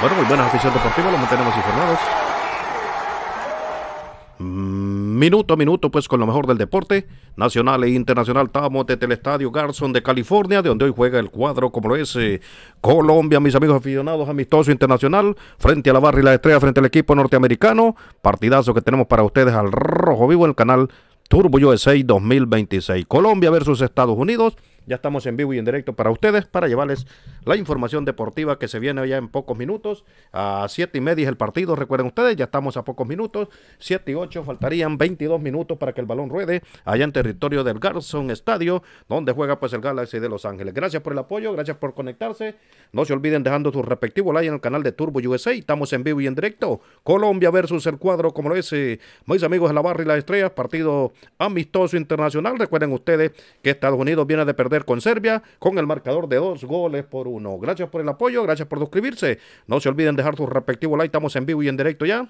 Bueno, muy buenas afición deportivas, lo mantenemos informados. Minuto a minuto, pues con lo mejor del deporte nacional e internacional. Estamos desde el Estadio Garson de California, de donde hoy juega el cuadro, como lo es eh, Colombia, mis amigos aficionados, amistoso internacional, frente a la barra y la estrella, frente al equipo norteamericano. Partidazo que tenemos para ustedes al rojo vivo en el canal Turbo USA 2026. Colombia versus Estados Unidos. Ya estamos en vivo y en directo para ustedes, para llevarles la información deportiva que se viene allá en pocos minutos. A siete y media es el partido, recuerden ustedes, ya estamos a pocos minutos. Siete y ocho, faltarían 22 minutos para que el balón ruede allá en territorio del Garson Estadio, donde juega pues el Galaxy de Los Ángeles. Gracias por el apoyo, gracias por conectarse. No se olviden dejando su respectivo like en el canal de Turbo USA. Estamos en vivo y en directo. Colombia versus el cuadro, como lo es, eh, mis amigos de la barra y las estrellas, partido amistoso internacional. Recuerden ustedes que Estados Unidos viene de perder con Serbia con el marcador de dos goles por uno. Gracias por el apoyo, gracias por suscribirse. No se olviden dejar su respectivo like, estamos en vivo y en directo ya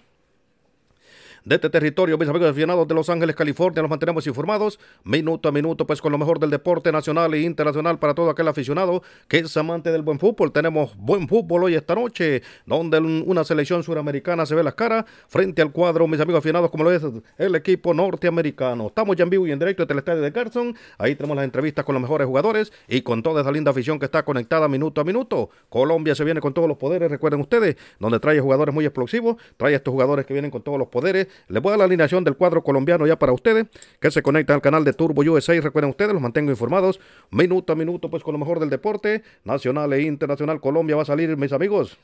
de este territorio. Mis amigos aficionados de Los Ángeles, California, nos mantenemos informados minuto a minuto, pues con lo mejor del deporte nacional e internacional para todo aquel aficionado que es amante del buen fútbol. Tenemos buen fútbol hoy esta noche, donde una selección suramericana se ve las caras frente al cuadro, mis amigos aficionados, como lo es el equipo norteamericano. Estamos ya en vivo y en directo desde el estadio de Carson. Ahí tenemos las entrevistas con los mejores jugadores y con toda esa linda afición que está conectada minuto a minuto. Colombia se viene con todos los poderes, recuerden ustedes, donde trae jugadores muy explosivos, trae estos jugadores que vienen con todos los poderes les voy a la alineación del cuadro colombiano ya para ustedes, que se conectan al canal de Turbo USA. Y recuerden ustedes, los mantengo informados minuto a minuto, pues con lo mejor del deporte nacional e internacional. Colombia va a salir, mis amigos.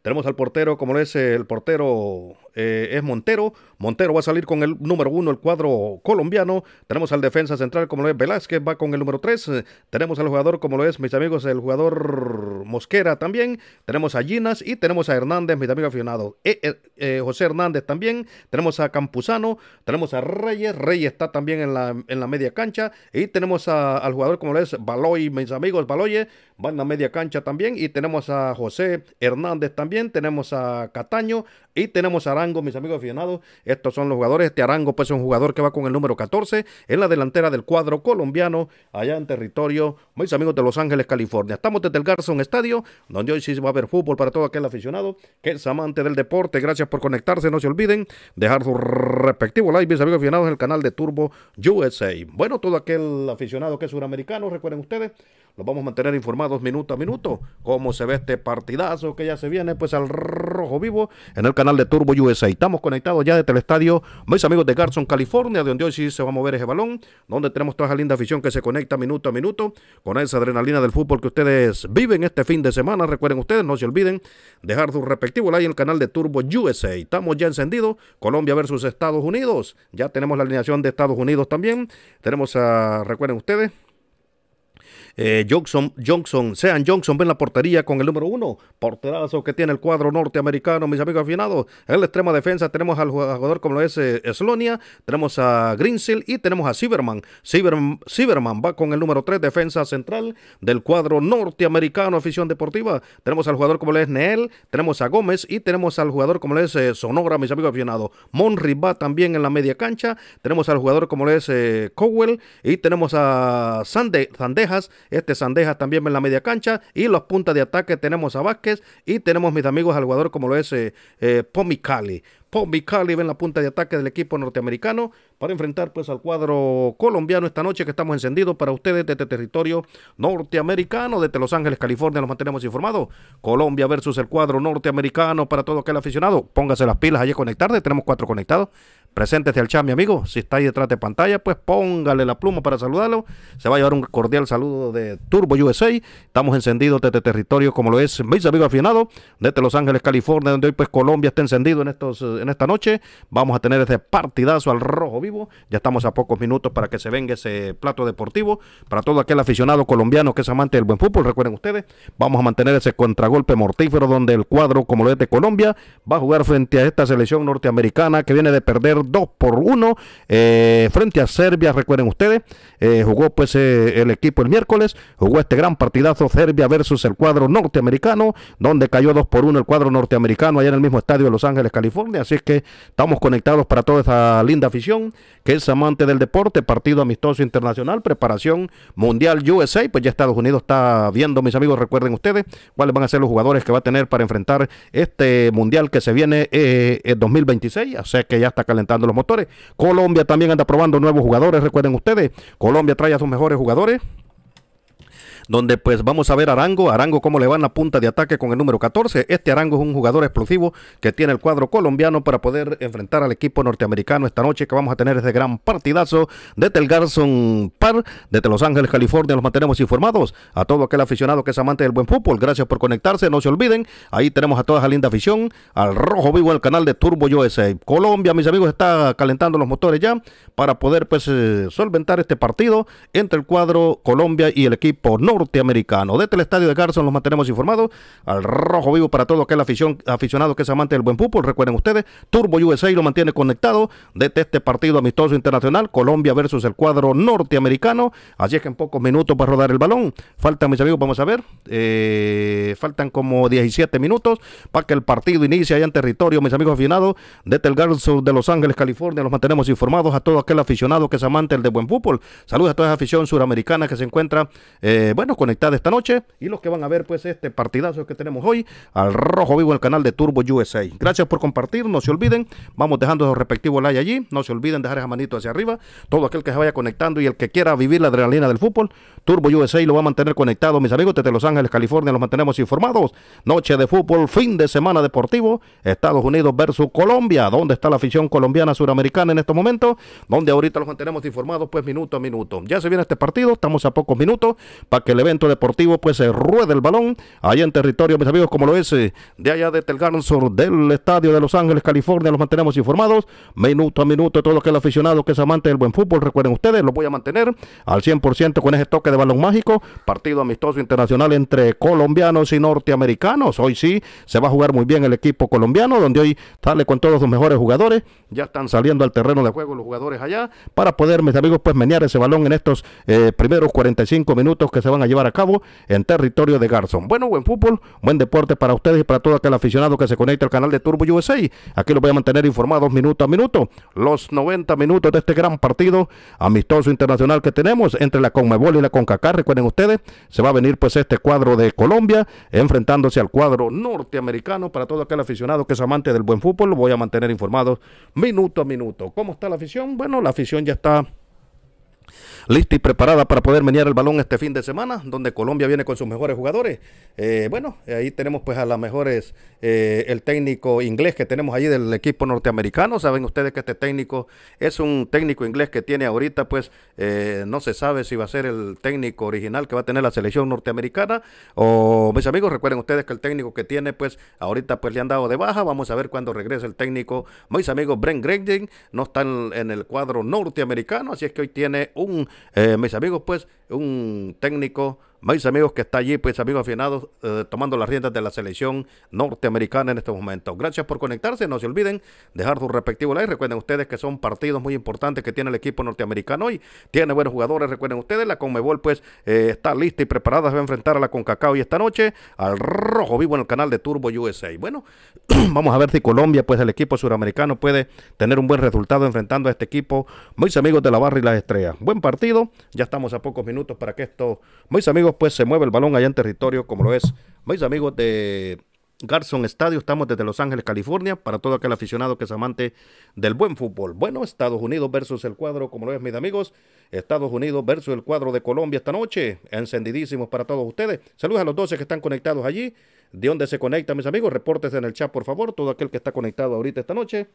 Tenemos al portero, como lo es el portero eh, es Montero. Montero va a salir con el número uno, el cuadro colombiano. Tenemos al defensa central como lo es Velázquez, va con el número tres. Tenemos al jugador como lo es, mis amigos, el jugador Mosquera también. Tenemos a Ginas y tenemos a Hernández, mis amigos aficionados. Eh, eh, José Hernández también. Tenemos a Campuzano, tenemos a Reyes. Reyes está también en la, en la media cancha. Y tenemos al jugador como lo es Baloy, mis amigos, Baloye, va en la media cancha también. Y tenemos a José Hernández también. Tenemos a Cataño, y tenemos a Arango, mis amigos aficionados. Estos son los jugadores. Este Arango, pues, es un jugador que va con el número 14 en la delantera del cuadro colombiano, allá en territorio, mis amigos de Los Ángeles, California. Estamos desde el Garzón Estadio, donde hoy sí va a haber fútbol para todo aquel aficionado que es amante del deporte. Gracias por conectarse. No se olviden dejar su respectivo like, mis amigos aficionados, en el canal de Turbo USA. Bueno, todo aquel aficionado que es suramericano, recuerden ustedes, los vamos a mantener informados minuto a minuto cómo se ve este partidazo que ya se viene pues al rojo vivo en el canal de Turbo USA. Estamos conectados ya desde el estadio, mis amigos de Garson California, de donde hoy sí se va a mover ese balón, donde tenemos toda esa linda afición que se conecta minuto a minuto con esa adrenalina del fútbol que ustedes viven este fin de semana. Recuerden ustedes, no se olviden dejar su respectivo like en el canal de Turbo USA. Estamos ya encendidos, Colombia versus Estados Unidos. Ya tenemos la alineación de Estados Unidos también. Tenemos a, recuerden ustedes, eh, Johnson, Johnson, sean Johnson, ven la portería con el número uno. Porterazo que tiene el cuadro norteamericano, mis amigos afinados. En la extrema defensa tenemos al jugador como lo es Eslonia eh, tenemos a Greensill y tenemos a Sieberman, Sieberman va con el número 3, defensa central del cuadro norteamericano, afición deportiva. Tenemos al jugador como lo es Neel, tenemos a Gómez y tenemos al jugador como lo es eh, Sonora, mis amigos aficionados. Monri va también en la media cancha. Tenemos al jugador como lo es Cowell y tenemos a Sande, Sandejas este Sandejas también en la media cancha y los puntas de ataque tenemos a Vázquez y tenemos mis amigos al jugador como lo es eh, eh Pomicali. Pomicali ven la punta de ataque del equipo norteamericano para enfrentar pues al cuadro colombiano esta noche que estamos encendidos para ustedes desde este territorio norteamericano, desde Los Ángeles, California, nos mantenemos informados. Colombia versus el cuadro norteamericano para todo aquel aficionado. Póngase las pilas allí conectarse, tenemos cuatro conectados. Preséntese al chat, mi amigo. Si está ahí detrás de pantalla, pues póngale la pluma para saludarlo. Se va a llevar un cordial saludo de Turbo USA. Estamos encendidos desde territorio como lo es mis amigos afinados, desde Los Ángeles, California, donde hoy pues Colombia está encendido en, estos, en esta noche. Vamos a tener este partidazo al rojo vivo. Ya estamos a pocos minutos para que se venga ese plato deportivo. Para todo aquel aficionado colombiano que es amante del buen fútbol, recuerden ustedes, vamos a mantener ese contragolpe mortífero donde el cuadro como lo es de Colombia va a jugar frente a esta selección norteamericana que viene de perder 2 por 1 eh, frente a Serbia, recuerden ustedes, eh, jugó pues eh, el equipo el miércoles, jugó este gran partidazo Serbia versus el cuadro norteamericano, donde cayó 2 por 1 el cuadro norteamericano allá en el mismo estadio de Los Ángeles, California, así es que estamos conectados para toda esa linda afición que es amante del deporte, partido amistoso internacional, preparación mundial USA, pues ya Estados Unidos está viendo, mis amigos, recuerden ustedes cuáles van a ser los jugadores que va a tener para enfrentar este mundial que se viene en 2026, o sea que ya está calentado dando los motores. Colombia también anda probando nuevos jugadores, recuerden ustedes. Colombia trae a sus mejores jugadores donde pues vamos a ver a Arango, Arango cómo le van a punta de ataque con el número 14. Este Arango es un jugador explosivo que tiene el cuadro colombiano para poder enfrentar al equipo norteamericano esta noche que vamos a tener este gran partidazo desde el Garzón Park, desde Los Ángeles, California. Los mantenemos informados a todo aquel aficionado que es amante del buen fútbol. Gracias por conectarse, no se olviden. Ahí tenemos a toda esa linda afición, al rojo vivo el canal de Turbo USA. Colombia, mis amigos, está calentando los motores ya para poder pues eh, solventar este partido entre el cuadro Colombia y el equipo norte norteamericano. Desde el estadio de Carson los mantenemos informados. Al rojo vivo para todo aquel afición, aficionado que es amante del buen fútbol. Recuerden ustedes, Turbo USA lo mantiene conectado desde este partido amistoso internacional. Colombia versus el cuadro norteamericano. Así es que en pocos minutos para rodar el balón. Faltan, mis amigos, vamos a ver. Eh, faltan como 17 minutos para que el partido inicie allá en territorio, mis amigos afinados. Desde el Garza de Los Ángeles, California, los mantenemos informados a todo aquel aficionado que es amante del buen fútbol. Saludos a toda esa afición suramericana que se encuentra. Eh, bueno, conectada esta noche y los que van a ver pues este partidazo que tenemos hoy al rojo vivo en el canal de Turbo USA. Gracias por compartir, no se olviden, vamos dejando los respectivos like allí, no se olviden dejar esa manito hacia arriba, todo aquel que se vaya conectando y el que quiera vivir la adrenalina del fútbol, Turbo USA lo va a mantener conectado, mis amigos, desde Los Ángeles, California, los mantenemos informados. Noche de fútbol, fin de semana deportivo, Estados Unidos versus Colombia, ¿dónde está la afición colombiana suramericana en estos momentos? Donde ahorita los mantenemos informados pues minuto a minuto. Ya se viene este partido, estamos a pocos minutos para que el evento deportivo pues se rueda el balón allá en territorio, mis amigos, como lo es eh, de allá de Sur del Estadio de Los Ángeles, California. Los mantenemos informados minuto a minuto todo lo que el aficionado que es amante del buen fútbol. Recuerden ustedes, lo voy a mantener al 100% con ese toque de balón mágico. Partido amistoso internacional entre colombianos y norteamericanos. Hoy sí se va a jugar muy bien el equipo colombiano, donde hoy sale con todos los mejores jugadores. Ya están saliendo al terreno de juego los jugadores allá para poder, mis amigos, pues menear ese balón en estos eh, primeros 45 minutos que se van a llevar a cabo en territorio de Garzón. Bueno, buen fútbol, buen deporte para ustedes y para todo aquel aficionado que se conecte al canal de Turbo USA. Aquí lo voy a mantener informados minuto a minuto, los 90 minutos de este gran partido amistoso internacional que tenemos entre la Conmebol y la CONCACAF. Recuerden ustedes, se va a venir pues este cuadro de Colombia enfrentándose al cuadro norteamericano para todo aquel aficionado que es amante del buen fútbol. Lo voy a mantener informado minuto a minuto. ¿Cómo está la afición? Bueno, la afición ya está lista y preparada para poder menear el balón este fin de semana, donde Colombia viene con sus mejores jugadores. Eh, bueno, ahí tenemos pues a las mejores, eh, el técnico inglés que tenemos allí del equipo norteamericano. Saben ustedes que este técnico es un técnico inglés que tiene ahorita pues eh, no se sabe si va a ser el técnico original que va a tener la selección norteamericana o mis amigos, recuerden ustedes que el técnico que tiene pues ahorita pues le han dado de baja. Vamos a ver cuándo regresa el técnico. Mis amigos, Brent Gregding no está en el cuadro norteamericano, así es que hoy tiene un eh, mis amigos, pues, un técnico mis amigos que está allí, pues amigos afinados, eh, tomando las riendas de la selección norteamericana en este momento. Gracias por conectarse, no se olviden dejar su respectivo like. Recuerden ustedes que son partidos muy importantes que tiene el equipo norteamericano hoy. Tiene buenos jugadores, recuerden ustedes, la Conmebol pues eh, está lista y preparada, se va a enfrentar a la Concacao y esta noche al Rojo Vivo en el canal de Turbo USA. Bueno, vamos a ver si Colombia, pues el equipo suramericano puede tener un buen resultado enfrentando a este equipo. Mis amigos de la barra y las estrellas. Buen partido, ya estamos a pocos minutos para que esto, mis amigos, pues se mueve el balón allá en territorio, como lo es. Mis amigos de Garson Estadio, estamos desde Los Ángeles, California, para todo aquel aficionado que es amante del buen fútbol. Bueno, Estados Unidos versus el cuadro, como lo es, mis amigos. Estados Unidos versus el cuadro de Colombia esta noche. Encendidísimos para todos ustedes. Saludos a los 12 que están conectados allí. De dónde se conecta mis amigos, reportes en el chat, por favor. Todo aquel que está conectado ahorita esta noche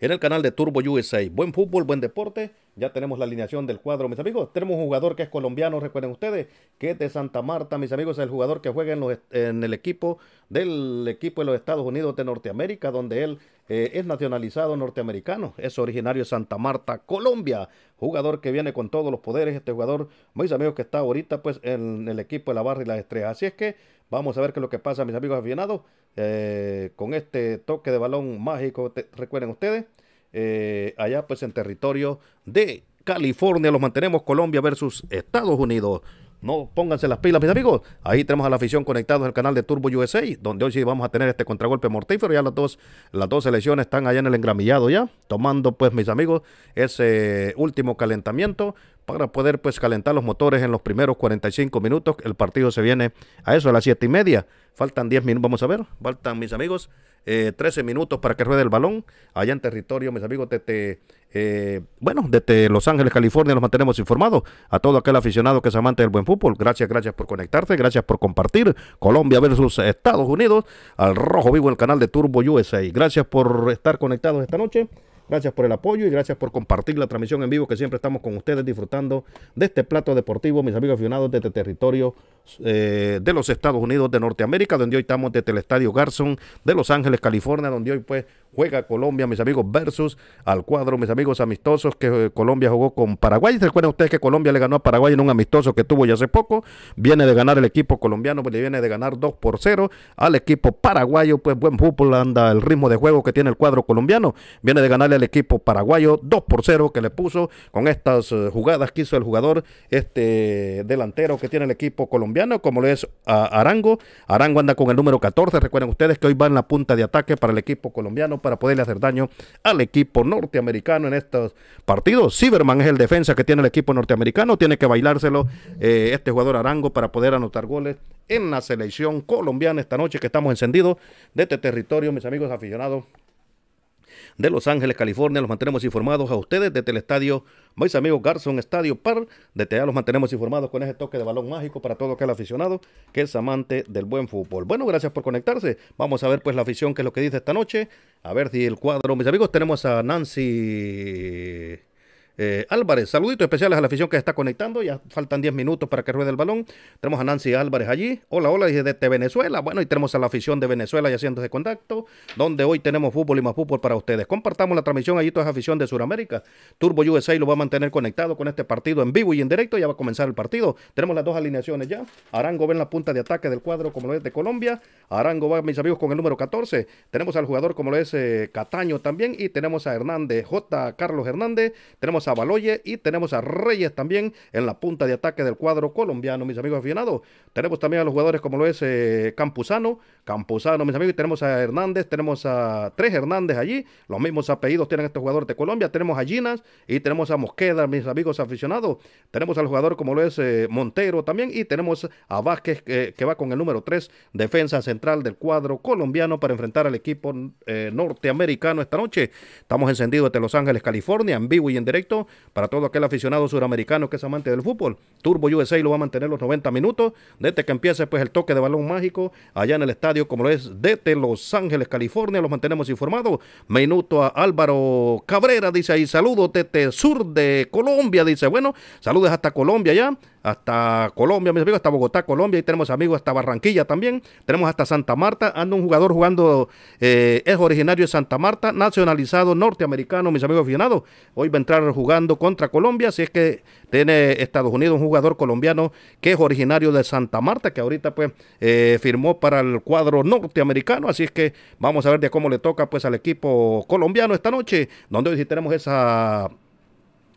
en el canal de Turbo USA. Buen fútbol, buen deporte. Ya tenemos la alineación del cuadro, mis amigos. Tenemos un jugador que es colombiano, recuerden ustedes, que es de Santa Marta, mis amigos. Es el jugador que juega en, el equipo del equipo de los Estados Unidos de Norteamérica, donde él eh, es nacionalizado norteamericano. Es originario de Santa Marta, Colombia. Jugador que viene con todos los poderes. Este jugador, mis amigos, que está ahorita pues en el equipo de la barra y las estrellas. Así es que Vamos a ver qué es lo que pasa, mis amigos aficionados, eh, con este toque de balón mágico. recuerden ustedes, eh, allá pues en territorio de California los mantenemos Colombia versus Estados Unidos. No, pónganse las pilas, mis amigos. Ahí tenemos a la afición conectados al canal de Turbo USA, donde hoy sí vamos a tener este contragolpe mortífero. Ya las dos, las dos selecciones están allá en el engramillado ya, tomando pues, mis amigos, ese último calentamiento para poder pues calentar los motores en los primeros 45 minutos. El partido se viene a eso, a las 7 y media. Faltan 10 minutos, vamos a ver. Faltan, mis amigos, 13 eh, minutos para que ruede el balón. Allá en territorio, mis amigos, desde, eh, bueno, desde Los Ángeles, California, nos mantenemos informados. A todo aquel aficionado que es amante del buen fútbol, gracias, gracias por conectarte, gracias por compartir. Colombia versus Estados Unidos, al rojo vivo en el canal de Turbo USA. Gracias por estar conectados esta noche. Gracias por el apoyo y gracias por compartir la transmisión en vivo que siempre estamos con ustedes disfrutando de este plato deportivo, mis amigos aficionados desde territorio eh, de los Estados Unidos de Norteamérica, donde hoy estamos desde el Estadio Garson de Los Ángeles, California, donde hoy pues juega Colombia, mis amigos, versus al cuadro, mis amigos amistosos, que eh, Colombia jugó con Paraguay. Recuerden ustedes que Colombia le ganó a Paraguay en un amistoso que tuvo ya hace poco. Viene de ganar el equipo colombiano, pues, le viene de ganar 2 por 0 al equipo paraguayo. Pues buen fútbol anda el ritmo de juego que tiene el cuadro colombiano. Viene de ganarle al equipo paraguayo 2 por 0 que le puso con estas eh, jugadas que hizo el jugador, este delantero que tiene el equipo colombiano como lo es ah, Arango. Arango anda con el número 14. Recuerden ustedes que hoy va en la punta de ataque para el equipo colombiano para poderle hacer daño al equipo norteamericano en estos partidos. Ciberman es el defensa que tiene el equipo norteamericano. Tiene que bailárselo eh, este jugador Arango para poder anotar goles en la selección colombiana esta noche que estamos encendidos de este territorio, mis amigos aficionados de Los Ángeles, California. Los mantenemos informados a ustedes desde el estadio, mis amigos Garson Estadio Par. de allá los mantenemos informados con ese toque de balón mágico para todo aquel aficionado que es amante del buen fútbol. Bueno, gracias por conectarse. Vamos a ver pues la afición que es lo que dice esta noche. A ver si el cuadro, mis amigos, tenemos a Nancy eh, Álvarez. Saluditos especiales a la afición que está conectando. Ya faltan 10 minutos para que ruede el balón. Tenemos a Nancy Álvarez allí. Hola, hola, desde Venezuela. Bueno, y tenemos a la afición de Venezuela y haciéndose contacto, donde hoy tenemos fútbol y más fútbol para ustedes. Compartamos la transmisión allí, toda esa afición de Sudamérica. Turbo USA lo va a mantener conectado con este partido en vivo y en directo. Ya va a comenzar el partido. Tenemos las dos alineaciones ya. Arango ve en la punta de ataque del cuadro, como lo es de Colombia. Arango va, mis amigos, con el número 14. Tenemos al jugador, como lo es eh, Cataño también. Y tenemos a Hernández, J. Carlos Hernández. Tenemos a Baloye y tenemos a Reyes también en la punta de ataque del cuadro colombiano, mis amigos aficionados. Tenemos también a los jugadores como lo es eh, Campuzano, Campuzano, mis amigos, y tenemos a Hernández, tenemos a tres Hernández allí, los mismos apellidos tienen estos jugadores de Colombia, tenemos a Ginas y tenemos a Mosqueda, mis amigos aficionados, tenemos al jugador como lo es eh, Montero también y tenemos a Vázquez eh, que va con el número 3, defensa central del cuadro colombiano para enfrentar al equipo norteamericano esta noche. Estamos encendidos desde Los Ángeles, California, en vivo y en directo para todo aquel aficionado suramericano que es amante del fútbol, Turbo USA lo va a mantener los 90 minutos desde que empiece pues el toque de balón mágico allá en el estadio como lo es desde Los Ángeles, California. Los mantenemos informados. Minuto a Álvaro Cabrera dice ahí saludos desde sur de Colombia. Dice, bueno, saludos hasta Colombia ya hasta Colombia, mis amigos, hasta Bogotá, Colombia, y tenemos amigos hasta Barranquilla también, tenemos hasta Santa Marta, anda un jugador jugando, eh, es originario de Santa Marta, nacionalizado norteamericano, mis amigos aficionados, hoy va a entrar jugando contra Colombia, si es que tiene Estados Unidos un jugador colombiano que es originario de Santa Marta, que ahorita pues eh, firmó para el cuadro norteamericano, así es que vamos a ver de cómo le toca pues al equipo colombiano esta noche, donde hoy sí tenemos esa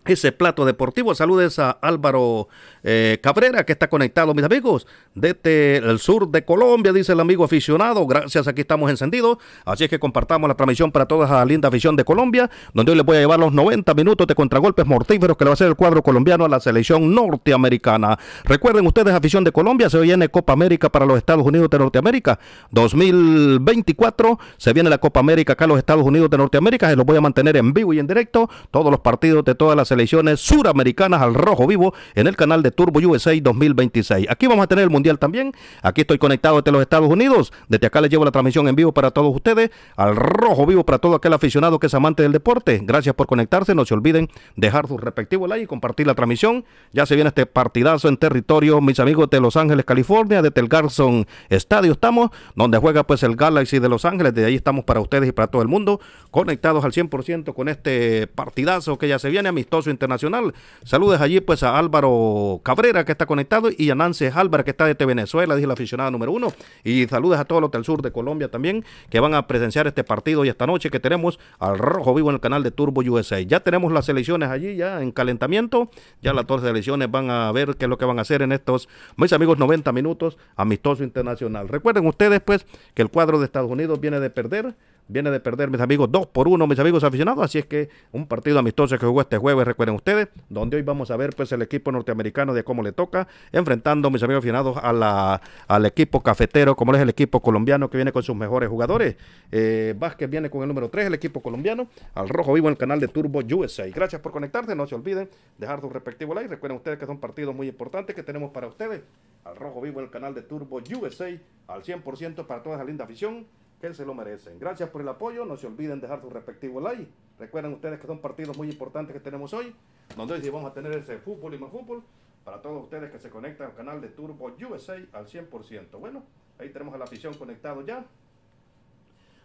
ese plato deportivo. Saludes a Álvaro eh, Cabrera que está conectado, mis amigos, desde el sur de Colombia, dice el amigo aficionado. Gracias, aquí estamos encendidos. Así es que compartamos la transmisión para toda la linda afición de Colombia, donde hoy les voy a llevar los 90 minutos de contragolpes mortíferos que le va a hacer el cuadro colombiano a la selección norteamericana. Recuerden ustedes, afición de Colombia, se viene Copa América para los Estados Unidos de Norteamérica 2024. Se viene la Copa América acá a los Estados Unidos de Norteamérica. Se los voy a mantener en vivo y en directo todos los partidos de todas las selecciones suramericanas al rojo vivo en el canal de Turbo USA 2026. Aquí vamos a tener el Mundial también. Aquí estoy conectado desde los Estados Unidos. Desde acá les llevo la transmisión en vivo para todos ustedes. Al rojo vivo para todo aquel aficionado que es amante del deporte. Gracias por conectarse. No se olviden dejar su respectivo like y compartir la transmisión. Ya se viene este partidazo en territorio, mis amigos de Los Ángeles, California, desde el Garson Estadio estamos, donde juega pues el Galaxy de Los Ángeles. De ahí estamos para ustedes y para todo el mundo. Conectados al 100% con este partidazo que ya se viene amistoso internacional. Saludes allí pues a Álvaro Cabrera que está conectado y a Nancy Álvaro que está desde Venezuela, dice la aficionada número uno. Y saludos a todos los del sur de Colombia también que van a presenciar este partido y esta noche que tenemos al Rojo Vivo en el canal de Turbo USA. Ya tenemos las elecciones allí ya en calentamiento, ya las de elecciones van a ver qué es lo que van a hacer en estos, mis amigos, 90 minutos amistoso internacional. Recuerden ustedes pues que el cuadro de Estados Unidos viene de perder Viene de perder, mis amigos, dos por uno, mis amigos aficionados. Así es que un partido amistoso que jugó este jueves, recuerden ustedes, donde hoy vamos a ver pues el equipo norteamericano de cómo le toca, enfrentando, mis amigos aficionados, a la, al equipo cafetero, como es el equipo colombiano que viene con sus mejores jugadores. Eh, Vázquez viene con el número 3, el equipo colombiano, al rojo vivo en el canal de Turbo USA. Gracias por conectarse, no se olviden dejar su respectivo like. Recuerden ustedes que son partidos muy importantes que tenemos para ustedes. Al rojo vivo en el canal de Turbo USA, al 100% para toda esa linda afición que se lo merece Gracias por el apoyo, no se olviden dejar su respectivo like. Recuerden ustedes que son partidos muy importantes que tenemos hoy, donde hoy vamos a tener ese fútbol y más fútbol para todos ustedes que se conectan al canal de Turbo USA al 100%. Bueno, ahí tenemos a la afición conectado ya,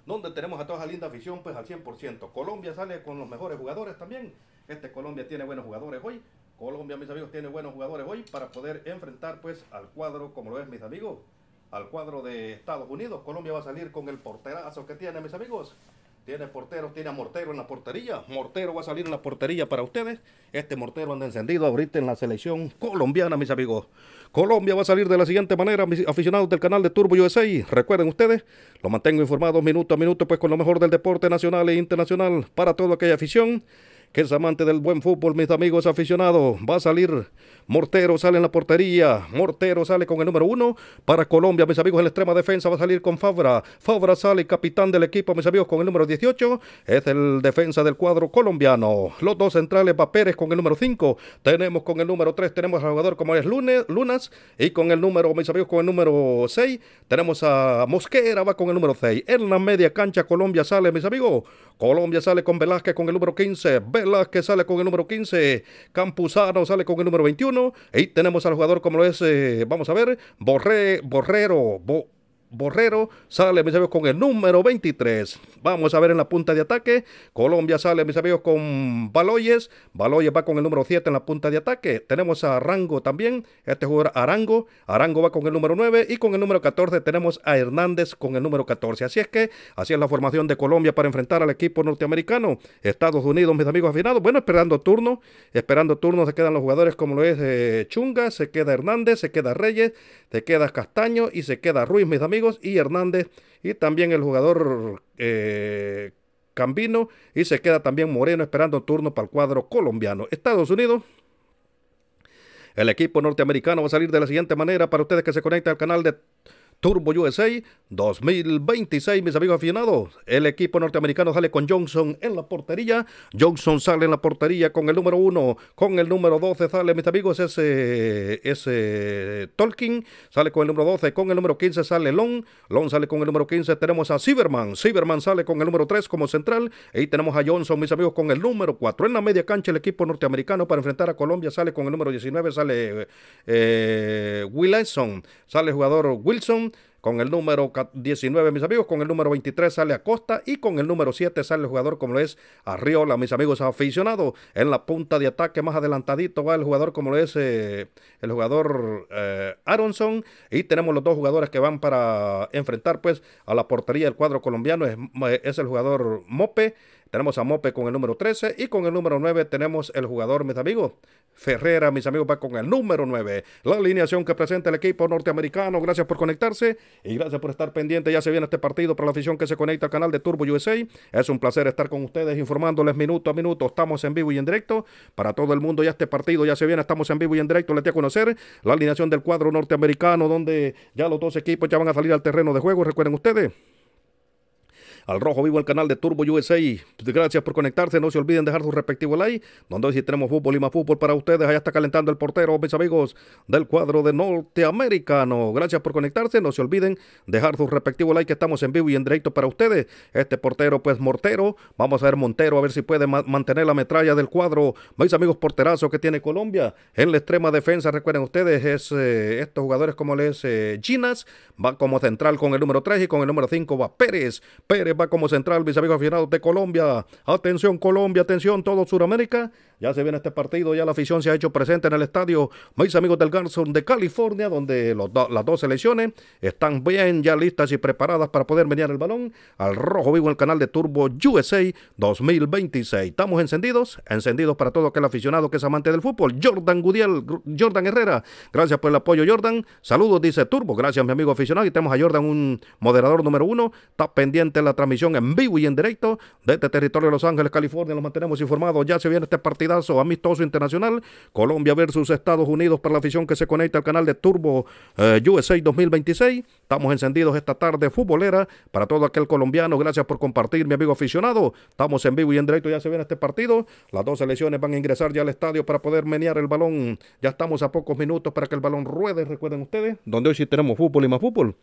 donde tenemos a toda esa linda afición pues al 100%. Colombia sale con los mejores jugadores también. Este Colombia tiene buenos jugadores hoy. Colombia, mis amigos, tiene buenos jugadores hoy para poder enfrentar pues al cuadro como lo es, mis amigos, al cuadro de Estados Unidos. Colombia va a salir con el porterazo que tiene, mis amigos. Tiene portero, tiene Mortero en la portería. Mortero va a salir en la portería para ustedes. Este Mortero anda encendido ahorita en la selección colombiana, mis amigos. Colombia va a salir de la siguiente manera, mis aficionados del canal de Turbo USA. Recuerden ustedes, lo mantengo informados minuto a minuto, pues con lo mejor del deporte nacional e internacional para toda aquella afición que es amante del buen fútbol, mis amigos aficionados. Va a salir Mortero, sale en la portería. Mortero sale con el número uno para Colombia, mis amigos. En la extrema defensa va a salir con Fabra. Fabra sale capitán del equipo, mis amigos, con el número 18. Es el defensa del cuadro colombiano. Los dos centrales va Pérez con el número 5. Tenemos con el número 3, tenemos al jugador como es Lunes, Lunas. Y con el número, mis amigos, con el número 6, tenemos a Mosquera, va con el número 6. En la media cancha Colombia sale, mis amigos. Colombia sale con Velázquez con el número 15 las que sale con el número 15. Campuzano sale con el número 21. Y tenemos al jugador como lo es, eh, vamos a ver, Borré, Borrero, Borrero sale, mis amigos, con el número 23. Vamos a ver en la punta de ataque. Colombia sale, mis amigos, con Baloyes. Baloyes va con el número 7 en la punta de ataque. Tenemos a Arango también. Este jugador Arango. Arango va con el número 9. Y con el número 14 tenemos a Hernández con el número 14. Así es que así es la formación de Colombia para enfrentar al equipo norteamericano. Estados Unidos, mis amigos afinados. Bueno, esperando turno. Esperando turno se quedan los jugadores como lo es eh, Chunga, se queda Hernández, se queda Reyes, se queda Castaño y se queda Ruiz, mis amigos y Hernández y también el jugador eh, Cambino y se queda también Moreno esperando turno para el cuadro colombiano. Estados Unidos. El equipo norteamericano va a salir de la siguiente manera para ustedes que se conecten al canal de Turbo USA 2026, mis amigos afinados, El equipo norteamericano sale con Johnson en la portería. Johnson sale en la portería con el número 1, con el número 12 sale, mis amigos, ese, ese Tolkien. Sale con el número 12, con el número 15 sale Long. Long sale con el número 15, tenemos a Cyberman, Cyberman sale con el número 3 como central. ahí tenemos a Johnson, mis amigos, con el número 4. En la media cancha el equipo norteamericano para enfrentar a Colombia sale con el número 19, sale eh, Wilson. Sale jugador Wilson. Con el número 19, mis amigos, con el número 23 sale Acosta y con el número 7 sale el jugador como lo es Arriola, mis amigos aficionados. En la punta de ataque más adelantadito va el jugador como lo es eh, el jugador eh, Aronson. Y tenemos los dos jugadores que van para enfrentar pues a la portería del cuadro colombiano. Es, es el jugador Mope tenemos a Mope con el número 13 y con el número 9 tenemos el jugador, mis amigos. Ferrera, mis amigos, va con el número 9. La alineación que presenta el equipo norteamericano. Gracias por conectarse y gracias por estar pendiente. Ya se viene este partido para la afición que se conecta al canal de Turbo USA. Es un placer estar con ustedes informándoles minuto a minuto. Estamos en vivo y en directo para todo el mundo. Ya este partido ya se viene. Estamos en vivo y en directo. Les voy a conocer la alineación del cuadro norteamericano donde ya los dos equipos ya van a salir al terreno de juego. Recuerden ustedes al Rojo Vivo, el canal de Turbo USA. Pues, gracias por conectarse. No se olviden dejar su respectivo like. Donde hoy si tenemos fútbol y más fútbol para ustedes. Allá está calentando el portero, mis amigos del cuadro de norteamericano. Gracias por conectarse. No se olviden dejar su respectivo like. Que estamos en vivo y en directo para ustedes. Este portero, pues Mortero. Vamos a ver Montero, a ver si puede mantener la metralla del cuadro. Mis amigos, porterazo que tiene Colombia. En la extrema defensa, recuerden ustedes, es, eh, estos jugadores como les eh, Ginas. Va como central con el número 3 y con el número 5 va Pérez. Pérez va como central, mis amigos aficionados de Colombia. Atención Colombia, atención todo Sudamérica. Ya se viene este partido, ya la afición se ha hecho presente en el estadio Mis Amigos del Garson de California, donde las dos selecciones están bien ya listas y preparadas para poder venir el balón al rojo vivo en el canal de Turbo USA 2026. Estamos encendidos, encendidos para todo aquel aficionado que es amante del fútbol. Jordan Gudiel, Jordan Herrera, gracias por el apoyo, Jordan. Saludos, dice Turbo, gracias mi amigo aficionado. Y tenemos a Jordan, un moderador número uno. Está pendiente la transmisión en vivo y en directo de este territorio de Los Ángeles, California. lo mantenemos informados. Ya se viene este partido partidazo amistoso internacional. Colombia versus Estados Unidos para la afición que se conecta al canal de Turbo eh, USA 2026. Estamos encendidos esta tarde futbolera para todo aquel colombiano. Gracias por compartir, mi amigo aficionado. Estamos en vivo y en directo. Ya se viene este partido. Las dos selecciones van a ingresar ya al estadio para poder menear el balón. Ya estamos a pocos minutos para que el balón ruede. Recuerden ustedes, donde hoy sí tenemos fútbol y más fútbol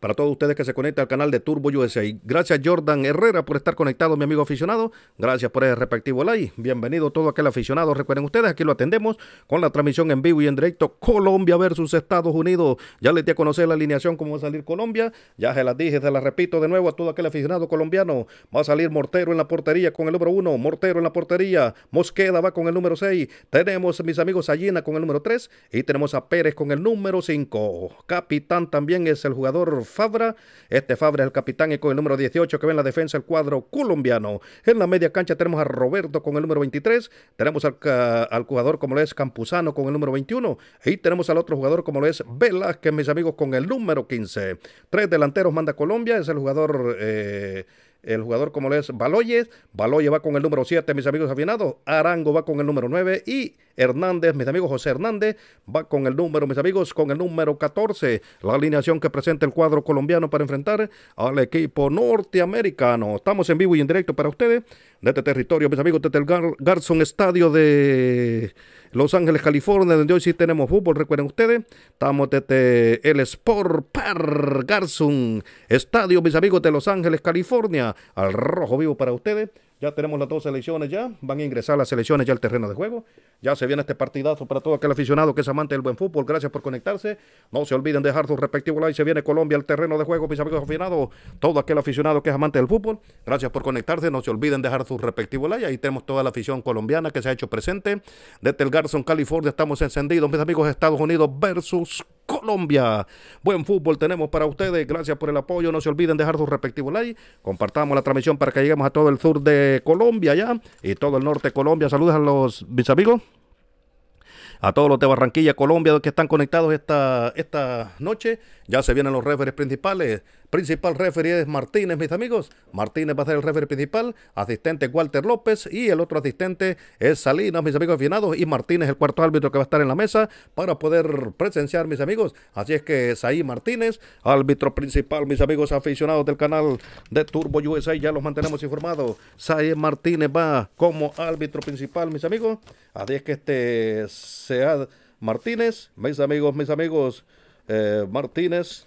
para todos ustedes que se conectan al canal de Turbo USA. Gracias Jordan Herrera por estar conectado, mi amigo aficionado. Gracias por ese respectivo like. Bienvenido todo aquel aficionado. Recuerden ustedes, aquí lo atendemos con la transmisión en vivo y en directo Colombia versus Estados Unidos. Ya les di a conocer la alineación, cómo va a salir Colombia. Ya se las dije, se las repito de nuevo a todo aquel aficionado colombiano. Va a salir Mortero en la portería con el número uno. Mortero en la portería. Mosqueda va con el número 6. Tenemos mis amigos Allina con el número tres y tenemos a Pérez con el número 5. Capitán también es el jugador Fabra. Este Fabra es el capitán y con el número 18 que ve en la defensa el cuadro colombiano. En la media cancha tenemos a Roberto con el número 23. Tenemos al, jugador como lo es Campuzano con el número 21. Y tenemos al otro jugador como lo es que mis amigos, con el número 15. Tres delanteros manda Colombia. Es el jugador... Eh, el jugador como lo es Baloyes, Baloyes va con el número 7, mis amigos afinados, Arango va con el número 9 y Hernández, mis amigos, José Hernández va con el número, mis amigos, con el número 14, la alineación que presenta el cuadro colombiano para enfrentar al equipo norteamericano. Estamos en vivo y en directo para ustedes de este territorio, mis amigos, desde el Garson Estadio de Los Ángeles, California, donde hoy sí tenemos fútbol, recuerden ustedes, estamos desde el Sport Par Garson Estadio, mis amigos de Los Ángeles, California, al rojo vivo para ustedes. Ya tenemos las dos selecciones ya, van a ingresar las selecciones ya al terreno de juego. Ya se viene este partidazo para todo aquel aficionado que es amante del buen fútbol. Gracias por conectarse. No se olviden dejar su respectivo like. Se viene Colombia al terreno de juego, mis amigos aficionados. Todo aquel aficionado que es amante del fútbol. Gracias por conectarse. No se olviden dejar su respectivo like. Ahí tenemos toda la afición colombiana que se ha hecho presente. Desde el Garson, California, estamos encendidos, mis amigos. Estados Unidos versus Colombia. Buen fútbol tenemos para ustedes. Gracias por el apoyo. No se olviden dejar sus respectivos like. Compartamos la transmisión para que lleguemos a todo el sur de Colombia ya y todo el norte de Colombia. Saludos a los mis amigos. A todos los de Barranquilla, Colombia, que están conectados esta, esta noche. Ya se vienen los referees principales. Principal referee es Martínez, mis amigos. Martínez va a ser el referee principal. Asistente Walter López. Y el otro asistente es Salinas, mis amigos afinados. Y Martínez, el cuarto árbitro que va a estar en la mesa para poder presenciar, mis amigos. Así es que Saí Martínez, árbitro principal, mis amigos aficionados del canal de Turbo USA. Ya los mantenemos informados. Saí Martínez va como árbitro principal, mis amigos. Así es que este sea Martínez, mis amigos, mis amigos. Eh, Martínez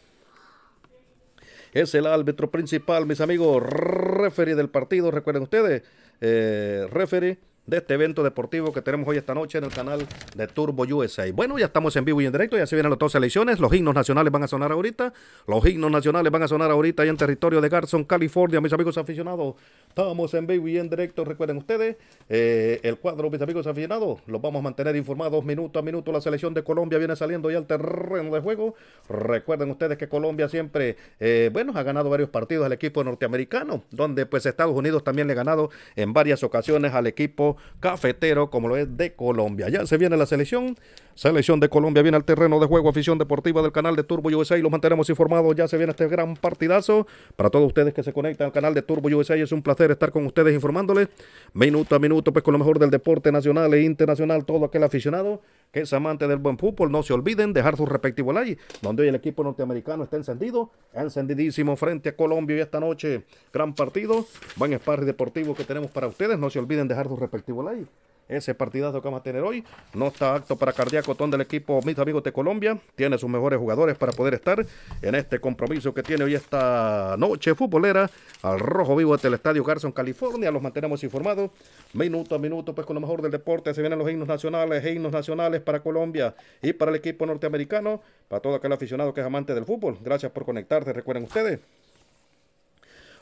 es el árbitro principal, mis amigos, referee del partido, recuerden ustedes, eh, referee de este evento deportivo que tenemos hoy esta noche en el canal de Turbo USA. Bueno, ya estamos en vivo y en directo, ya se vienen las dos selecciones, los himnos nacionales van a sonar ahorita, los himnos nacionales van a sonar ahorita ahí en territorio de Carson, California, mis amigos aficionados, estamos en vivo y en directo, recuerden ustedes, eh, el cuadro, mis amigos aficionados, los vamos a mantener informados minuto a minuto, la selección de Colombia viene saliendo ya al terreno de juego, recuerden ustedes que Colombia siempre, eh, bueno, ha ganado varios partidos al equipo norteamericano, donde pues Estados Unidos también le ha ganado en varias ocasiones al equipo cafetero como lo es de Colombia. Ya se viene la selección. Selección de Colombia viene al terreno de juego, afición deportiva del canal de Turbo USA y los mantenemos informados. Ya se viene este gran partidazo. Para todos ustedes que se conectan al canal de Turbo USA, es un placer estar con ustedes informándoles minuto a minuto, pues con lo mejor del deporte nacional e internacional, todo aquel aficionado que es amante del buen fútbol, no se olviden dejar su respectivo like, donde hoy el equipo norteamericano está encendido, encendidísimo frente a Colombia y esta noche gran partido, buen sparring deportivo que tenemos para ustedes, no se olviden dejar su respectivo like. Ese partidazo que vamos a tener hoy no está acto para cardiacotón del equipo Mis Amigos de Colombia. Tiene sus mejores jugadores para poder estar en este compromiso que tiene hoy esta noche futbolera al rojo vivo del Estadio Garson, California. Los mantenemos informados minuto a minuto, pues con lo mejor del deporte. Se vienen los himnos nacionales, himnos nacionales para Colombia y para el equipo norteamericano, para todo aquel aficionado que es amante del fútbol. Gracias por conectarte. Recuerden ustedes.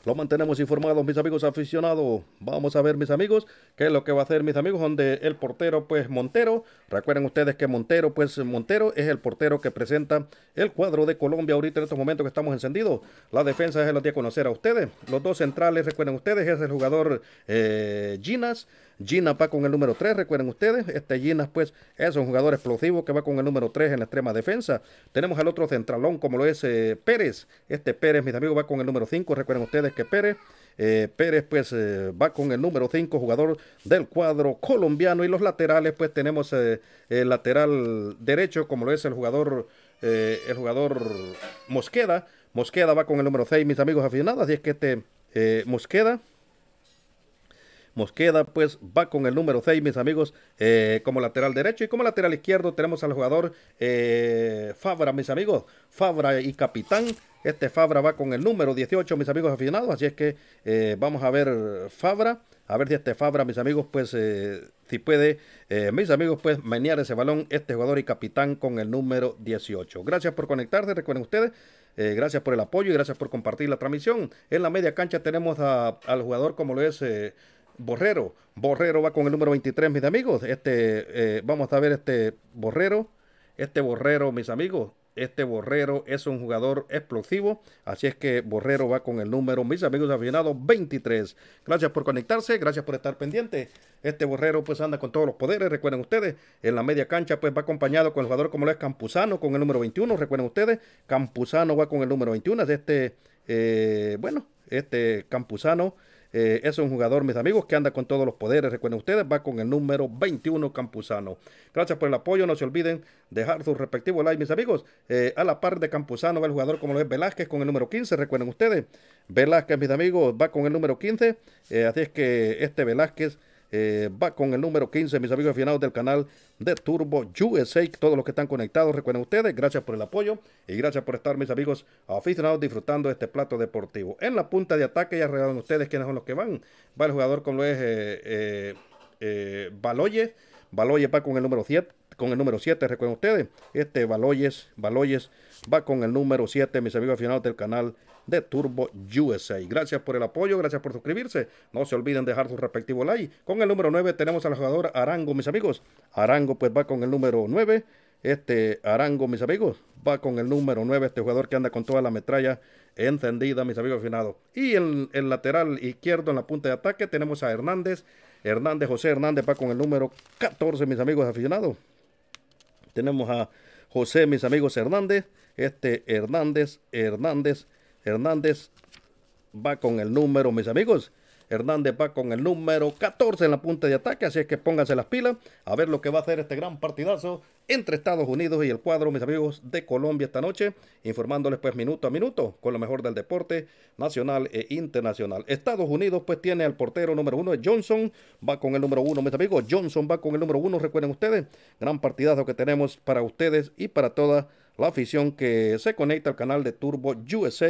Lo mantenemos informados, mis amigos aficionados. Vamos a ver, mis amigos, qué es lo que va a hacer, mis amigos, donde el portero, pues Montero. Recuerden ustedes que Montero, pues Montero es el portero que presenta el cuadro de Colombia ahorita en estos momentos que estamos encendidos. La defensa es el de conocer a ustedes. Los dos centrales, recuerden ustedes, es el jugador eh, Ginas. Gina va con el número 3, recuerden ustedes. Este Gina, pues, es un jugador explosivo que va con el número 3 en la extrema defensa. Tenemos al otro centralón, como lo es eh, Pérez. Este Pérez, mis amigos, va con el número 5. Recuerden ustedes que Pérez. Eh, Pérez pues eh, va con el número 5 jugador del cuadro colombiano y los laterales pues tenemos el lateral derecho como lo es el jugador el jugador Mosqueda Mosqueda va con el número 6 mis amigos aficionados y es que este Mosqueda queda pues va con el número 6, mis amigos, eh, como lateral derecho y como lateral izquierdo tenemos al jugador eh, Fabra, mis amigos, Fabra y capitán. Este Fabra va con el número 18, mis amigos aficionados, así es que eh, vamos a ver Fabra, a ver si este Fabra, mis amigos, pues si puede, mis amigos, pues menear ese balón, este jugador y capitán con el número 18. Gracias por conectarse, recuerden ustedes, gracias por el apoyo y gracias por compartir la transmisión. En la media cancha tenemos al jugador como lo es... Borrero. Borrero va con el número 23, mis amigos. Este, eh, vamos a ver este Borrero. Este Borrero, mis amigos. Este Borrero es un jugador explosivo. Así es que Borrero va con el número, mis amigos aficionados, 23. Gracias por conectarse, gracias por estar pendiente. Este Borrero pues anda con todos los poderes, recuerden ustedes. En la media cancha pues va acompañado con el jugador como lo es Campuzano con el número 21, recuerden ustedes. Campuzano va con el número 21. Este, eh, bueno, este Campuzano eh, es un jugador, mis amigos, que anda con todos los poderes. Recuerden ustedes, va con el número 21 Campuzano. Gracias por el apoyo. No se olviden dejar su respectivo like, mis amigos. Eh, a la par de Campuzano va el jugador como lo es Velázquez con el número 15. Recuerden ustedes, Velázquez, mis amigos, va con el número 15. Eh, así es que este Velázquez eh, va con el número 15, mis amigos aficionados del canal de Turbo USA. Todos los que están conectados, recuerden ustedes, gracias por el apoyo y gracias por estar, mis amigos aficionados, disfrutando de este plato deportivo. En la punta de ataque, ya regalan ustedes quiénes son los que van. Va el jugador con lo es eh, eh, Baloyes. Baloyes va con el número 7. Con el número 7, recuerden ustedes, este Baloyes, Baloyes va con el número 7, mis amigos aficionados del canal de Turbo USA. Gracias por el apoyo, gracias por suscribirse. No se olviden dejar su respectivo like. Con el número 9 tenemos al jugador Arango, mis amigos. Arango pues va con el número 9. Este Arango, mis amigos, va con el número 9, este jugador que anda con toda la metralla encendida, mis amigos aficionados Y en el lateral izquierdo, en la punta de ataque, tenemos a Hernández. Hernández, José Hernández va con el número 14, mis amigos aficionados. Tenemos a José, mis amigos Hernández. Este Hernández, Hernández, Hernández va con el número, mis amigos. Hernández va con el número 14 en la punta de ataque, así es que pónganse las pilas a ver lo que va a hacer este gran partidazo entre Estados Unidos y el cuadro, mis amigos, de Colombia esta noche, informándoles pues minuto a minuto con lo mejor del deporte nacional e internacional. Estados Unidos pues tiene al portero número uno, Johnson, va con el número uno, mis amigos, Johnson va con el número uno, recuerden ustedes, gran partidazo que tenemos para ustedes y para toda la afición que se conecta al canal de Turbo USA.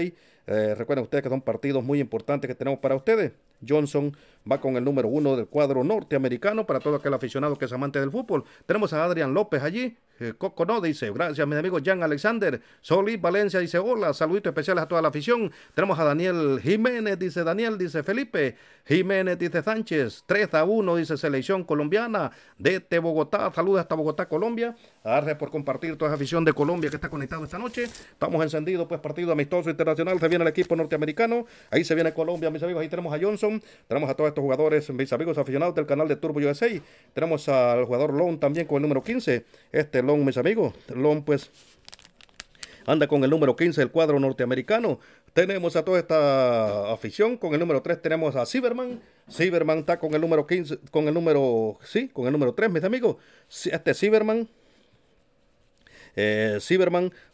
Eh, recuerden ustedes que son partidos muy importantes que tenemos para ustedes. Johnson va con el número uno del cuadro norteamericano para todo aquel aficionado que es amante del fútbol. Tenemos a Adrián López allí. Eh, Coco no dice, gracias mi amigo Jan Alexander, Solís Valencia dice hola, saluditos especiales a toda la afición. Tenemos a Daniel Jiménez, dice Daniel, dice Felipe, Jiménez dice Sánchez, 3 a 1 dice selección colombiana, desde este Bogotá, saludos hasta Bogotá, Colombia. Gracias por compartir toda la afición de Colombia que está conectado esta noche. Estamos encendidos, pues partido amistoso internacional, se viene el equipo norteamericano, ahí se viene Colombia, mis amigos, ahí tenemos a Johnson, tenemos a toda esta jugadores, mis amigos aficionados del canal de Turbo USA. Tenemos al jugador Long también con el número 15. Este Long mis amigos. Long pues, anda con el número 15 del cuadro norteamericano. Tenemos a toda esta afición. Con el número 3 tenemos a Cyberman. Cyberman está con el número 15, con el número, sí, con el número 3, mis amigos. Este Cyberman eh,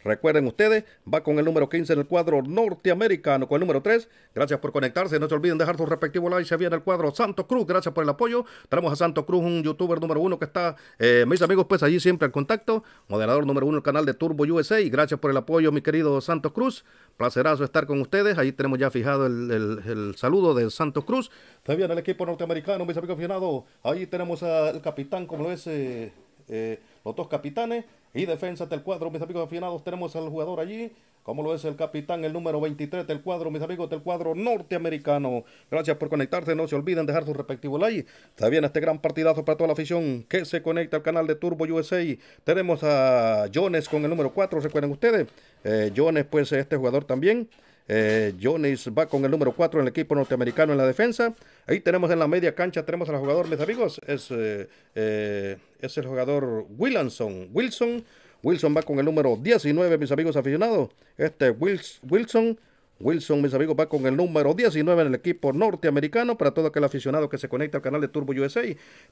recuerden ustedes, va con el número 15 en el cuadro norteamericano, con el número 3. Gracias por conectarse. No se olviden dejar su respectivo like. Se viene el cuadro Santo Cruz. Gracias por el apoyo. Tenemos a Santo Cruz, un youtuber número uno que está, eh, mis amigos, pues allí siempre al contacto. Moderador número uno del canal de Turbo USA. Y gracias por el apoyo, mi querido Santo Cruz. Placerazo estar con ustedes. Ahí tenemos ya fijado el, saludo de Santo Cruz. También el equipo norteamericano, mis amigos aficionados. Ahí tenemos al capitán, como lo es. eh, eh los dos capitanes y defensa del cuadro, mis amigos afinados, tenemos al jugador allí, como lo es el capitán, el número 23 del cuadro, mis amigos del cuadro norteamericano. Gracias por conectarse, no se olviden dejar su respectivo like. Está bien este gran partidazo para toda la afición que se conecta al canal de Turbo USA. Tenemos a Jones con el número 4, recuerden ustedes. Eh, Jones, pues este jugador también. Eh, Jones va con el número 4 en el equipo norteamericano en la defensa. Ahí tenemos en la media cancha, tenemos al jugador, mis amigos, es, eh, eh, es el jugador Wilson. Wilson. Wilson va con el número 19, mis amigos aficionados. Este Wilson. Wilson, mis amigos, va con el número 19 en el equipo norteamericano. Para todo aquel aficionado que se conecta al canal de Turbo USA,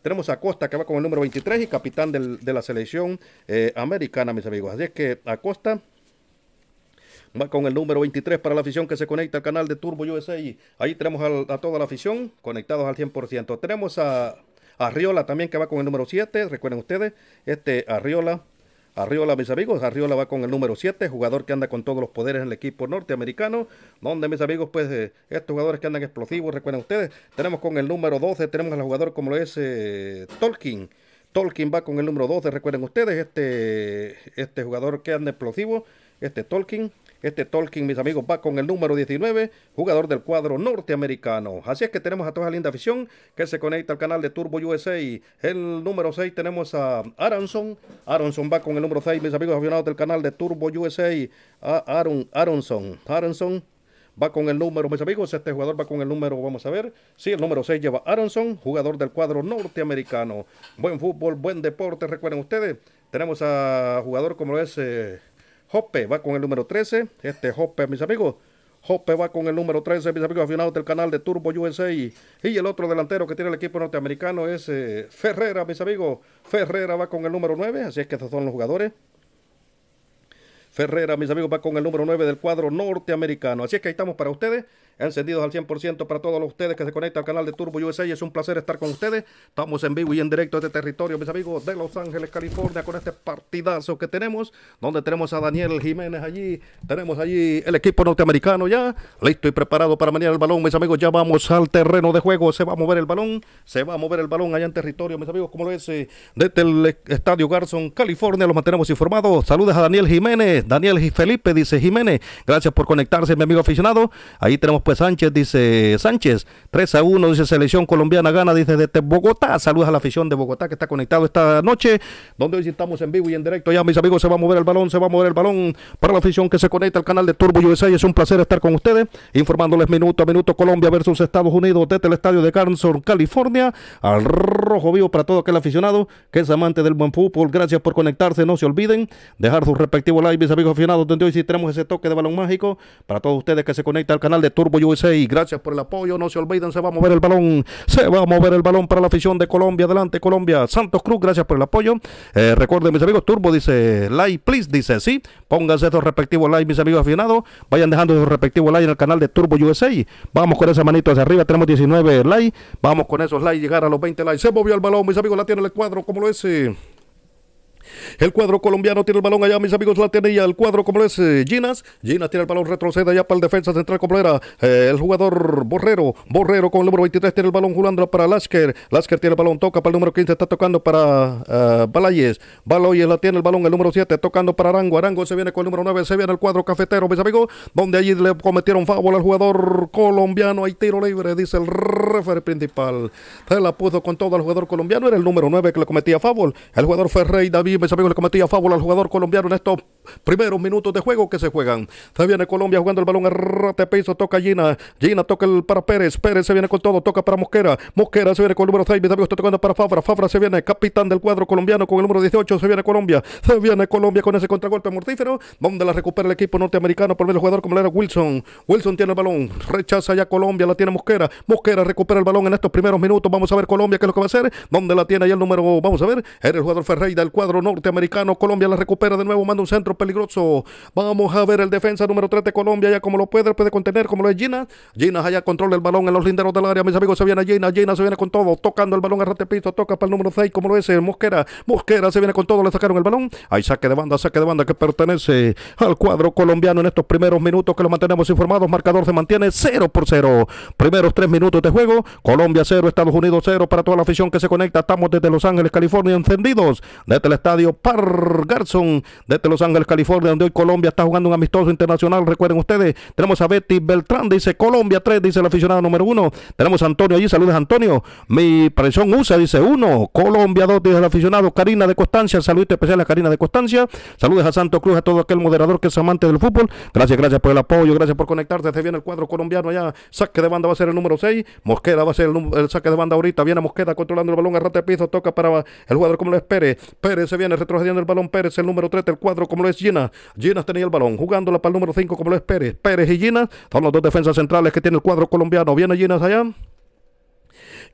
tenemos a Acosta que va con el número 23 y capitán de la selección americana, mis amigos. Así es que Acosta va con el número 23 para la afición que se conecta al canal de Turbo USA. Ahí tenemos a, toda la afición conectados al 100%. Tenemos a Arriola también que va con el número 7. Recuerden ustedes, este Arriola, Arriola mis amigos, Arriola va con el número 7, jugador que anda con todos los poderes en el equipo norteamericano. Donde mis amigos, pues eh, estos jugadores que andan explosivos, recuerden ustedes, tenemos con el número 12, tenemos al jugador como lo es eh, Tolkien. Tolkien va con el número 12, recuerden ustedes, este, este jugador que anda explosivo este Tolkien. Este Tolkien, mis amigos, va con el número 19, jugador del cuadro norteamericano. Así es que tenemos a toda la linda afición que se conecta al canal de Turbo USA. El número 6 tenemos a Aronson. Aronson va con el número 6, mis amigos aficionados del canal de Turbo USA. A Aaron, Aronson. Aronson va con el número, mis amigos, este jugador va con el número, vamos a ver, sí, el número 6 lleva Aronson, jugador del cuadro norteamericano. Buen fútbol, buen deporte, recuerden ustedes, tenemos a jugador como es... Eh, Hoppe va con el número 13. Este Hoppe, mis amigos. Hoppe va con el número 13, mis amigos afinados del canal de Turbo USA. Y el otro delantero que tiene el equipo norteamericano es eh, Ferrera, mis amigos. Ferrera va con el número 9. Así es que estos son los jugadores. Ferrera, mis amigos, va con el número 9 del cuadro norteamericano. Así es que ahí estamos para ustedes encendidos al 100% para todos ustedes que se conectan al canal de Turbo USA. es un placer estar con ustedes. Estamos en vivo y en directo desde territorio, mis amigos de Los Ángeles, California, con este partidazo que tenemos, donde tenemos a Daniel Jiménez allí. Tenemos allí el equipo norteamericano ya, listo y preparado para manejar el balón, mis amigos. Ya vamos al terreno de juego. Se va a mover el balón, se va a mover el balón allá en territorio, mis amigos, como lo es eh, desde el e-, Estadio Garson, California. Los mantenemos informados. Saludos a Daniel Jiménez. Daniel y Felipe dice Jiménez, gracias por conectarse, mi amigo aficionado. Ahí tenemos pues Sánchez, dice Sánchez, 3 a 1, dice Selección Colombiana gana, dice desde Bogotá. Saludos a la afición de Bogotá que está conectado esta noche, donde hoy estamos en vivo y en directo. Ya, mis amigos, se va a mover el balón, se va a mover el balón para la afición que se conecta al canal de Turbo USA. Es un placer estar con ustedes, informándoles minuto a minuto Colombia versus Estados Unidos desde el estadio de Carson, California. Al rojo vivo para todo aquel aficionado que es amante del buen fútbol. Gracias por conectarse, no se olviden dejar sus respectivos like mis amigos aficionados, donde hoy si tenemos ese toque de balón mágico para todos ustedes que se conectan al canal de Turbo USA. Gracias por el apoyo. No se olviden, se va a mover el balón. Se va a mover el balón para la afición de Colombia. Adelante, Colombia. Santos Cruz, gracias por el apoyo. Eh, recuerden, mis amigos, Turbo dice like, please, dice sí. Pónganse esos respectivos like, mis amigos afinados. Vayan dejando sus respectivos like en el canal de Turbo USA. Vamos con esa manito hacia arriba. Tenemos 19 likes. Vamos con esos likes, llegar a los 20 likes. Se movió el balón, mis amigos, la tiene el cuadro, como lo es. El cuadro colombiano tiene el balón allá, mis amigos, la tenía. El cuadro como es eh, Ginas. Ginas tiene el balón, retrocede allá para el defensa central como eh, el jugador Borrero. Borrero con el número 23 tiene el balón jugando para Lasker. Lasker tiene el balón, toca para el número 15, está tocando para eh, Balayes. Balayes la tiene el balón, el número 7, tocando para Arango. Arango se viene con el número 9, se viene el cuadro cafetero, mis amigos, donde allí le cometieron favor al jugador colombiano. Hay tiro libre, dice el referee principal. Se la puso con todo al jugador colombiano, era el número 9 que le cometía favor. El jugador Ferrey David mis amigos, le cometía fábula al jugador colombiano en estos primeros minutos de juego que se juegan. Se viene Colombia jugando el balón a peso, toca Gina, Gina toca el para Pérez, Pérez se viene con todo, toca para Mosquera, Mosquera se viene con el número 6, mis amigos, está tocando para Fafra, Fafra se viene, capitán del cuadro colombiano con el número 18, se viene Colombia, se viene Colombia con ese contragolpe mortífero, donde la recupera el equipo norteamericano por medio del jugador como era Wilson, Wilson tiene el balón, rechaza ya Colombia, la tiene Mosquera, Mosquera recupera el balón en estos primeros minutos, vamos a ver Colombia qué es lo que va a hacer, donde la tiene ahí el número, vamos a ver, era el jugador Ferreira, del cuadro no norteamericano. Colombia la recupera de nuevo, manda un centro peligroso. Vamos a ver el defensa número 3 de Colombia, ya como lo puede, puede contener, como lo es Gina. Gina allá controla el balón en los linderos del área. Mis amigos, se viene Gina, Gina se viene con todo, tocando el balón a Ratepito, toca para el número 6, como lo es eh, Mosquera. Mosquera se viene con todo, le sacaron el balón. Hay saque de banda, saque de banda que pertenece al cuadro colombiano en estos primeros minutos que lo mantenemos informados. Marcador se mantiene 0 por 0. Primeros 3 minutos de juego. Colombia 0, Estados Unidos 0 para toda la afición que se conecta. Estamos desde Los Ángeles, California, encendidos desde el estadio. Par Garson desde Los Ángeles, California, donde hoy Colombia está jugando un amistoso internacional. Recuerden ustedes, tenemos a Betty Beltrán, dice Colombia 3, dice el aficionado número 1. Tenemos a Antonio allí, saludos Antonio. Mi presión USA dice 1, Colombia 2, dice el aficionado. Karina de Constancia, saludito especial a Karina de Constancia. Saludos a Santo Cruz, a todo aquel moderador que es amante del fútbol. Gracias, gracias por el apoyo, gracias por conectarse se viene el cuadro colombiano allá. Saque de banda va a ser el número 6. Mosqueda va a ser el, saque de banda ahorita. Viene Mosqueda controlando el balón, de piso, toca para el jugador como lo espere. Pérez se viene retrocediendo el balón. Pérez, el número 3 del cuadro, como lo es Gina Gina tenía el balón, jugándola para el número 5, como lo es Pérez. Pérez y Gina son los dos defensas centrales que tiene el cuadro colombiano. Viene Gina allá.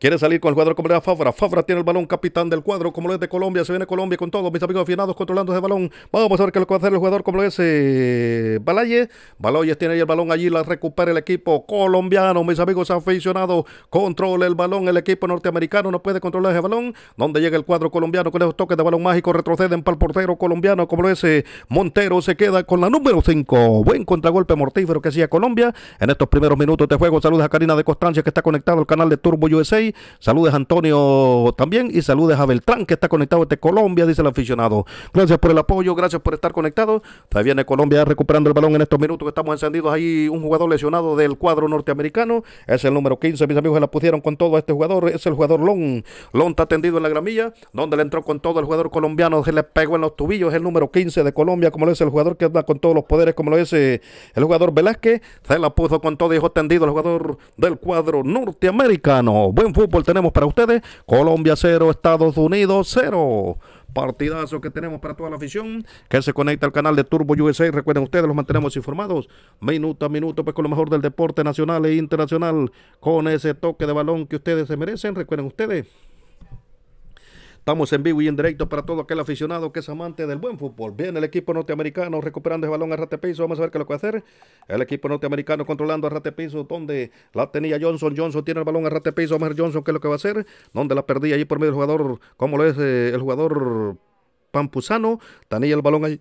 Quiere salir con el jugador como le da Fafra. Fafra tiene el balón, capitán del cuadro, como lo es de Colombia. Se viene Colombia con todos mis amigos afinados controlando ese balón. Vamos a ver qué lo puede hacer el jugador como lo es eh, Balayes. tiene ahí el balón allí, la recupera el equipo colombiano. Mis amigos aficionados, controla el balón. El equipo norteamericano no puede controlar ese balón. Donde llega el cuadro colombiano con esos toques de balón mágico, retroceden para el portero colombiano como lo es eh, Montero. Se queda con la número 5. Buen contragolpe mortífero que hacía Colombia en estos primeros minutos de juego. Saludos a Karina de Constancia que está conectado al canal de Turbo USA saludos a Antonio también y saludes a Beltrán que está conectado desde Colombia, dice el aficionado. Gracias por el apoyo, gracias por estar conectado. Todavía viene Colombia recuperando el balón en estos minutos que estamos encendidos. ahí un jugador lesionado del cuadro norteamericano. Es el número 15. Mis amigos se la pusieron con todo a este jugador. Es el jugador Lon. Lon está tendido en la gramilla, donde le entró con todo el jugador colombiano. Se le pegó en los tubillos. Es el número 15 de Colombia, como lo es el jugador que anda con todos los poderes, como lo es eh, el jugador Velázquez. Se la puso con todo y dejó tendido el jugador del cuadro norteamericano. Buen fútbol tenemos para ustedes. Colombia 0, Estados Unidos 0 partidazo que tenemos para toda la afición que se conecta al canal de Turbo USA. Recuerden ustedes, los mantenemos informados minuto a minuto, pues con lo mejor del deporte nacional e internacional, con ese toque de balón que ustedes se merecen. Recuerden ustedes. Estamos en vivo y en directo para todo aquel aficionado que es amante del buen fútbol. Bien, el equipo norteamericano recuperando el balón a piso. Vamos a ver qué lo a hacer. El equipo norteamericano controlando a piso. donde la tenía Johnson. Johnson tiene el balón a ratepiso. Vamos a ver Johnson qué es lo que va a hacer. Donde la perdí allí por medio del jugador, Cómo lo es eh, el jugador Pampuzano. Tenía el balón ahí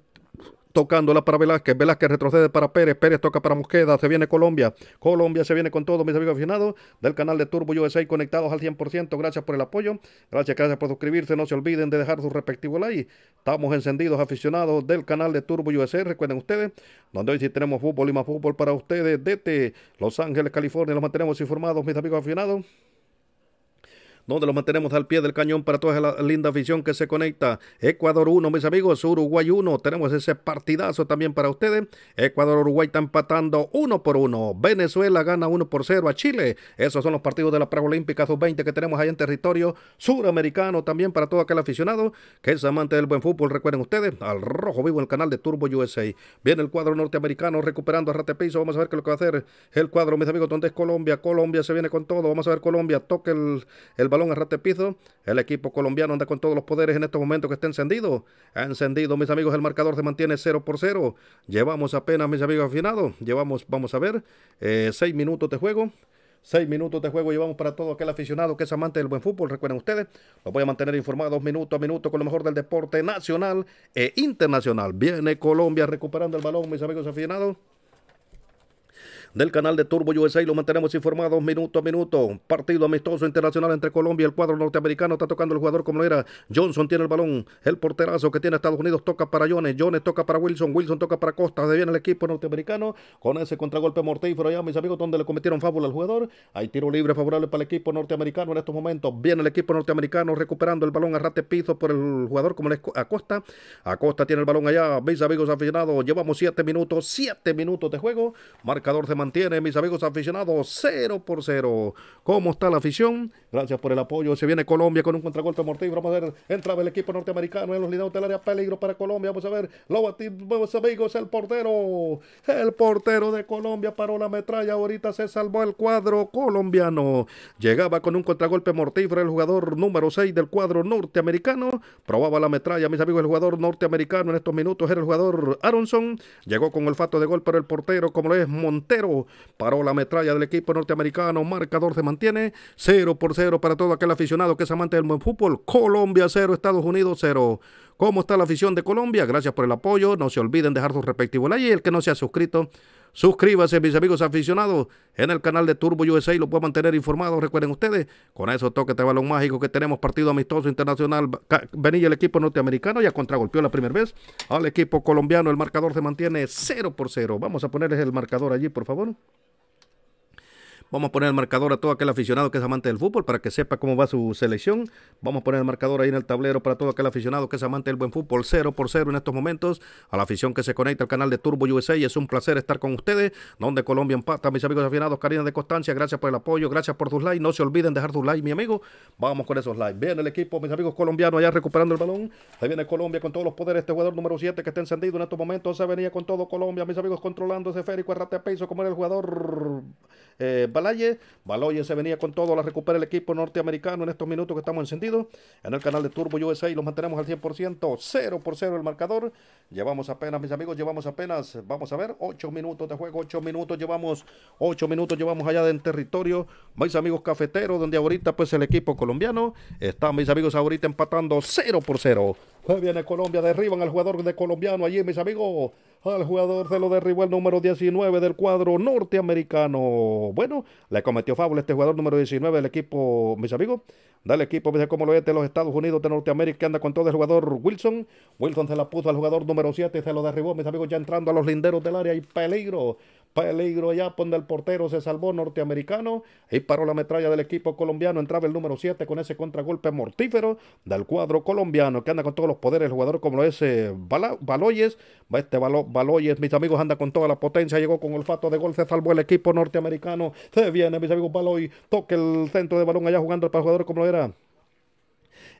tocándola para Velázquez, Velázquez retrocede para Pérez, Pérez toca para Mosqueda, se viene Colombia, Colombia se viene con todo, mis amigos aficionados del canal de Turbo USA conectados al 100%, gracias por el apoyo, gracias, gracias por suscribirse, no se olviden de dejar su respectivo like, estamos encendidos aficionados del canal de Turbo USA, recuerden ustedes, donde hoy sí tenemos fútbol y más fútbol para ustedes desde Los Ángeles, California, los mantenemos informados, mis amigos aficionados donde los mantenemos al pie del cañón para toda esa linda afición que se conecta. Ecuador 1, mis amigos, Uruguay 1. Tenemos ese partidazo también para ustedes. Ecuador-Uruguay está empatando 1 por 1. Venezuela gana 1 por 0 a Chile. Esos son los partidos de la Preolímpica Sub-20 que tenemos ahí en territorio suramericano también para todo aquel aficionado que es amante del buen fútbol. Recuerden ustedes, al rojo vivo el canal de Turbo USA. Viene el cuadro norteamericano recuperando a piso, Vamos a ver qué es lo que va a hacer el cuadro, mis amigos, donde es Colombia. Colombia se viene con todo. Vamos a ver Colombia. Toca el, el balón piso. El equipo colombiano anda con todos los poderes en estos momentos que está encendido. Ha encendido, mis amigos, el marcador se mantiene 0 por 0. Llevamos apenas, mis amigos, afinados, Llevamos, vamos a ver, 6 eh, minutos de juego. seis minutos de juego llevamos para todo aquel aficionado que es amante del buen fútbol. Recuerden ustedes, los voy a mantener informados minuto a minuto con lo mejor del deporte nacional e internacional. Viene Colombia recuperando el balón, mis amigos aficionados del canal de Turbo USA y lo mantenemos informados minuto a minuto. Partido amistoso internacional entre Colombia y el cuadro norteamericano. Está tocando el jugador como lo era. Johnson tiene el balón. El porterazo que tiene Estados Unidos toca para Jones. Jones toca para Wilson. Wilson toca para Costa. De viene el equipo norteamericano con ese contragolpe mortífero allá, mis amigos, donde le cometieron fábula al jugador. Hay tiro libre favorable para el equipo norteamericano en estos momentos. Viene el equipo norteamericano recuperando el balón a rate piso por el jugador como les Acosta. Acosta tiene el balón allá, mis amigos aficionados. Llevamos 7 minutos, 7 minutos de juego. Marcador de mantiene, mis amigos aficionados, 0 por 0. ¿Cómo está la afición? Gracias por el apoyo. Se viene Colombia con un contragolpe mortífero. Vamos a ver, entraba el equipo norteamericano en los lineados del área. Peligro para Colombia. Vamos a ver, lo mis amigos, el portero. El portero de Colombia paró la metralla. Ahorita se salvó el cuadro colombiano. Llegaba con un contragolpe mortífero el jugador número 6 del cuadro norteamericano. Probaba la metralla, mis amigos, el jugador norteamericano en estos minutos era el jugador Aronson. Llegó con el olfato de gol, pero el portero, como lo es Montero Paró la metralla del equipo norteamericano. Marcador se mantiene 0 por 0 para todo aquel aficionado que es amante del buen fútbol. Colombia 0, Estados Unidos 0. ¿Cómo está la afición de Colombia? Gracias por el apoyo. No se olviden dejar su respectivo like y el que no se ha suscrito Suscríbase, mis amigos aficionados, en el canal de Turbo USA y lo puedo mantener informado. Recuerden ustedes, con eso toque de balón mágico que tenemos, partido amistoso internacional. Venía el equipo norteamericano, ya contragolpeó la primera vez al equipo colombiano. El marcador se mantiene 0 por 0. Vamos a ponerles el marcador allí, por favor. Vamos a poner el marcador a todo aquel aficionado que es amante del fútbol para que sepa cómo va su selección. Vamos a poner el marcador ahí en el tablero para todo aquel aficionado que es amante del buen fútbol. cero por cero en estos momentos. A la afición que se conecta al canal de Turbo USA. Es un placer estar con ustedes. Donde Colombia empata, mis amigos aficionados. Karina de Constancia, gracias por el apoyo. Gracias por tus likes. No se olviden dejar tus likes, mi amigo. Vamos con esos likes. Bien, el equipo, mis amigos colombianos, allá recuperando el balón. Ahí viene Colombia con todos los poderes. Este jugador número 7 que está encendido en estos momentos. Se venía con todo Colombia, mis amigos, controlando ese férico, errate a peso, como era el jugador eh, Balaye. Baloye se venía con todo, la recupera el equipo norteamericano en estos minutos que estamos encendidos. En el canal de Turbo USA y los mantenemos al 100%, 0 por 0 el marcador. Llevamos apenas, mis amigos, llevamos apenas, vamos a ver, 8 minutos de juego, 8 minutos llevamos, 8 minutos llevamos allá en territorio, mis amigos cafeteros, donde ahorita pues el equipo colombiano está, mis amigos, ahorita empatando 0 por 0. Viene Colombia, derriban al jugador de colombiano allí, mis amigos. Al jugador se lo derribó el número 19 del cuadro norteamericano. Bueno, le cometió fábula este jugador número 19 del equipo, mis amigos. Dale equipo, dice como lo es de los Estados Unidos de Norteamérica, que anda con todo el jugador Wilson. Wilson se la puso al jugador número 7, se lo derribó, mis amigos, ya entrando a los linderos del área y peligro. Peligro ya donde el portero se salvó norteamericano y paró la metralla del equipo colombiano. Entraba el número 7 con ese contragolpe mortífero del cuadro colombiano que anda con todos los poderes. El jugador como lo es eh, Baloyes, va este balón Baloyes, mis amigos, anda con toda la potencia, llegó con olfato de gol, se salvó el equipo norteamericano, se viene, mis amigos, Baloy, toque el centro de balón allá jugando para jugador como lo era.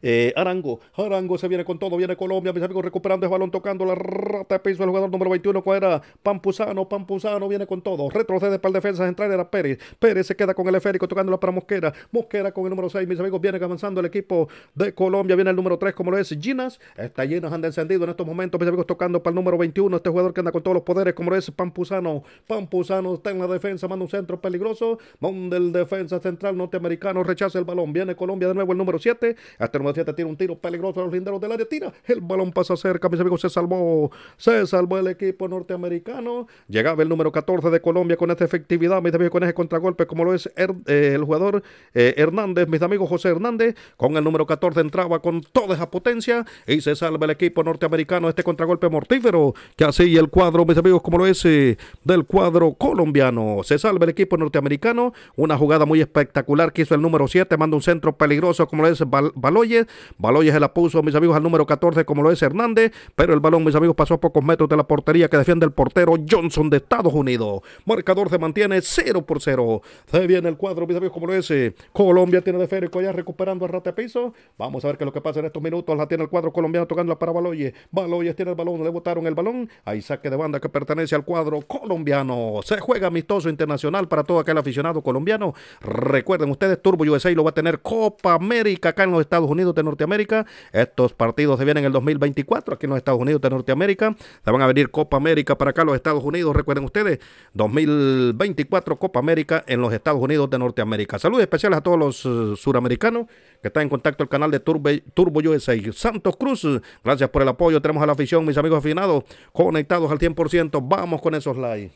Eh, Arango, Arango se viene con todo, viene Colombia, mis amigos recuperando el balón, tocando la rata de piso el jugador número 21, cuál era Pampuzano, Pampuzano viene con todo, retrocede para el defensa central, era Pérez, Pérez se queda con el esférico tocándola para Mosquera, Mosquera con el número 6, mis amigos, viene avanzando el equipo de Colombia, viene el número 3 como lo es Ginas, está Ginas anda encendido en estos momentos, mis amigos, tocando para el número 21, este jugador que anda con todos los poderes como lo es Pampuzano, Pampuzano está en la defensa, manda un centro peligroso, donde el defensa central norteamericano rechaza el balón, viene Colombia de nuevo el número 7, hasta el 7 tiene un tiro peligroso a los linderos del área. Tira. El balón pasa cerca, mis amigos. Se salvó. Se salvó el equipo norteamericano. Llegaba el número 14 de Colombia con esta efectividad, mis amigos, con ese contragolpe, como lo es eh, el, jugador eh, Hernández, mis amigos José Hernández. Con el número 14 entraba con toda esa potencia y se salva el equipo norteamericano. Este contragolpe mortífero que así el cuadro, mis amigos, como lo es eh, del cuadro colombiano. Se salva el equipo norteamericano. Una jugada muy espectacular que hizo el número 7. Manda un centro peligroso, como lo es Baloye Baloyes se la puso, mis amigos, al número 14, como lo es Hernández. Pero el balón, mis amigos, pasó a pocos metros de la portería que defiende el portero Johnson de Estados Unidos. Marcador se mantiene 0 por 0. Se viene el cuadro, mis amigos, como lo es. Eh, Colombia tiene de Férico ya recuperando a piso. Vamos a ver qué es lo que pasa en estos minutos. La tiene el cuadro colombiano tocando para Baloyes. Baloyes tiene el balón, le botaron el balón. Ahí saque de banda que pertenece al cuadro colombiano. Se juega amistoso internacional para todo aquel aficionado colombiano. Recuerden ustedes, Turbo USA lo va a tener Copa América acá en los Estados Unidos de Norteamérica. Estos partidos se vienen en el 2024 aquí en los Estados Unidos de Norteamérica. Se van a venir Copa América para acá, los Estados Unidos. Recuerden ustedes, 2024 Copa América en los Estados Unidos de Norteamérica. Saludos especiales a todos los eh, suramericanos que están en contacto el canal de Turbo, Turbo USA. Santos Cruz, gracias por el apoyo. Tenemos a la afición, mis amigos afinados, conectados al 100%. Vamos con esos likes.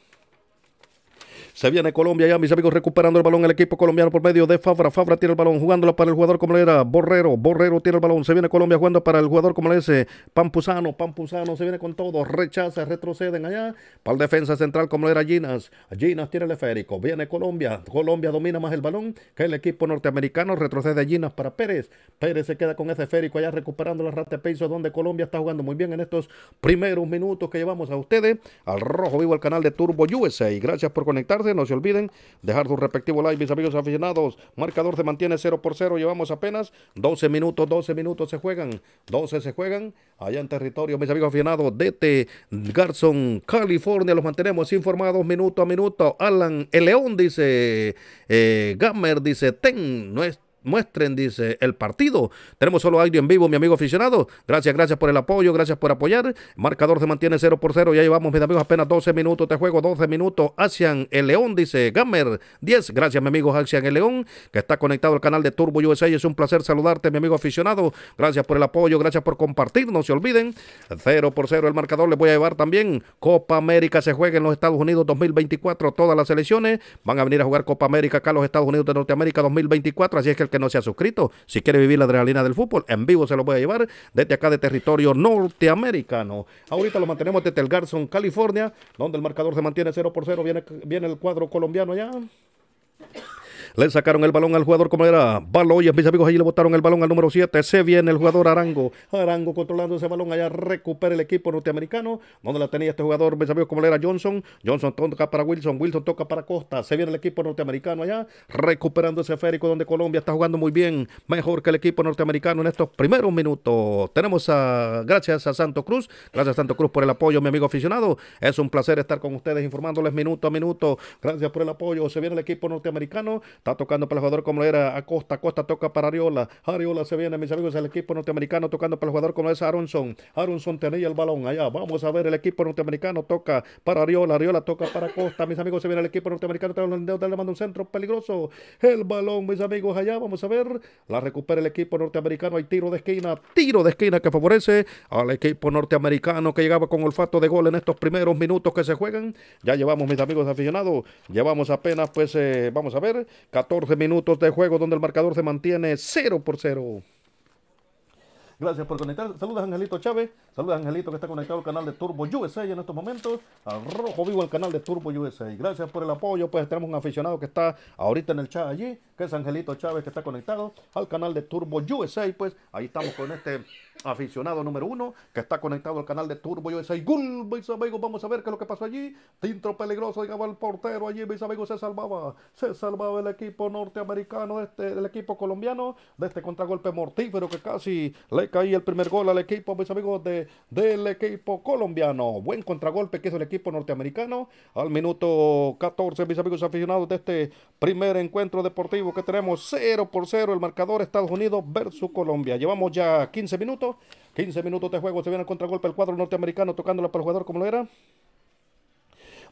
Se viene Colombia allá mis amigos, recuperando el balón. El equipo colombiano por medio de Fabra. Fabra tiene el balón, jugándolo para el jugador como era Borrero. Borrero tiene el balón. Se viene Colombia jugando para el jugador como le dice eh, Pampusano. Pampusano se viene con todo. Rechaza, retroceden allá. Para el defensa central como era Ginas. Ginas tiene el esférico. Viene Colombia. Colombia domina más el balón que el equipo norteamericano. Retrocede Ginas para Pérez. Pérez se queda con ese esférico allá recuperando la rata de peso donde Colombia está jugando muy bien en estos primeros minutos que llevamos a ustedes. Al rojo vivo el canal de Turbo USA. Gracias por conectarse. No se olviden dejar su respectivo like, mis amigos aficionados. Marcador se mantiene 0 por 0. Llevamos apenas 12 minutos, 12 minutos se juegan. 12 se juegan allá en territorio, mis amigos aficionados. DT Garson, California. Los mantenemos informados minuto a minuto. Alan El León dice, eh, Gamer dice, ten nuestro muestren, dice, el partido. Tenemos solo audio en vivo, mi amigo aficionado. Gracias, gracias por el apoyo, gracias por apoyar. Marcador se mantiene 0 por 0. Ya llevamos, mis amigos, apenas 12 minutos de juego, 12 minutos. Asian el León, dice Gamer 10. Gracias, mi amigo Asian el León, que está conectado al canal de Turbo USA. Es un placer saludarte, mi amigo aficionado. Gracias por el apoyo, gracias por compartir. No se olviden, 0 por 0 el marcador. Les voy a llevar también Copa América se juega en los Estados Unidos 2024. Todas las selecciones van a venir a jugar Copa América acá los Estados Unidos de Norteamérica 2024. Así es que el que no se ha suscrito, si quiere vivir la adrenalina del fútbol, en vivo se lo voy a llevar desde acá de territorio norteamericano. Ahorita lo mantenemos desde el Garson, California, donde el marcador se mantiene 0 por 0. Viene, viene el cuadro colombiano ya. Le sacaron el balón al jugador como era Baloyes, mis amigos, allí le botaron el balón al número 7. Se viene el jugador Arango. Arango controlando ese balón allá, recupera el equipo norteamericano. Donde la tenía este jugador, mis amigos, como era Johnson. Johnson toca para Wilson, Wilson toca para Costa. Se viene el equipo norteamericano allá, recuperando ese férico donde Colombia está jugando muy bien, mejor que el equipo norteamericano en estos primeros minutos. Tenemos a, gracias a Santo Cruz, gracias a Santo Cruz por el apoyo, mi amigo aficionado. Es un placer estar con ustedes informándoles minuto a minuto. Gracias por el apoyo. Se viene el equipo norteamericano, Está tocando para el jugador como era. Acosta, Acosta toca para Ariola. Ariola se viene, mis amigos, el equipo norteamericano tocando para el jugador como es Aronson. Aronson tenía el balón allá. Vamos a ver, el equipo norteamericano toca para Ariola. Ariola toca para Acosta. Mis amigos, se viene el equipo norteamericano. Le manda un centro peligroso. El balón, mis amigos, allá. Vamos a ver. La recupera el equipo norteamericano. Hay tiro de esquina. Tiro de esquina que favorece al equipo norteamericano que llegaba con olfato de gol en estos primeros minutos que se juegan. Ya llevamos, mis amigos aficionados. Llevamos apenas, pues, eh, vamos a ver. 14 minutos de juego donde el marcador se mantiene 0 por 0. Gracias por conectar. Saludos Angelito Chávez. Saludos Angelito que está conectado al canal de Turbo USA en estos momentos. a rojo vivo el canal de Turbo USA. Gracias por el apoyo. Pues tenemos un aficionado que está ahorita en el chat allí, que es Angelito Chávez que está conectado al canal de Turbo USA. Pues ahí estamos con este aficionado número uno, que está conectado al canal de Turbo USA. Gol, mis amigos, vamos a ver qué es lo que pasó allí. dentro peligroso, llegaba el portero allí, mis amigos, se salvaba. Se salvaba el equipo norteamericano, este, el equipo colombiano, de este contragolpe mortífero que casi le caí el primer gol al equipo, mis amigos, de, del equipo colombiano. Buen contragolpe que hizo el equipo norteamericano al minuto 14, mis amigos aficionados, de este primer encuentro deportivo que tenemos 0 por 0 el marcador Estados Unidos versus Colombia. Llevamos ya 15 minutos. 15 minutos de juego, se viene el contragolpe el cuadro norteamericano tocándola para el jugador como lo era.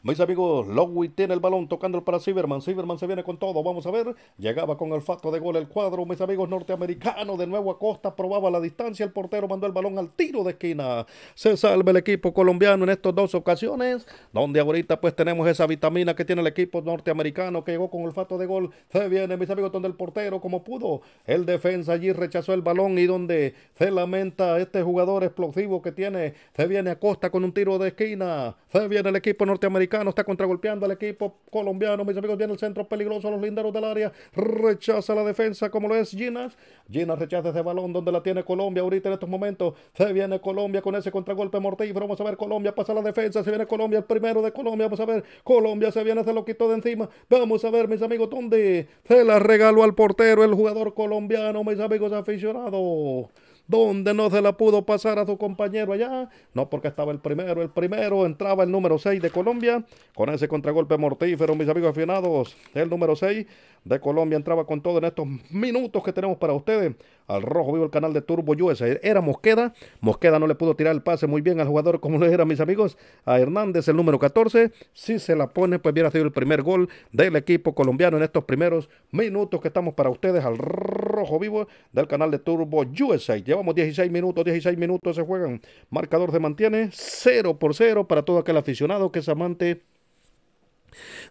Mis amigos, Lowey tiene el balón tocando para Silverman. Silverman se viene con todo. Vamos a ver. Llegaba con el olfato de gol el cuadro. Mis amigos norteamericano de nuevo a costa probaba la distancia. El portero mandó el balón al tiro de esquina. Se salva el equipo colombiano en estas dos ocasiones, donde ahorita pues tenemos esa vitamina que tiene el equipo norteamericano que llegó con el olfato de gol. Se viene, mis amigos, donde el portero, como pudo, el defensa allí rechazó el balón y donde se lamenta este jugador explosivo que tiene. Se viene a costa con un tiro de esquina. Se viene el equipo norteamericano está contragolpeando al equipo colombiano. Mis amigos, viene el centro peligroso a los linderos del área. Rechaza la defensa como lo es Ginas. Ginas rechaza ese balón donde la tiene Colombia ahorita en estos momentos. Se viene Colombia con ese contragolpe mortífero. Vamos a ver Colombia pasa la defensa. Se viene Colombia, el primero de Colombia. Vamos a ver Colombia se viene, se lo quitó de encima. Vamos a ver, mis amigos, dónde se la regaló al portero el jugador colombiano, mis amigos aficionados donde no se la pudo pasar a su compañero allá, no porque estaba el primero, el primero entraba el número 6 de Colombia, con ese contragolpe mortífero, mis amigos afinados. el número 6, de Colombia entraba con todo en estos minutos que tenemos para ustedes. Al rojo vivo el canal de Turbo USA. Era Mosqueda. Mosqueda no le pudo tirar el pase muy bien al jugador como lo era, mis amigos. A Hernández, el número 14. Si se la pone, pues hubiera sido el primer gol del equipo colombiano en estos primeros minutos que estamos para ustedes. Al rojo vivo del canal de Turbo USA. Llevamos 16 minutos, 16 minutos se juegan. Marcador se mantiene 0 por 0 para todo aquel aficionado que es amante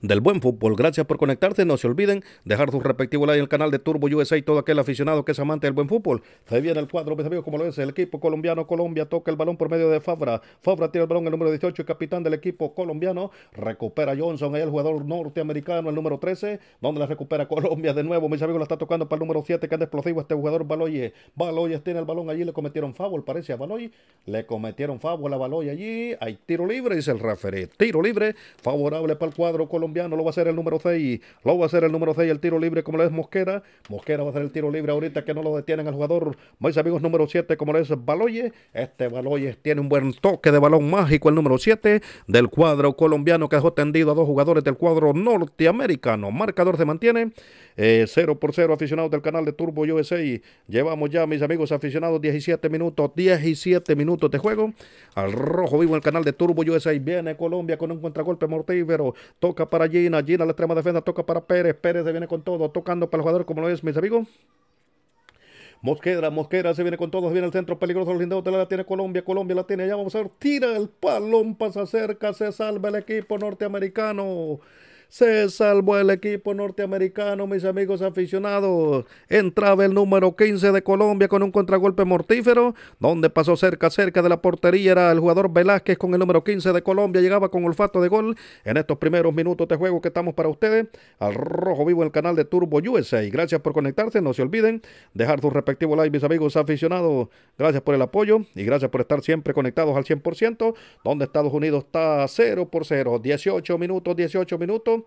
del buen fútbol. Gracias por conectarse. No se olviden dejar su respectivo like en el canal de Turbo USA y todo aquel aficionado que es amante del buen fútbol. Se viene el cuadro, mis amigos, como lo es el equipo colombiano. Colombia toca el balón por medio de Fabra. Fabra tira el balón, el número 18, capitán del equipo colombiano. Recupera Johnson, el jugador norteamericano, el número 13, donde la recupera Colombia de nuevo. Mis amigos, la está tocando para el número 7, que es explosivo este jugador Baloyes. Baloye tiene el balón allí, le cometieron favor parece a Baloy. Le cometieron fábula a Baloye allí. Hay tiro libre, dice el referee. Tiro libre, favorable para el cuadro cuadro colombiano, lo va a hacer el número 6, lo va a hacer el número 6, el tiro libre como lo es Mosquera, Mosquera va a hacer el tiro libre ahorita que no lo detienen al jugador, mis amigos, número 7 como lo es Baloye, este Baloye tiene un buen toque de balón mágico, el número 7 del cuadro colombiano que dejó tendido a dos jugadores del cuadro norteamericano, marcador se mantiene, 0 eh, por 0 aficionados del canal de Turbo USA, llevamos ya mis amigos aficionados 17 minutos, 17 minutos de juego, al rojo vivo el canal de Turbo USA, viene Colombia con un contragolpe mortífero Toca para Gina, Gina la extrema defensa, toca para Pérez, Pérez se viene con todo, tocando para el jugador como lo es, mis amigos. Mosquera, Mosquera se viene con todo, se viene el centro peligroso, los de la tiene Colombia, Colombia la tiene, allá vamos a ver, tira el palón, pasa cerca, se salva el equipo norteamericano. Se salvó el equipo norteamericano, mis amigos aficionados. Entraba el número 15 de Colombia con un contragolpe mortífero, donde pasó cerca, cerca de la portería. Era el jugador Velázquez con el número 15 de Colombia. Llegaba con olfato de gol en estos primeros minutos de juego que estamos para ustedes. Al rojo vivo en el canal de Turbo USA. Y gracias por conectarse. No se olviden dejar su respectivo like, mis amigos aficionados. Gracias por el apoyo y gracias por estar siempre conectados al 100%, donde Estados Unidos está 0 por 0. 18 minutos, 18 minutos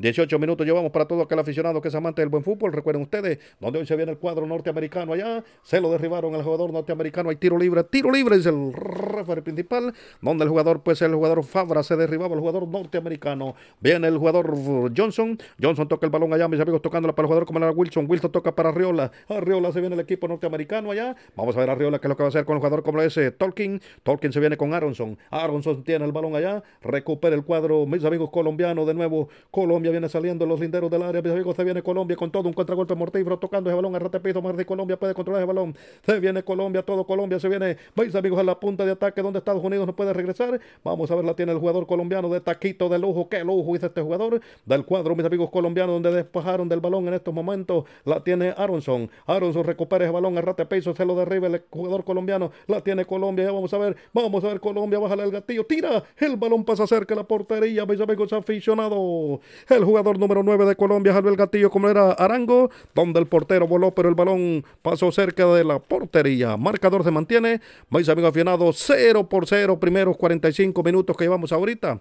18 minutos llevamos para todo aquel aficionado que es amante del buen fútbol. Recuerden ustedes, donde hoy se viene el cuadro norteamericano allá, se lo derribaron al jugador norteamericano. Hay tiro libre, tiro libre es el referee principal, donde el jugador, pues el jugador Fabra se derribaba el jugador norteamericano. Viene el jugador Johnson. Johnson toca el balón allá, mis amigos, tocándola para el jugador como era Wilson. Wilson toca para Riola Riola se viene el equipo norteamericano allá. Vamos a ver a Riola qué es lo que va a hacer con el jugador como ese Tolkien. Tolkien se viene con Aronson. Aronson tiene el balón allá. Recupera el cuadro, mis amigos colombianos, de nuevo Colombia viene saliendo los linderos del área. Se viene Colombia con todo un contragolpe mortífero tocando ese balón. Arrate peso más de Colombia puede controlar ese balón. Se viene Colombia, todo Colombia se viene. Veis amigos a la punta de ataque donde Estados Unidos no puede regresar. Vamos a ver, la tiene el jugador colombiano de taquito de lujo. Qué lujo hizo este jugador del cuadro, mis amigos colombianos, donde despajaron del balón en estos momentos. La tiene Aronson. Aronson recupera el balón. Arrate peso se lo derriba el jugador colombiano. La tiene Colombia. Ya vamos a ver. Vamos a ver Colombia. Bájale el gatillo. Tira. El balón pasa cerca la portería, veis amigos aficionados. El jugador número 9 de Colombia Javier gatillo como era Arango, donde el portero voló, pero el balón pasó cerca de la portería. Marcador se mantiene. maíz amigos aficionados, 0 por 0, primeros 45 minutos que llevamos ahorita.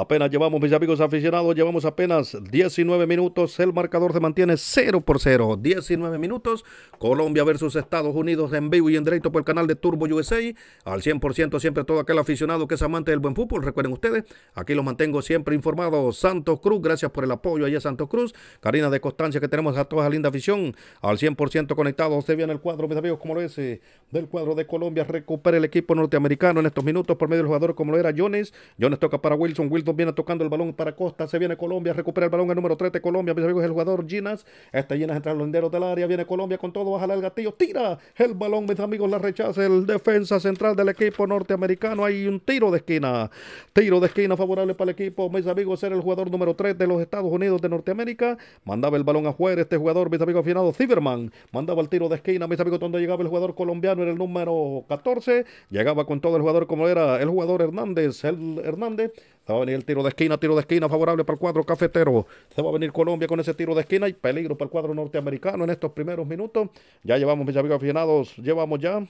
Apenas llevamos, mis amigos aficionados, llevamos apenas 19 minutos. El marcador se mantiene 0 por 0. 19 minutos. Colombia versus Estados Unidos en vivo y en directo por el canal de Turbo USA. Al 100% siempre todo aquel aficionado que es amante del buen fútbol. Recuerden ustedes, aquí los mantengo siempre informados. Santos Cruz, gracias por el apoyo allá Santos Cruz. Karina de Constancia que tenemos a toda esa linda afición. Al 100% conectados. Usted viene el cuadro, mis amigos, como lo es eh, del cuadro de Colombia. Recupera el equipo norteamericano en estos minutos por medio del jugador como lo era Jones. Jones toca para Wilson. Wilson viene tocando el balón para Costa, se viene Colombia, recupera el balón el número 3 de Colombia, mis amigos, el jugador Ginas, este Ginas entre los linderos del área, viene Colombia con todo, baja el gatillo, tira el balón, mis amigos, la rechaza el defensa central del equipo norteamericano, hay un tiro de esquina, tiro de esquina favorable para el equipo, mis amigos, era el jugador número 3 de los Estados Unidos de Norteamérica, mandaba el balón a jugar este jugador, mis amigos, afinado, Ziverman, mandaba el tiro de esquina, mis amigos, donde llegaba el jugador colombiano, era el número 14, llegaba con todo el jugador como era el jugador Hernández, el Hernández, se va a venir el tiro de esquina, tiro de esquina favorable para el cuadro cafetero. Se va a venir Colombia con ese tiro de esquina y peligro para el cuadro norteamericano en estos primeros minutos. Ya llevamos, mis amigos aficionados, llevamos ya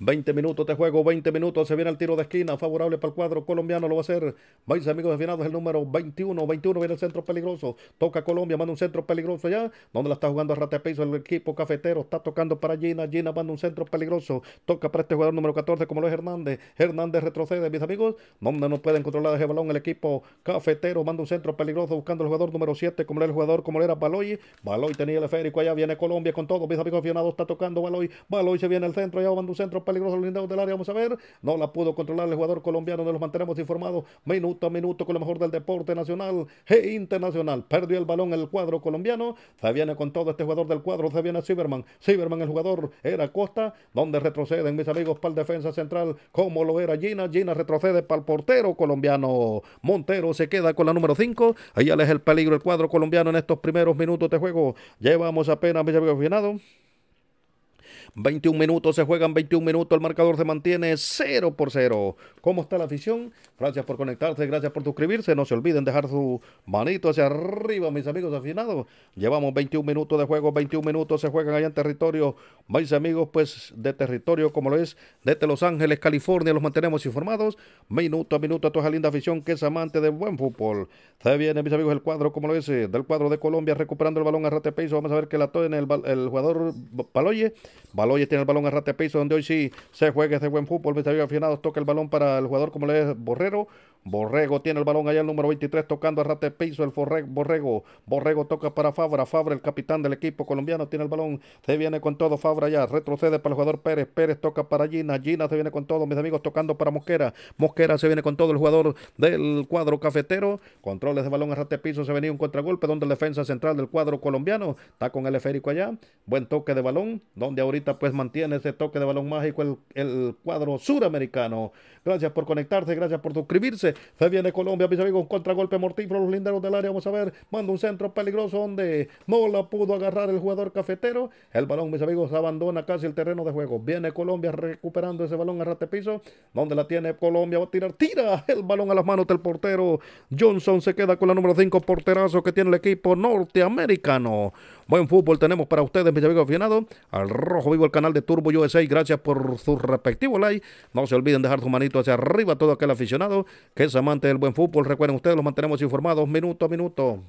20 minutos de juego, 20 minutos. Se viene el tiro de esquina favorable para el cuadro colombiano. Lo va a hacer Vais amigos afinados. El número 21. 21 viene el centro peligroso. Toca Colombia, manda un centro peligroso allá. Donde la está jugando a Piso, El equipo cafetero está tocando para Gina. Gina manda un centro peligroso. Toca para este jugador número 14, como lo es Hernández. Hernández retrocede, mis amigos. Donde no pueden controlar ese balón. El equipo cafetero manda un centro peligroso buscando el jugador número 7, como era el jugador, como era Baloy. Baloy tenía el esférico allá. Viene Colombia con todo. Mis amigos afinados está tocando Baloy. Baloy se viene al centro. Allá manda un centro peligroso blindado del área. Vamos a ver. No la pudo controlar el jugador colombiano. Nos los mantenemos informados minuto a minuto con lo mejor del deporte nacional e internacional. Perdió el balón el cuadro colombiano. Se viene con todo este jugador del cuadro. Se viene Cyberman Ciberman, el jugador, era Costa. Donde retroceden mis amigos para el defensa central. Como lo era Gina. Gina retrocede para el portero colombiano. Montero se queda con la número 5. Ahí es el peligro el cuadro colombiano en estos primeros minutos de juego. Llevamos apenas, mis amigos, finados. 21 minutos, se juegan 21 minutos, el marcador se mantiene 0 por 0. ¿Cómo está la afición? Gracias por conectarse, gracias por suscribirse. No se olviden dejar su manito hacia arriba, mis amigos afinados. Llevamos 21 minutos de juego, 21 minutos se juegan allá en territorio, mis amigos, pues de territorio como lo es desde Los Ángeles, California. Los mantenemos informados minuto a minuto a toda esa linda afición que es amante de buen fútbol. Se viene, mis amigos, el cuadro como lo es eh, del cuadro de Colombia recuperando el balón a Ratepeso. Vamos a ver que la toca el, jugador Paloye hoy tiene el balón a rate piso, donde hoy sí se juega ese buen fútbol. me salió afinado. toca el balón para el jugador como le es Borrero. Borrego tiene el balón allá el número 23 tocando a rate piso el Borrego, Borrego. Borrego toca para Fabra. Fabra, el capitán del equipo colombiano, tiene el balón. Se viene con todo Fabra ya. Retrocede para el jugador Pérez. Pérez toca para Gina. Gina se viene con todo. Mis amigos tocando para Mosquera. Mosquera se viene con todo el jugador del cuadro cafetero. Controles de balón a rate piso. Se venía un contragolpe donde el defensa central del cuadro colombiano está con el esférico allá. Buen toque de balón. Donde ahorita pues mantiene ese toque de balón mágico el, el cuadro suramericano. Gracias por conectarse. Gracias por suscribirse. Se viene Colombia, mis amigos. Contragolpe mortífero. Los linderos del área. Vamos a ver. Manda un centro peligroso donde no la pudo agarrar el jugador cafetero. El balón, mis amigos, abandona casi el terreno de juego. Viene Colombia recuperando ese balón a piso, Donde la tiene Colombia. Va a tirar. Tira el balón a las manos del portero. Johnson se queda con la número 5. Porterazo que tiene el equipo norteamericano. Buen fútbol tenemos para ustedes, mis amigos aficionados, Al rojo vivo el canal de Turbo USA. Gracias por su respectivo like. No se olviden dejar su manito hacia arriba todo aquel aficionado que es amante del buen fútbol. Recuerden ustedes, los mantenemos informados minuto a minuto.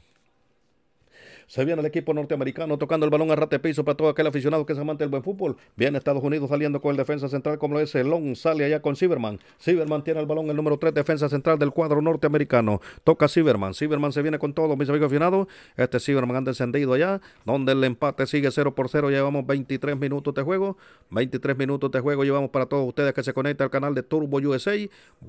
Se viene el equipo norteamericano tocando el balón a rate piso para todo aquel aficionado que se amante del buen fútbol. Viene Estados Unidos saliendo con el defensa central como lo es Long. Sale allá con Silverman. Silverman tiene el balón, el número 3, defensa central del cuadro norteamericano. Toca Ciberman. Silverman se viene con todo, mis amigos aficionados. Este Silverman han encendido allá, donde el empate sigue 0 por 0. Llevamos 23 minutos de juego. 23 minutos de juego llevamos para todos ustedes que se conectan al canal de Turbo USA.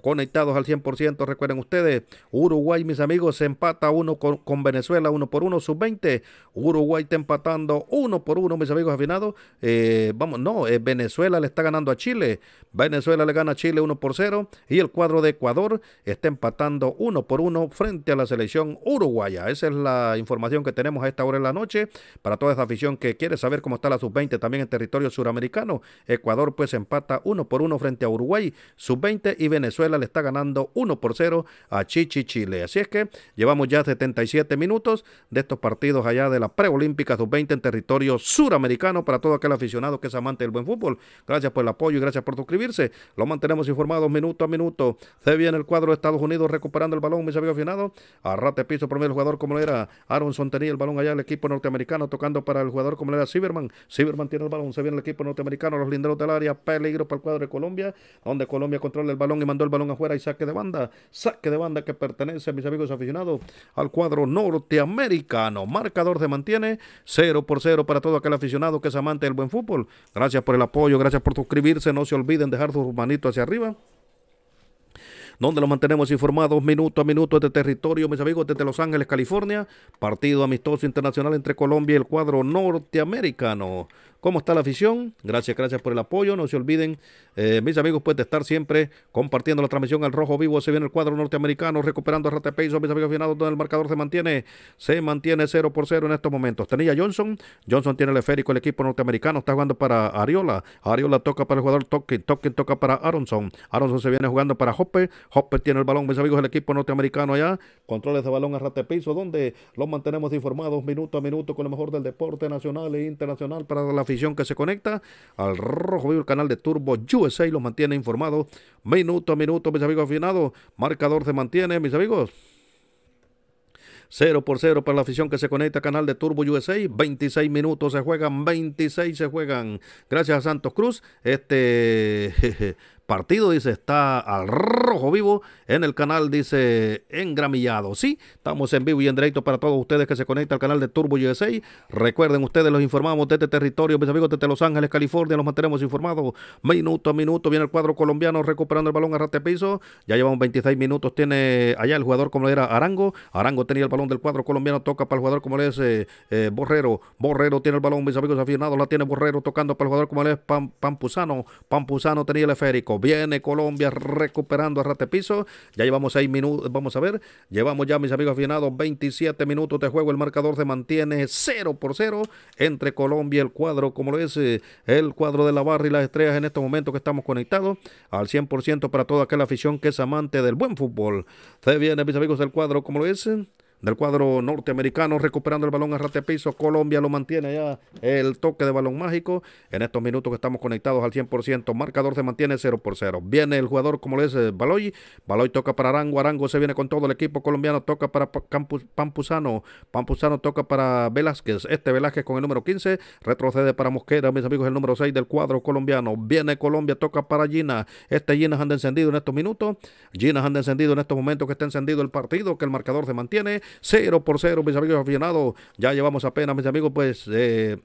Conectados al 100%. Recuerden ustedes, Uruguay, mis amigos, se empata uno con, Venezuela, uno por uno, sub-20. Uruguay está empatando uno por uno, mis amigos afinados. Eh, vamos, no, eh, Venezuela le está ganando a Chile. Venezuela le gana a Chile 1 por 0. Y el cuadro de Ecuador está empatando uno por uno frente a la selección uruguaya. Esa es la información que tenemos a esta hora de la noche. Para toda esa afición que quiere saber cómo está la sub-20 también en territorio suramericano. Ecuador pues empata uno por uno frente a Uruguay, sub-20 y Venezuela le está ganando 1 por 0 a Chichi Chile. Así es que llevamos ya 77 minutos de estos partidos allá de la preolímpica sub-20 en territorio suramericano para todo aquel aficionado que es amante del buen fútbol. Gracias por el apoyo y gracias por suscribirse. Lo mantenemos informados minuto a minuto. Se viene el cuadro de Estados Unidos recuperando el balón, mis amigos aficionados. Arrate piso primero el jugador como lo era. Aronson tenía el balón allá, el equipo norteamericano tocando para el jugador como lo era Silverman. Silverman tiene el balón, se viene el equipo norteamericano, los linderos del área, peligro para el cuadro de Colombia, donde Colombia controla el balón y mandó el balón afuera y saque de banda. Saque de banda que pertenece, a mis amigos aficionados, al cuadro norteamericano. Mar marcador se mantiene 0 por 0 para todo aquel aficionado que es amante del buen fútbol. Gracias por el apoyo, gracias por suscribirse, no se olviden dejar su manito hacia arriba donde lo mantenemos informados minuto a minuto de este territorio, mis amigos, desde Los Ángeles, California, partido amistoso internacional entre Colombia y el cuadro norteamericano cómo está la afición. Gracias, gracias por el apoyo. No se olviden, eh, mis amigos, pues de estar siempre compartiendo la transmisión al rojo vivo. Se viene el cuadro norteamericano recuperando a Ratepeiso, mis amigos afinados, donde el marcador se mantiene. Se mantiene 0 por 0 en estos momentos. Tenía Johnson. Johnson tiene el esférico, el equipo norteamericano está jugando para Ariola. Ariola toca para el jugador Toque, Toque toca para Aronson. Aronson se viene jugando para Hopper. Hopper tiene el balón, mis amigos, el equipo norteamericano allá. Controles de balón a Peso, donde los mantenemos informados minuto a minuto con lo mejor del deporte nacional e internacional para la afición que se conecta al Rojo Vivo, el canal de Turbo USA los mantiene informados minuto a minuto, mis amigos afinados. Marcador se mantiene, mis amigos. 0 por 0 para la afición que se conecta al canal de Turbo USA. 26 minutos se juegan, 26 se juegan. Gracias a Santos Cruz. Este partido, dice, está al rojo vivo en el canal, dice, engramillado. Sí, estamos en vivo y en directo para todos ustedes que se conectan al canal de Turbo USA. Recuerden, ustedes los informamos de este territorio, mis amigos desde Los Ángeles, California, los mantenemos informados minuto a minuto. Viene el cuadro colombiano recuperando el balón a rate piso. Ya llevamos 26 minutos, tiene allá el jugador como era Arango. Arango tenía el balón del cuadro colombiano, toca para el jugador como le es eh, eh, Borrero. Borrero tiene el balón, mis amigos afirmados. la tiene Borrero tocando para el jugador como le es Pampuzano Pampusano. Pampusano tenía el esférico viene Colombia recuperando a piso, Ya llevamos seis minutos. Vamos a ver. Llevamos ya, mis amigos afinados, 27 minutos de juego. El marcador se mantiene 0 por 0 entre Colombia y el cuadro, como lo es eh, el cuadro de la barra y las estrellas en este momento que estamos conectados al 100% para toda aquella afición que es amante del buen fútbol. Se viene, mis amigos, el cuadro, como lo es del cuadro norteamericano, recuperando el balón a piso Colombia lo mantiene ya el toque de balón mágico. En estos minutos que estamos conectados al 100%, marcador se mantiene 0 por 0. Viene el jugador, como le dice Baloy. Baloy toca para Arango. Arango se viene con todo el equipo colombiano. Toca para Pampuzano. Pampuzano toca para Velázquez. Este Velázquez con el número 15. Retrocede para Mosquera, mis amigos, el número 6 del cuadro colombiano. Viene Colombia, toca para Gina. Este Gina han encendido en estos minutos. Gina han encendido en estos momentos que está encendido el partido, que el marcador se mantiene. 0 por 0, mis amigos aficionados. Ya llevamos apenas, mis amigos, pues... Eh,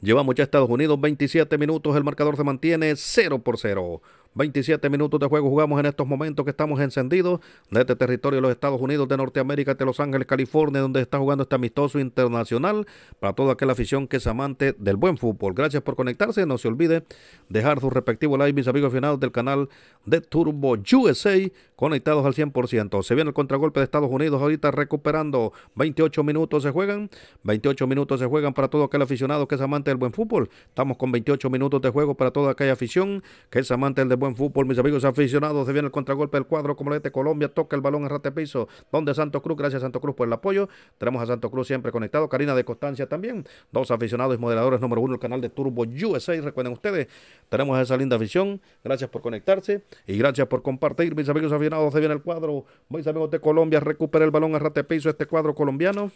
llevamos ya Estados Unidos 27 minutos, el marcador se mantiene 0 por 0. 27 minutos de juego jugamos en estos momentos que estamos encendidos de este territorio de los Estados Unidos de Norteamérica, de Los Ángeles, California, donde está jugando este amistoso internacional para toda aquella afición que es amante del buen fútbol. Gracias por conectarse. No se olvide dejar su respectivo like, mis amigos aficionados del canal de Turbo USA, conectados al 100%. Se viene el contragolpe de Estados Unidos ahorita recuperando 28 minutos se juegan, 28 minutos se juegan para todo aquel aficionado que es amante del buen fútbol. Estamos con 28 minutos de juego para toda aquella afición que es amante del buen fútbol, mis amigos aficionados. Se viene el contragolpe del cuadro, como lo dice Colombia, toca el balón a piso, Donde Santo Cruz, gracias a Santo Cruz por el apoyo. Tenemos a Santo Cruz siempre conectado. Karina de Constancia también. Dos aficionados y moderadores número uno, el canal de Turbo USA. Recuerden ustedes, tenemos esa linda afición. Gracias por conectarse y gracias por compartir, mis amigos aficionados. Se viene el cuadro. Mis amigos de Colombia, recupera el balón a piso, este cuadro colombiano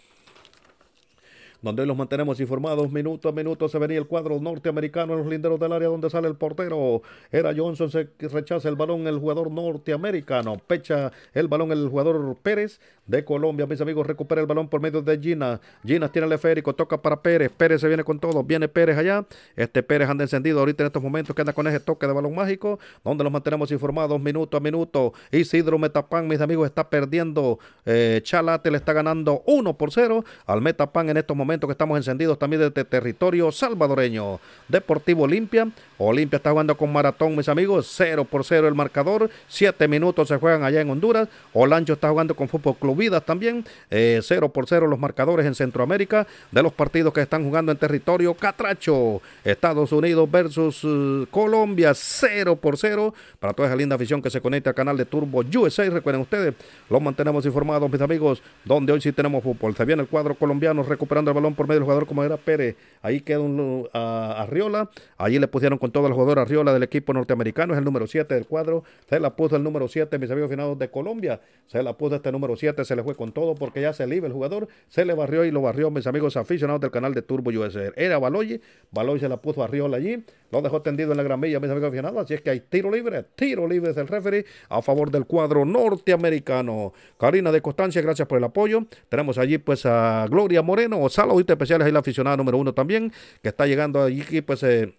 donde hoy los mantenemos informados minuto a minuto. Se venía el cuadro norteamericano en los linderos del área donde sale el portero. Era Johnson, se rechaza el balón el jugador norteamericano. Pecha el balón el jugador Pérez de Colombia. Mis amigos, recupera el balón por medio de Gina. Gina tiene el esférico, toca para Pérez. Pérez se viene con todo. Viene Pérez allá. Este Pérez anda encendido ahorita en estos momentos que anda con ese toque de balón mágico, donde los mantenemos informados minuto a minuto. Isidro Metapan, mis amigos, está perdiendo. Eh, Chalate le está ganando 1 por 0 al Metapan en estos momentos que estamos encendidos también desde territorio salvadoreño. Deportivo Olimpia. Olimpia está jugando con Maratón, mis amigos. 0 por 0 el marcador. 7 minutos se juegan allá en Honduras. Olancho está jugando con Fútbol Club también. Eh, cero por 0 los marcadores en Centroamérica. De los partidos que están jugando en territorio Catracho. Estados Unidos versus eh, Colombia. 0 por 0. Para toda esa linda afición que se conecta al canal de Turbo USA. Recuerden ustedes, los mantenemos informados, mis amigos, donde hoy sí tenemos fútbol. Se viene el cuadro colombiano recuperando el balón por medio del jugador como era Pérez. Ahí queda un uh, a Arriola. Allí le pusieron con todo al jugador Arriola del equipo norteamericano. Es el número 7 del cuadro. Se la puso el número 7, mis amigos aficionados de Colombia. Se la puso este número 7. Se le fue con todo porque ya se libre el jugador. Se le barrió y lo barrió, mis amigos aficionados del canal de Turbo USR. Era Baloy, Baloy se la puso a Riola allí. Lo dejó tendido en la gramilla, mis amigos aficionados. Así es que hay tiro libre. Tiro libre del referee a favor del cuadro norteamericano. Karina de Constancia, gracias por el apoyo. Tenemos allí pues a Gloria Moreno especial. especiales la aficionada número uno también, que está llegando allí, pues. Eh,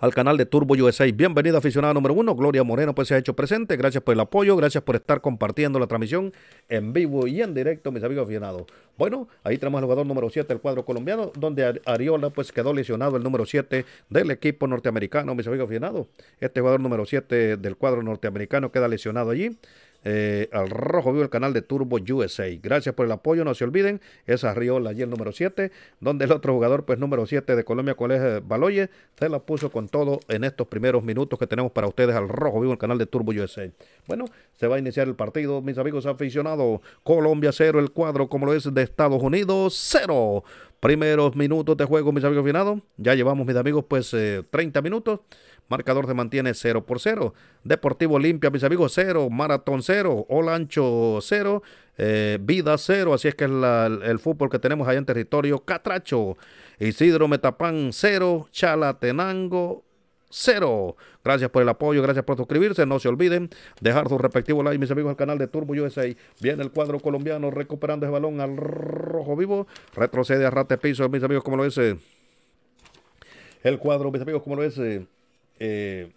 al canal de Turbo USA. Bienvenido, aficionada número uno, Gloria Moreno pues se ha hecho presente, gracias por el apoyo, gracias por estar compartiendo la transmisión en vivo y en directo, mis amigos aficionados. Bueno, ahí tenemos al jugador número 7 del cuadro colombiano, donde Ariola pues quedó lesionado el número 7 del equipo norteamericano, mis amigos aficionados. Este jugador número 7 del cuadro norteamericano queda lesionado allí. Eh, al Rojo Vivo, el canal de Turbo USA. Gracias por el apoyo, no se olviden, es Riola y el número 7, donde el otro jugador, pues número 7 de Colombia, cuál es eh, Baloye, se la puso con todo en estos primeros minutos que tenemos para ustedes al Rojo Vivo, el canal de Turbo USA. Bueno, se va a iniciar el partido, mis amigos aficionados. Colombia 0, el cuadro como lo es de Estados Unidos 0. Primeros minutos de juego, mis amigos aficionados. Ya llevamos, mis amigos, pues 30 eh, minutos. Marcador se mantiene 0 por 0. Deportivo Olimpia, mis amigos, 0. Maratón 0. Olancho 0. vida 0. Así es que es el, fútbol que tenemos ahí en territorio Catracho. Isidro Metapán 0. Chalatenango 0. Gracias por el apoyo, gracias por suscribirse. No se olviden dejar su respectivo like, mis amigos, al canal de Turbo USA. Viene el cuadro colombiano recuperando ese balón al rojo vivo. Retrocede a rate piso, mis amigos, como lo dice El cuadro, mis amigos, como lo dice... Eh,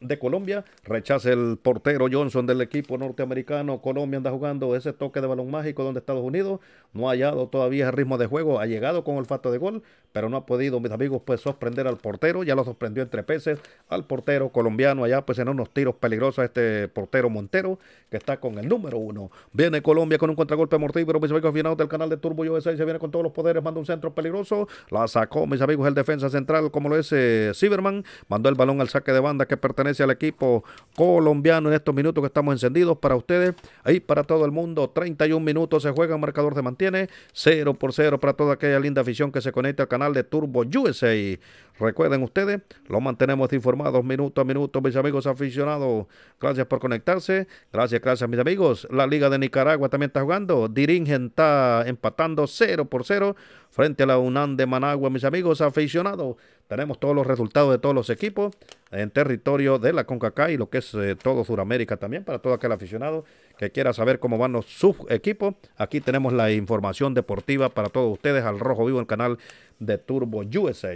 de Colombia. Rechaza el portero Johnson del equipo norteamericano. Colombia anda jugando ese toque de balón mágico donde Estados Unidos no ha hallado todavía el ritmo de juego. Ha llegado con olfato de gol, pero no ha podido, mis amigos, pues sorprender al portero. Ya lo sorprendió entre peces al portero colombiano allá, pues en unos tiros peligrosos este portero Montero, que está con el número uno. Viene Colombia con un contragolpe mortífero, mis amigos, final del canal de Turbo USA. Se viene con todos los poderes, manda un centro peligroso. La sacó, mis amigos, el defensa central, como lo es eh, Mandó el balón al saque de banda que pertenece al equipo colombiano en estos minutos que estamos encendidos para ustedes ahí para todo el mundo. 31 minutos se juega, marcador se mantiene 0 por 0 para toda aquella linda afición que se conecta al canal de Turbo USA. Recuerden ustedes, lo mantenemos informados minuto a minuto, mis amigos aficionados. Gracias por conectarse. Gracias, gracias, mis amigos. La Liga de Nicaragua también está jugando. Dirigen está empatando 0 por 0 frente a la UNAM de Managua. Mis amigos aficionados, tenemos todos los resultados de todos los equipos en territorio de la CONCACAF y lo que es eh, todo Sudamérica también, para todo aquel aficionado que quiera saber cómo van los equipos. Aquí tenemos la información deportiva para todos ustedes al Rojo Vivo, el canal de Turbo USA.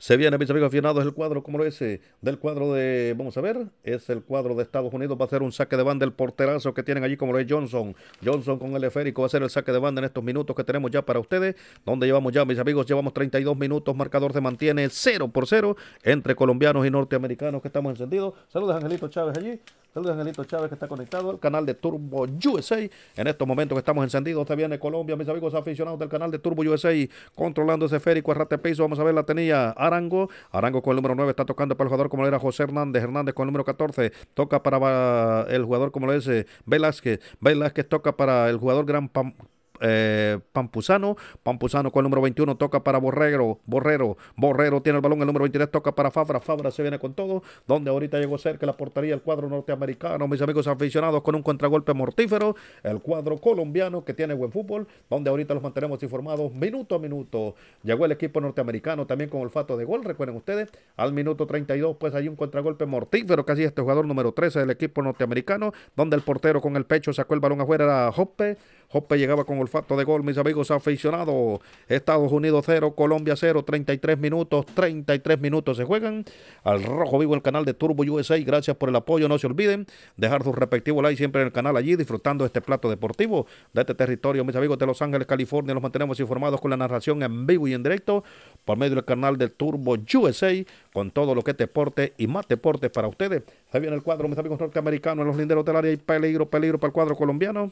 Se viene, mis amigos aficionados, el cuadro, como lo es? Del cuadro de, vamos a ver, es el cuadro de Estados Unidos. Va a ser un saque de banda el porterazo que tienen allí, como lo es Johnson. Johnson con el esférico va a ser el saque de banda en estos minutos que tenemos ya para ustedes. Donde llevamos ya, mis amigos, llevamos 32 minutos. Marcador se mantiene 0 por 0 entre colombianos y norteamericanos que estamos encendidos. Saludos, Angelito Chávez allí. Saludos, Angelito Chávez, que está conectado al canal de Turbo USA. En estos momentos que estamos encendidos, se viene Colombia, mis amigos aficionados del canal de Turbo USA, controlando ese esférico a rate piso. Vamos a ver, la tenía Arango. Arango con el número 9 está tocando para el jugador como lo era José Hernández. Hernández con el número 14 toca para el jugador como lo es eh, Velázquez. Velázquez toca para el jugador Gran Pam eh, Pampuzano. Pampuzano con el número 21 toca para Borrero. Borrero. Borrero tiene el balón. El número 23 toca para Fabra. Fabra se viene con todo. Donde ahorita llegó cerca la portería el cuadro norteamericano. Mis amigos aficionados con un contragolpe mortífero. El cuadro colombiano que tiene buen fútbol. Donde ahorita los mantenemos informados minuto a minuto. Llegó el equipo norteamericano también con olfato de gol. Recuerden ustedes. Al minuto 32 pues hay un contragolpe mortífero. Casi este jugador número 13 del equipo norteamericano. Donde el portero con el pecho sacó el balón afuera. a Hoppe. Hoppe llegaba con olfato de gol, mis amigos aficionados. Estados Unidos 0, Colombia 0, 33 minutos, 33 minutos se juegan. Al rojo vivo el canal de Turbo USA. Gracias por el apoyo. No se olviden dejar sus respectivos like siempre en el canal allí, disfrutando este plato deportivo de este territorio, mis amigos de Los Ángeles, California. Los mantenemos informados con la narración en vivo y en directo por medio del canal de Turbo USA con todo lo que es deporte y más deportes para ustedes. Ahí viene el cuadro, mis amigos norteamericanos, en los linderos del área. Hay peligro, peligro para el cuadro colombiano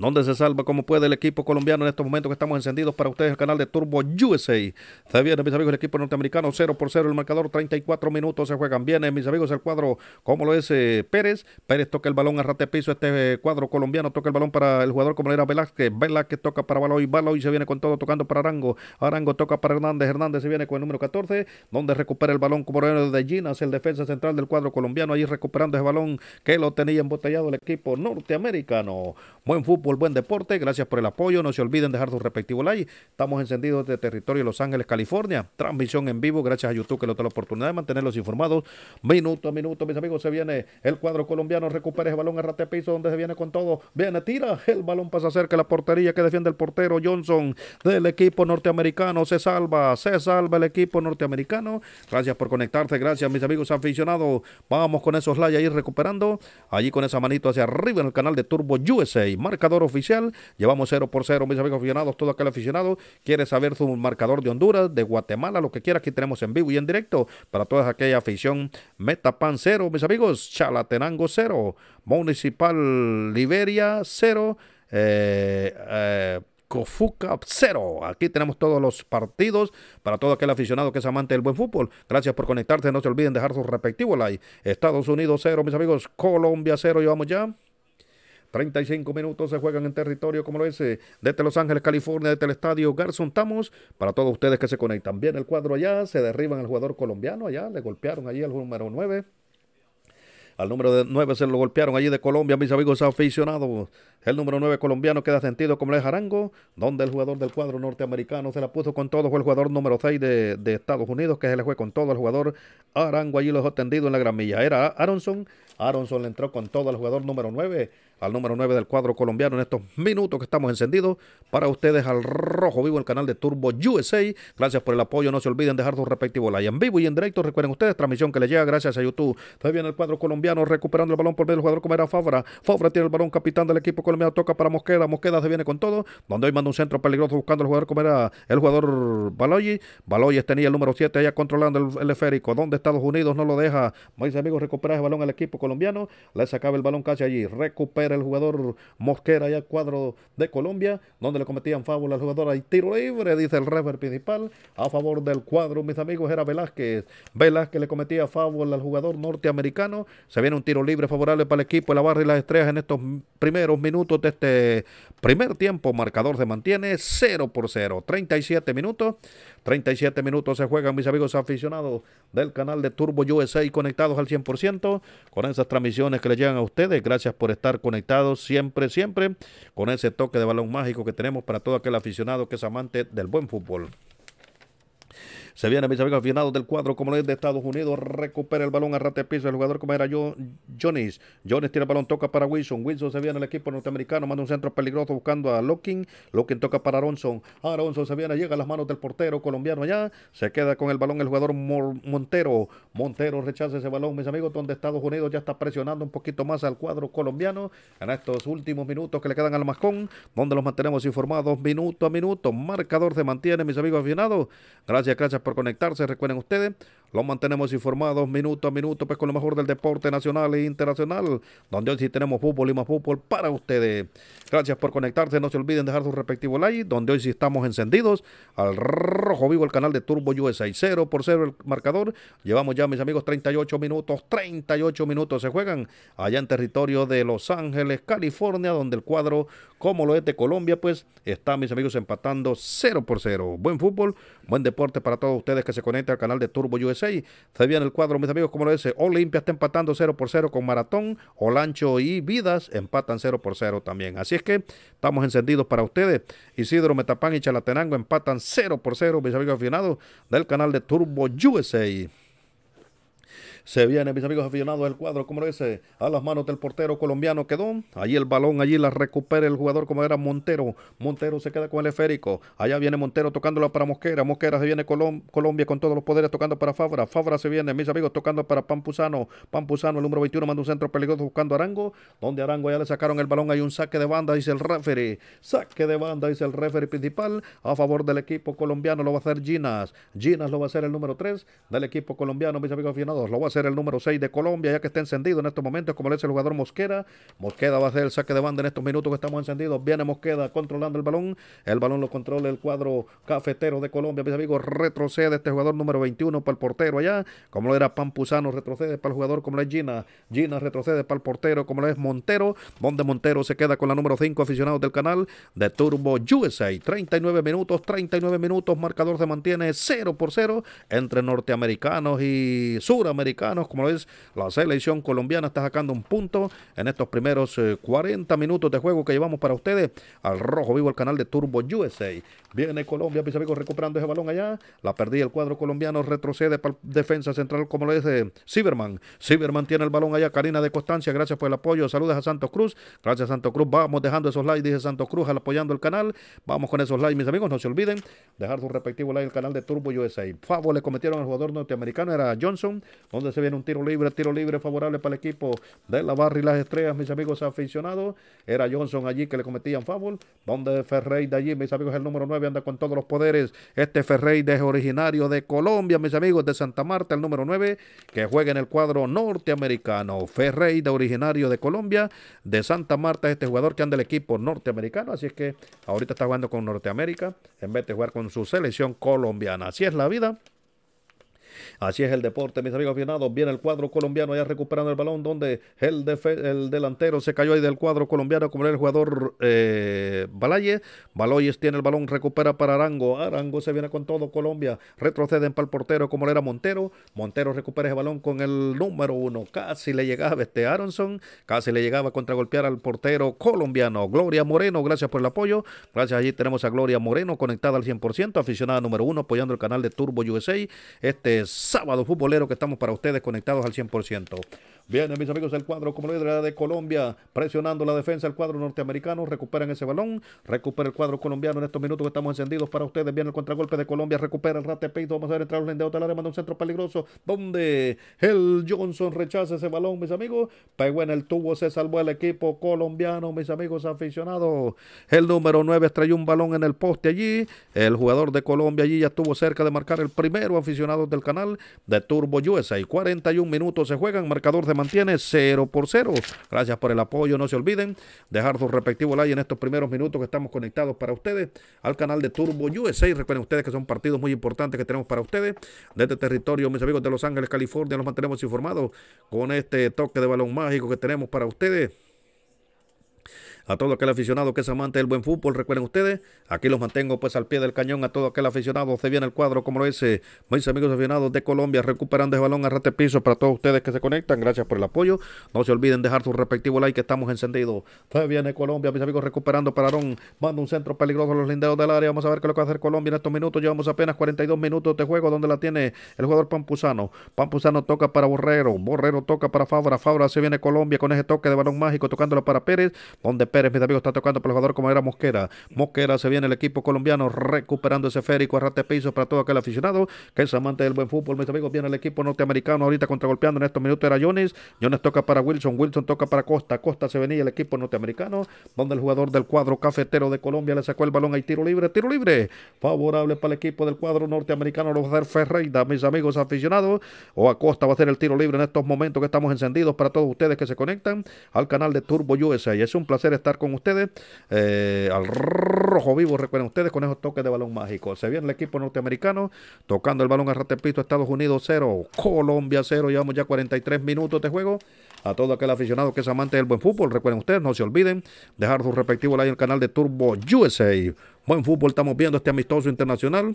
dónde se salva como puede el equipo colombiano en estos momentos que estamos encendidos para ustedes el canal de Turbo USA. se viene mis amigos, el equipo norteamericano 0 por 0 el marcador, 34 minutos se juegan bien, mis amigos, el cuadro como lo es eh, Pérez. Pérez toca el balón a rate piso, este eh, cuadro colombiano toca el balón para el jugador como era Velázquez. Velázquez toca para Baloy, Baloy se viene con todo tocando para Arango. Arango toca para Hernández, Hernández se viene con el número 14, donde recupera el balón como era de Ginas, el defensa central del cuadro colombiano, ahí recuperando ese balón que lo tenía embotellado el equipo norteamericano. Buen fútbol el buen deporte, gracias por el apoyo. No se olviden dejar su respectivo like. Estamos encendidos de territorio Los Ángeles, California. Transmisión en vivo, gracias a YouTube que nos da la oportunidad de mantenerlos informados. Minuto a minuto, mis amigos, se viene el cuadro colombiano. Recupera el balón, a este piso, donde se viene con todo. Viene, tira. El balón pasa cerca la portería que defiende el portero Johnson del equipo norteamericano. Se salva, se salva el equipo norteamericano. Gracias por conectarte, gracias, mis amigos aficionados. Vamos con esos likes ahí recuperando. Allí con esa manito hacia arriba en el canal de Turbo USA. Marcador oficial. Llevamos 0 por 0, mis amigos aficionados, todo aquel aficionado quiere saber su marcador de Honduras, de Guatemala, lo que quiera. Aquí tenemos en vivo y en directo para toda aquella afición. Metapan 0, mis amigos, Chalatenango 0, Municipal Liberia 0. Eh, eh, Cofuca Cero. Aquí tenemos todos los partidos para todo aquel aficionado que es amante del buen fútbol. Gracias por conectarse. No se olviden dejar su respectivo like. Estados Unidos Cero, mis amigos. Colombia Cero, llevamos ya. 35 minutos se juegan en territorio como lo es eh, desde Los Ángeles, California, desde el estadio Garzón Tamos. Para todos ustedes que se conectan bien el cuadro allá, se derriban al jugador colombiano allá, le golpearon allí al número 9. Al número 9 se lo golpearon allí de Colombia, mis amigos aficionados. El número 9 colombiano queda sentido como el Arango, donde el jugador del cuadro norteamericano se la puso con todo. Fue el jugador número 6 de, Estados Unidos que se le fue con todo. El jugador Arango allí los tendido en la gramilla, Era Aronson Aronson le entró con todo al jugador número 9, al número 9 del cuadro colombiano en estos minutos que estamos encendidos. Para ustedes al rojo vivo el canal de Turbo USA. Gracias por el apoyo. No se olviden dejar su respectivo like en vivo y en directo. Recuerden ustedes, transmisión que les llega gracias a YouTube. Todavía viene el cuadro colombiano recuperando el balón por medio del jugador como era Favra... Favra tiene el balón capitán del equipo colombiano. Toca para Mosqueda. Mosqueda se viene con todo. Donde hoy manda un centro peligroso buscando el jugador como era el jugador Baloyi. Baloyi tenía el número 7 allá controlando el, el esférico. Donde Estados Unidos no lo deja. Mis amigos, recupera el balón al equipo colombiano colombiano. Le sacaba el balón casi allí. Recupera el jugador Mosquera ya al cuadro de Colombia, donde le cometían fábula al jugador. Hay tiro libre, dice el rever principal. A favor del cuadro, mis amigos, era Velázquez. Velázquez le cometía fábula al jugador norteamericano. Se viene un tiro libre favorable para el equipo. de La barra y las estrellas en estos primeros minutos de este primer tiempo. Marcador se mantiene 0 por 0. 37 minutos. 37 minutos se juegan, mis amigos aficionados del canal de Turbo USA conectados al 100% con esas transmisiones que le llegan a ustedes. Gracias por estar conectados siempre, siempre con ese toque de balón mágico que tenemos para todo aquel aficionado que es amante del buen fútbol. Se viene, mis amigos, afinados del cuadro como es de Estados Unidos. Recupera el balón a de piso. El jugador como era yo Jones. Jones tira el balón, toca para Wilson. Wilson se viene al equipo norteamericano. Manda un centro peligroso buscando a Locking. Locking toca para Aronson. Aronson se viene, llega a las manos del portero colombiano allá. Se queda con el balón el jugador Montero. Montero rechaza ese balón, mis amigos, donde Estados Unidos ya está presionando un poquito más al cuadro colombiano en estos últimos minutos que le quedan al mascón, donde los mantenemos informados minuto a minuto. Marcador se mantiene, mis amigos afinados, Gracias, gracias por conectarse, recuerden ustedes. Lo mantenemos informados minuto a minuto, pues con lo mejor del deporte nacional e internacional, donde hoy sí tenemos fútbol y más fútbol para ustedes. Gracias por conectarse, no se olviden dejar su respectivo like, donde hoy sí estamos encendidos al rojo vivo el canal de Turbo USA y 0 por 0 el marcador. Llevamos ya, mis amigos, 38 minutos, 38 minutos se juegan allá en territorio de Los Ángeles, California, donde el cuadro, como lo es de Colombia, pues está, mis amigos, empatando 0 por 0. Buen fútbol, buen deporte para todos ustedes que se conecten al canal de Turbo USA 6. Fabián el cuadro, mis amigos, como lo dice, Olimpia está empatando 0 por 0 con Maratón, Olancho y Vidas empatan 0 por 0 también. Así es que estamos encendidos para ustedes. Isidro Metapán y Chalatenango empatan 0 por 0, mis amigos afinados, del canal de Turbo USA. Se viene, mis amigos aficionados, el cuadro, como lo dice, a las manos del portero colombiano quedó. Allí el balón, allí la recupera el jugador como era Montero. Montero se queda con el esférico. Allá viene Montero tocándola para Mosquera. Mosquera se viene Colombia con todos los poderes tocando para Fabra. Fabra se viene, mis amigos, tocando para Pampuzano. Pampuzano, el número 21, manda un centro peligroso buscando a Arango. Donde Arango ya le sacaron el balón. Hay un saque de banda, dice el referee. Saque de banda, dice el referee principal. A favor del equipo colombiano lo va a hacer Ginas. Ginas lo va a hacer el número 3 del equipo colombiano, mis amigos aficionados. Lo va a hacer el número 6 de Colombia, ya que está encendido en estos momentos, como lo es el jugador Mosquera. Mosqueda va a hacer el saque de banda en estos minutos que estamos encendidos. Viene Mosqueda controlando el balón. El balón lo controla el cuadro cafetero de Colombia, mis amigos. Retrocede este jugador número 21 para el portero allá, como lo era Pampuzano, retrocede para el jugador como lo es Gina. Gina retrocede para el portero, como lo es Montero, donde Montero se queda con la número 5, aficionados del canal de Turbo USA. 39 minutos, 39 minutos, marcador se mantiene 0 por 0 entre norteamericanos y suramericanos como lo es la selección colombiana, está sacando un punto en estos primeros 40 eh, minutos de juego que llevamos para ustedes al rojo vivo el canal de Turbo USA. Viene Colombia, mis amigos, recuperando ese balón allá. La perdí el cuadro colombiano, retrocede para defensa central, como lo es de eh, Ciberman. Ciberman tiene el balón allá, Karina de Constancia, gracias por el apoyo. Saludos a Santos Cruz, gracias Santos Cruz. Vamos dejando esos likes, dice Santos Cruz, apoyando el canal. Vamos con esos likes, mis amigos, no se olviden dejar su respectivo like al canal de Turbo USA. Favo le cometieron al jugador norteamericano, era Johnson, donde se viene un tiro libre, tiro libre favorable para el equipo de la barra y las estrellas, mis amigos aficionados. Era Johnson allí que le cometían foul, donde Ferrey de allí, mis amigos, el número 9 anda con todos los poderes. Este Ferrey es originario de Colombia, mis amigos, de Santa Marta, el número 9, que juega en el cuadro norteamericano. Ferrey de originario de Colombia, de Santa Marta, este jugador que anda el equipo norteamericano, así es que ahorita está jugando con Norteamérica en vez de jugar con su selección colombiana. Así es la vida. Así es el deporte, mis amigos aficionados. Viene el cuadro colombiano ya recuperando el balón, donde el, delantero se cayó ahí del cuadro colombiano, como era el jugador eh, Baloyes tiene el balón, recupera para Arango. Arango se viene con todo Colombia. Retroceden para el portero, como era Montero. Montero recupera ese balón con el número uno. Casi le llegaba este Aronson, casi le llegaba a contragolpear al portero colombiano. Gloria Moreno, gracias por el apoyo. Gracias, allí tenemos a Gloria Moreno conectada al 100%, aficionada número uno, apoyando el canal de Turbo USA. Este es sábado futbolero que estamos para ustedes conectados al 100% viene mis amigos el cuadro como líder de Colombia, presionando la defensa el cuadro norteamericano, recuperan ese balón, recupera el cuadro colombiano en estos minutos que estamos encendidos para ustedes, viene el contragolpe de Colombia, recupera el ratepito vamos a ver entrar en otra área, manda un centro peligroso, donde el Johnson rechaza ese balón, mis amigos, pegó en el tubo, se salvó el equipo colombiano, mis amigos aficionados, el número 9 extrayó un balón en el poste allí, el jugador de Colombia allí ya estuvo cerca de marcar el primero, aficionado del canal de Turbo USA, y 41 minutos se juegan, marcador de mantiene 0 por 0. Gracias por el apoyo. No se olviden dejar su respectivo like en estos primeros minutos que estamos conectados para ustedes al canal de Turbo USA. recuerden ustedes que son partidos muy importantes que tenemos para ustedes de este territorio, mis amigos de Los Ángeles, California. Los mantenemos informados con este toque de balón mágico que tenemos para ustedes a todo aquel aficionado que es amante del buen fútbol. Recuerden ustedes, aquí los mantengo pues al pie del cañón a todo aquel aficionado. Se viene el cuadro como lo dice mis amigos aficionados de Colombia recuperando el balón a rate piso para todos ustedes que se conectan. Gracias por el apoyo. No se olviden dejar su respectivo like que estamos encendidos. Se viene Colombia, mis amigos, recuperando para Arón. Manda un centro peligroso a los lindeos del área. Vamos a ver qué lo que va a hacer Colombia en estos minutos. Llevamos apenas 42 minutos de juego donde la tiene el jugador Pampusano. pampuzano toca para Borrero. Borrero toca para Fabra. Fabra se viene Colombia con ese toque de balón mágico tocándolo para Pérez. Donde Pérez mis amigos, está tocando para el jugador como era Mosquera. Mosquera se viene el equipo colombiano recuperando ese férico, a piso para todo aquel aficionado que es amante del buen fútbol. Mis amigos, viene el equipo norteamericano ahorita contragolpeando en estos minutos era Jones. Jones toca para Wilson, Wilson toca para Costa. Costa se venía el equipo norteamericano, donde el jugador del cuadro cafetero de Colombia le sacó el balón. Hay tiro libre, tiro libre. Favorable para el equipo del cuadro norteamericano, Los va a hacer Ferreira, mis amigos aficionados. O Acosta va a hacer el tiro libre en estos momentos que estamos encendidos para todos ustedes que se conectan al canal de Turbo USA. Y es un placer estar con ustedes. Eh, al rojo vivo, recuerden ustedes, con esos toques de balón mágico. Se viene el equipo norteamericano tocando el balón a ratepito. Estados Unidos 0, Colombia 0. Llevamos ya 43 minutos de juego. A todo aquel aficionado que es amante del buen fútbol, recuerden ustedes, no se olviden dejar su respectivo like en el canal de Turbo USA. Buen fútbol estamos viendo este amistoso internacional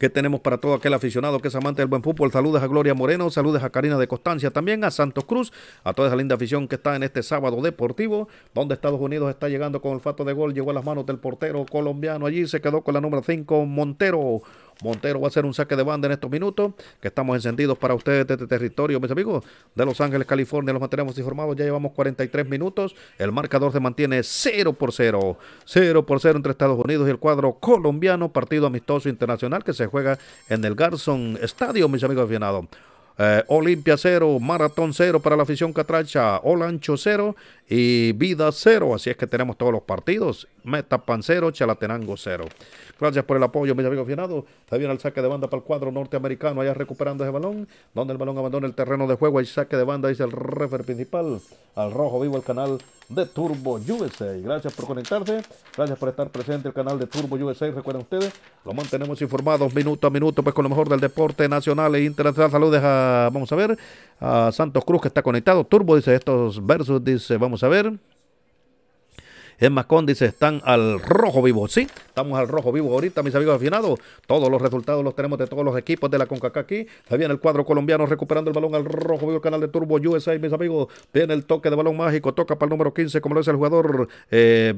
que tenemos para todo aquel aficionado que es amante del buen fútbol. Saludos a Gloria Moreno, saludos a Karina de Constancia, también a Santos Cruz, a toda esa linda afición que está en este sábado deportivo, donde Estados Unidos está llegando con olfato de gol, llegó a las manos del portero colombiano, allí se quedó con la número 5 Montero. Montero va a hacer un saque de banda en estos minutos, que estamos encendidos para ustedes desde este territorio, mis amigos, de Los Ángeles, California. Los mantenemos informados, ya llevamos 43 minutos. El marcador se mantiene 0 por 0. 0 por 0 entre Estados Unidos y el cuadro colombiano, partido amistoso internacional que se juega en el Garson Stadium, mis amigos aficionados. Eh, Olimpia 0, Maratón 0 para la afición Catracha, Olancho 0 y Vida cero. Así es que tenemos todos los partidos. Meta pancero, Chalatenango cero. Gracias por el apoyo, mis amigos está bien al saque de banda para el cuadro norteamericano, allá recuperando ese balón, donde el balón abandona el terreno de juego. El saque de banda dice el refer principal. Al rojo vivo el canal de Turbo USA. Gracias por conectarse, gracias por estar presente el canal de Turbo USA. Recuerden ustedes, lo mantenemos informados minuto a minuto, pues con lo mejor del deporte nacional e internacional. Saludos a, vamos a ver, a Santos Cruz que está conectado. Turbo dice estos versos, dice, vamos a ver. En más dice, están al rojo vivo. Sí, estamos al rojo vivo ahorita, mis amigos afinados. Todos los resultados los tenemos de todos los equipos de la CONCACAF aquí. Está viene el cuadro colombiano recuperando el balón al rojo vivo, canal de Turbo USA, mis amigos. Tiene el toque de balón mágico, toca para el número 15, como lo dice el jugador... Eh,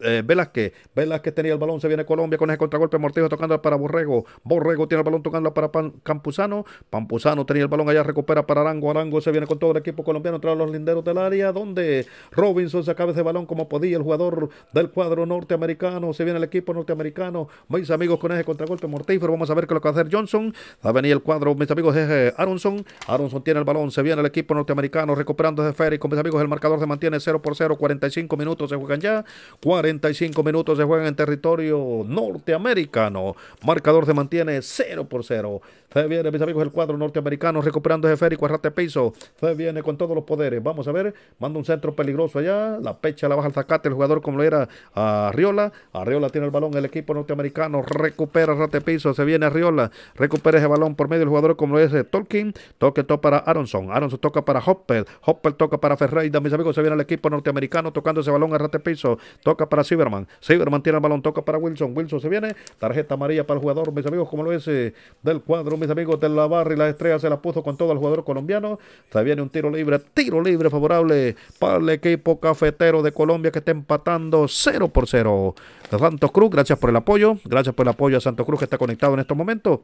eh, Velázquez, Velázquez tenía el balón, se viene Colombia con ese contragolpe, Mortífero tocando para Borrego, Borrego tiene el balón tocando para Campuzano, Pampuzano tenía el balón allá, recupera para Arango, Arango se viene con todo el equipo colombiano trae los linderos del área, donde Robinson se sacaba ese balón como podía, el jugador del cuadro norteamericano, se viene el equipo norteamericano, mis amigos con ese contragolpe Mortífero, vamos a ver qué lo que va a hacer Johnson, va a venir el cuadro, mis amigos es eh, Aronson, Aronson tiene el balón, se viene el equipo norteamericano recuperando desde Ferry, con mis amigos el marcador se mantiene 0 por 0, 45 minutos se juegan ya, 40 45 minutos de juego en territorio norteamericano. Marcador se mantiene 0 por 0. Se viene, mis amigos, el cuadro norteamericano recuperando ese a Rate piso. Se viene con todos los poderes. Vamos a ver, manda un centro peligroso allá. La pecha la baja al zacate. El jugador, como lo era Arriola. Arriola tiene el balón. El equipo norteamericano recupera Rate piso. Se viene Arriola. Recupera ese balón por medio del jugador, como lo es eh, Tolkien. Toque toca para Aronson. Aronson toca para Hopper. Hopper toca para Ferreira. Mis amigos, se viene el equipo norteamericano tocando ese balón. Rate piso. Toca para Silverman. Silverman tiene el balón. Toca para Wilson. Wilson se viene. Tarjeta amarilla para el jugador, mis amigos, como lo es eh, del cuadro mis amigos de la barra y la estrella se la puso con todo el jugador colombiano. Se viene un tiro libre, tiro libre favorable para el equipo cafetero de Colombia que está empatando 0 por 0. Santos Cruz, gracias por el apoyo. Gracias por el apoyo a Santos Cruz que está conectado en estos momentos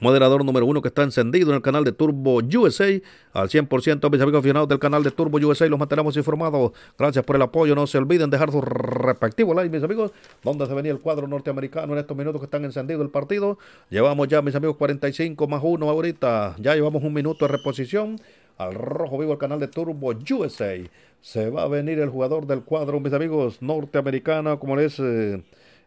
moderador número uno que está encendido en el canal de Turbo USA. Al 100%, mis amigos aficionados del canal de Turbo USA, los mantenemos informados. Gracias por el apoyo. No se olviden dejar su respectivo like, mis amigos. Donde se venía el cuadro norteamericano en estos minutos que están encendido el partido. Llevamos ya, mis amigos, 45 más uno ahorita. Ya llevamos un minuto de reposición al rojo vivo el canal de Turbo USA. Se va a venir el jugador del cuadro, mis amigos, norteamericano, como les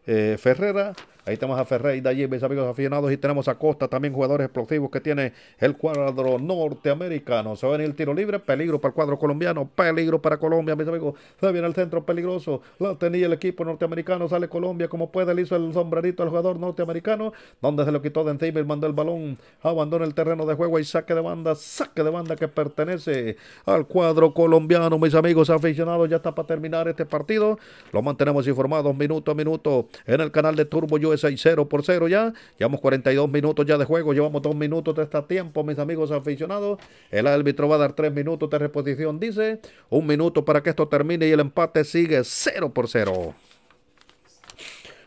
eh, Ferrera. Ahí tenemos a Ferrey de allí, mis amigos aficionados. Y tenemos a Costa, también jugadores explosivos que tiene el cuadro norteamericano. Se va a venir el tiro libre, peligro para el cuadro colombiano, peligro para Colombia, mis amigos. Se viene el centro peligroso. La tenía el equipo norteamericano, sale Colombia como puede. Le hizo el sombrerito al jugador norteamericano, donde se lo quitó de encima y mandó el balón. Abandona el terreno de juego y saque de banda, saque de banda que pertenece al cuadro colombiano, mis amigos aficionados. Ya está para terminar este partido. Lo mantenemos informados minuto a minuto en el canal de Turbo USA 0 por 0 ya. Llevamos 42 minutos ya de juego, llevamos 2 minutos de este tiempo, mis amigos aficionados. El árbitro va a dar 3 minutos de reposición, dice. Un minuto para que esto termine y el empate sigue 0 por 0.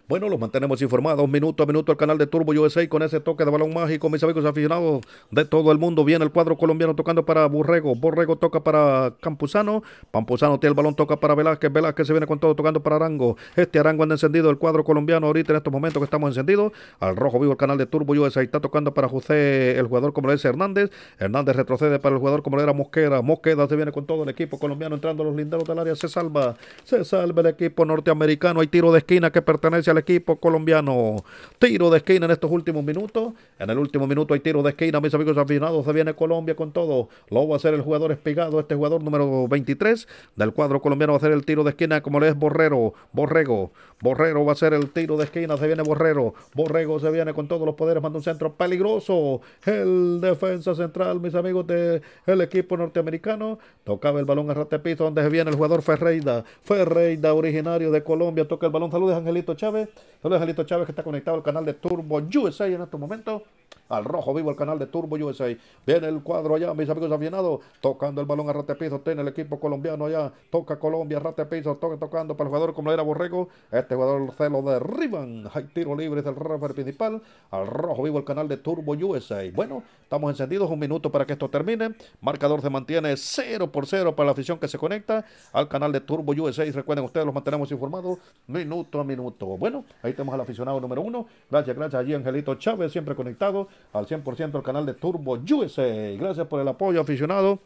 Bueno, los mantenemos informados minuto a minuto el canal de Turbo USA con ese toque de balón mágico, mis amigos aficionados de todo el mundo. Viene el cuadro colombiano tocando para Borrego, Borrego toca para Campuzano, Campuzano tiene el balón, toca para Velázquez, Velázquez se viene con todo tocando para Arango. Este Arango anda encendido, el cuadro colombiano ahorita en estos momentos que estamos encendidos. Al rojo vivo el canal de Turbo USA está tocando para José, el jugador como lo dice Hernández. Hernández retrocede para el jugador como le era Mosquera. Mosquera se viene con todo el equipo colombiano entrando a los linderos del área, se salva, se salva el equipo norteamericano. Hay tiro de esquina que pertenece al equipo colombiano. Tiro de esquina en estos últimos minutos. En el último minuto hay tiro de esquina, mis amigos aficionados Se viene Colombia con todo. Lo va a ser el jugador espigado, este jugador número 23 del cuadro colombiano. Va a hacer el tiro de esquina, como le es Borrero. Borrego. Borrero va a hacer el tiro de esquina. Se viene Borrero. Borrego se viene con todos los poderes. Manda un centro peligroso. El defensa central, mis amigos del equipo norteamericano. Tocaba el balón a Ratepito donde se viene el jugador Ferreira. Ferreira, originario de Colombia, toca el balón. Saludos, Angelito Chávez. Hola Saludos Angelito Chávez que está conectado al canal de Turbo USA en estos momentos. Al rojo vivo el canal de Turbo USA. Viene el cuadro allá, mis amigos aficionados. Tocando el balón a rate piso. Tiene el equipo colombiano allá. Toca Colombia, rate piso. Toca tocando para el jugador como era Borrego. Este jugador se lo derriban. Hay tiro libre del rafa principal. Al rojo vivo el canal de Turbo USA. Bueno, estamos encendidos. Un minuto para que esto termine. Marcador se mantiene 0 por 0 para la afición que se conecta al canal de Turbo USA. Recuerden ustedes, los mantenemos informados minuto a minuto. Bueno ahí tenemos al aficionado número uno. Gracias, gracias allí, Angelito Chávez, siempre conectado al 100% al canal de Turbo USA. Gracias por el apoyo, aficionado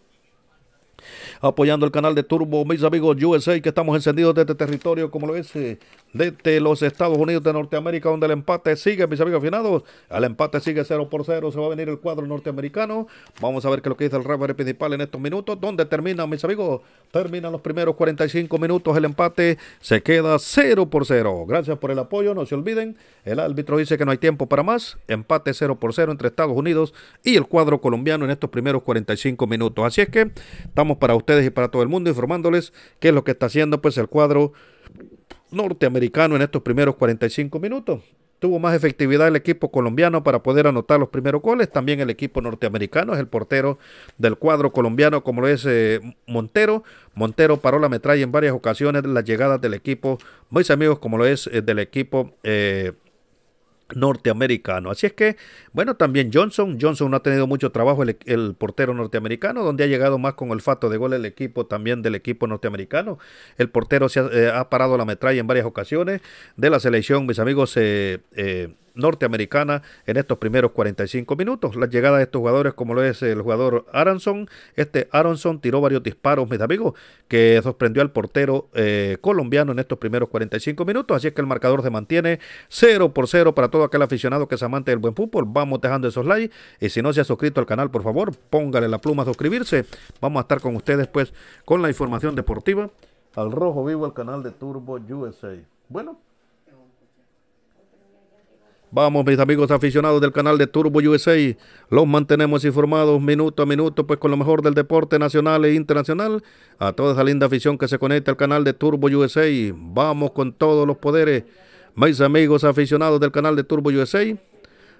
apoyando el canal de Turbo, mis amigos USA, que estamos encendidos desde este territorio como lo es eh, desde los Estados Unidos de Norteamérica, donde el empate sigue, mis amigos afinados. El empate sigue 0 por 0. Se va a venir el cuadro norteamericano. Vamos a ver qué es lo que dice el referee principal en estos minutos. ¿Dónde termina mis amigos? Terminan los primeros 45 minutos. El empate se queda 0 por 0. Gracias por el apoyo. No se olviden. El árbitro dice que no hay tiempo para más. Empate 0 por 0 entre Estados Unidos y el cuadro colombiano en estos primeros 45 minutos. Así es que estamos para ustedes y para todo el mundo informándoles qué es lo que está haciendo pues el cuadro norteamericano en estos primeros 45 minutos. Tuvo más efectividad el equipo colombiano para poder anotar los primeros goles. También el equipo norteamericano es el portero del cuadro colombiano, como lo es eh, Montero. Montero paró la metralla en varias ocasiones las llegadas del equipo, mis amigos, como lo es eh, del equipo eh, norteamericano. Así es que, bueno, también Johnson. Johnson no ha tenido mucho trabajo e, el, portero norteamericano, donde ha llegado más con olfato de gol el equipo también del equipo norteamericano. El portero se ha, eh, parado la metralla en varias ocasiones de la selección, mis amigos. Eh, eh, norteamericana en estos primeros 45 minutos. La llegada de estos jugadores, como lo es el jugador Aronson, este Aronson tiró varios disparos, mis amigos, que sorprendió al portero eh, colombiano en estos primeros 45 minutos. Así es que el marcador se mantiene 0 por 0 para todo aquel aficionado que es amante del buen fútbol. Vamos dejando esos likes y si no se ha suscrito al canal, por favor, póngale la pluma a suscribirse. Vamos a estar con ustedes, pues, con la información deportiva. Al rojo vivo el canal de Turbo USA. Bueno. Vamos, mis amigos aficionados del canal de Turbo USA, los mantenemos informados minuto a minuto, pues con lo mejor del deporte nacional e internacional. A toda esa linda afición que se conecta al canal de Turbo USA, vamos con todos los poderes. Mis amigos aficionados del canal de Turbo USA,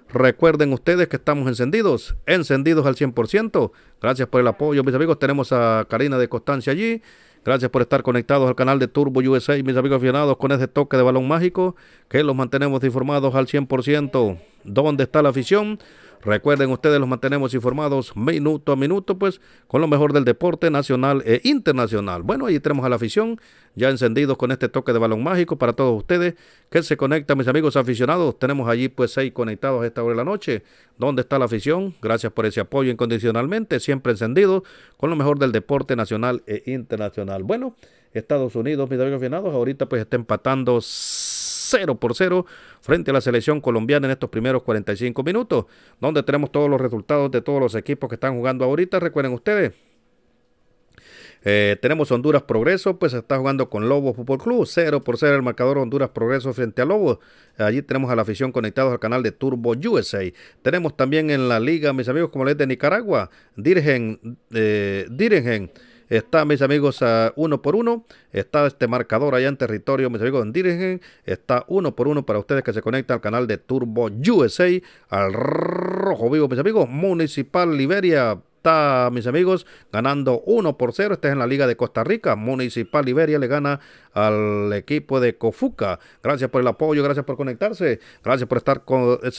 recuerden ustedes que estamos encendidos, encendidos al 100%. Gracias por el apoyo, mis amigos. Tenemos a Karina de Constancia allí. Gracias por estar conectados al canal de Turbo USA, mis amigos aficionados, con este toque de balón mágico que los mantenemos informados al 100%. ¿Dónde está la afición? Recuerden, ustedes los mantenemos informados minuto a minuto, pues con lo mejor del deporte nacional e internacional. Bueno, ahí tenemos a la afición ya encendidos con este toque de balón mágico para todos ustedes que se conecta mis amigos aficionados. Tenemos allí pues seis conectados a esta hora de la noche. ¿Dónde está la afición? Gracias por ese apoyo incondicionalmente, siempre encendido con lo mejor del deporte nacional e internacional. Bueno, Estados Unidos, mis amigos aficionados, ahorita pues está empatando 0 por 0 frente a la selección colombiana en estos primeros 45 minutos, donde tenemos todos los resultados de todos los equipos que están jugando ahorita. Recuerden ustedes, eh, tenemos Honduras Progreso, pues está jugando con Lobos Fútbol Club, 0 por 0 el marcador Honduras Progreso frente a Lobos. Allí tenemos a la afición conectados al canal de Turbo USA. Tenemos también en la liga, mis amigos, como les de Nicaragua, Dirigen eh, Dirigen Está, mis amigos, a uno por uno. Está este marcador allá en territorio, mis amigos, en Dirigen. Está uno por uno para ustedes que se conectan al canal de Turbo USA, al Rojo Vivo, mis amigos. Municipal Liberia está, mis amigos, ganando 1 por 0. Este es en la Liga de Costa Rica. Municipal Iberia le gana al equipo de Cofuca. Gracias por el apoyo, gracias por conectarse, gracias por estar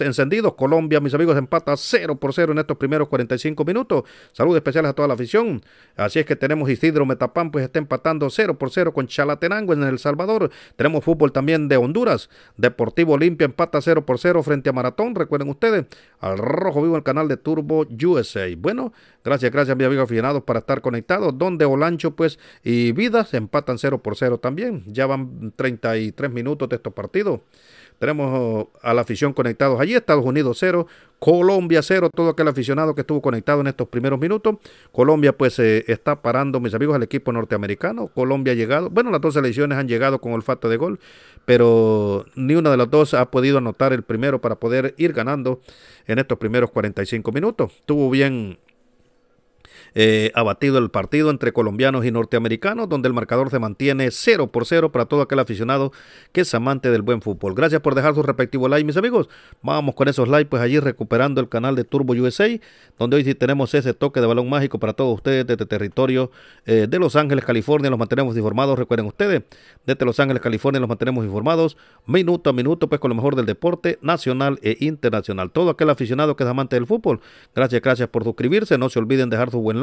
encendidos. Colombia, mis amigos, empata 0 por 0 en estos primeros 45 minutos. Saludos especiales a toda la afición. Así es que tenemos Isidro Metapán, pues está empatando 0 por 0 con Chalatenango en El Salvador. Tenemos fútbol también de Honduras. Deportivo Olimpia empata 0 por 0 frente a Maratón. Recuerden ustedes, al rojo vivo el canal de Turbo USA. Bueno, Gracias, gracias, mis amigos aficionados, para estar conectados. Donde Olancho, pues, y Vidas empatan 0 por 0 también. Ya van 33 minutos de estos partidos. Tenemos uh, a la afición conectados allí, Estados Unidos 0, Colombia 0, todo aquel aficionado que estuvo conectado en estos primeros minutos. Colombia pues eh, está parando, mis amigos, al equipo norteamericano. Colombia ha llegado, bueno, las dos selecciones han llegado con olfato de gol, pero ni una de las dos ha podido anotar el primero para poder ir ganando en estos primeros 45 minutos. Estuvo bien eh, abatido el partido entre colombianos y norteamericanos, donde el marcador se mantiene 0 por 0 para todo aquel aficionado que es amante del buen fútbol. Gracias por dejar su respectivo like, mis amigos. Vamos con esos likes, pues allí recuperando el canal de Turbo USA, donde hoy sí tenemos ese toque de balón mágico para todos ustedes desde territorio eh, de Los Ángeles, California. Los mantenemos informados, recuerden ustedes, desde Los Ángeles, California, los mantenemos informados minuto a minuto, pues con lo mejor del deporte nacional e internacional. Todo aquel aficionado que es amante del fútbol, gracias, gracias por suscribirse. No se olviden dejar su buen like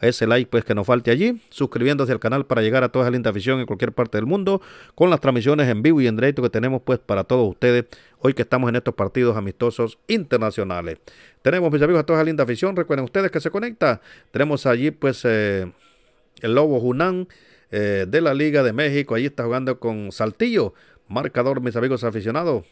a ese like pues que nos falte allí, suscribiéndose al canal para llegar a toda la linda afición en cualquier parte del mundo, con las transmisiones en vivo y en directo que tenemos pues para todos ustedes hoy que estamos en estos partidos amistosos internacionales. Tenemos mis amigos a toda la linda afición, recuerden ustedes que se conecta, tenemos allí pues eh, el Lobo Junán eh, de la Liga de México, allí está jugando con Saltillo, marcador mis amigos aficionados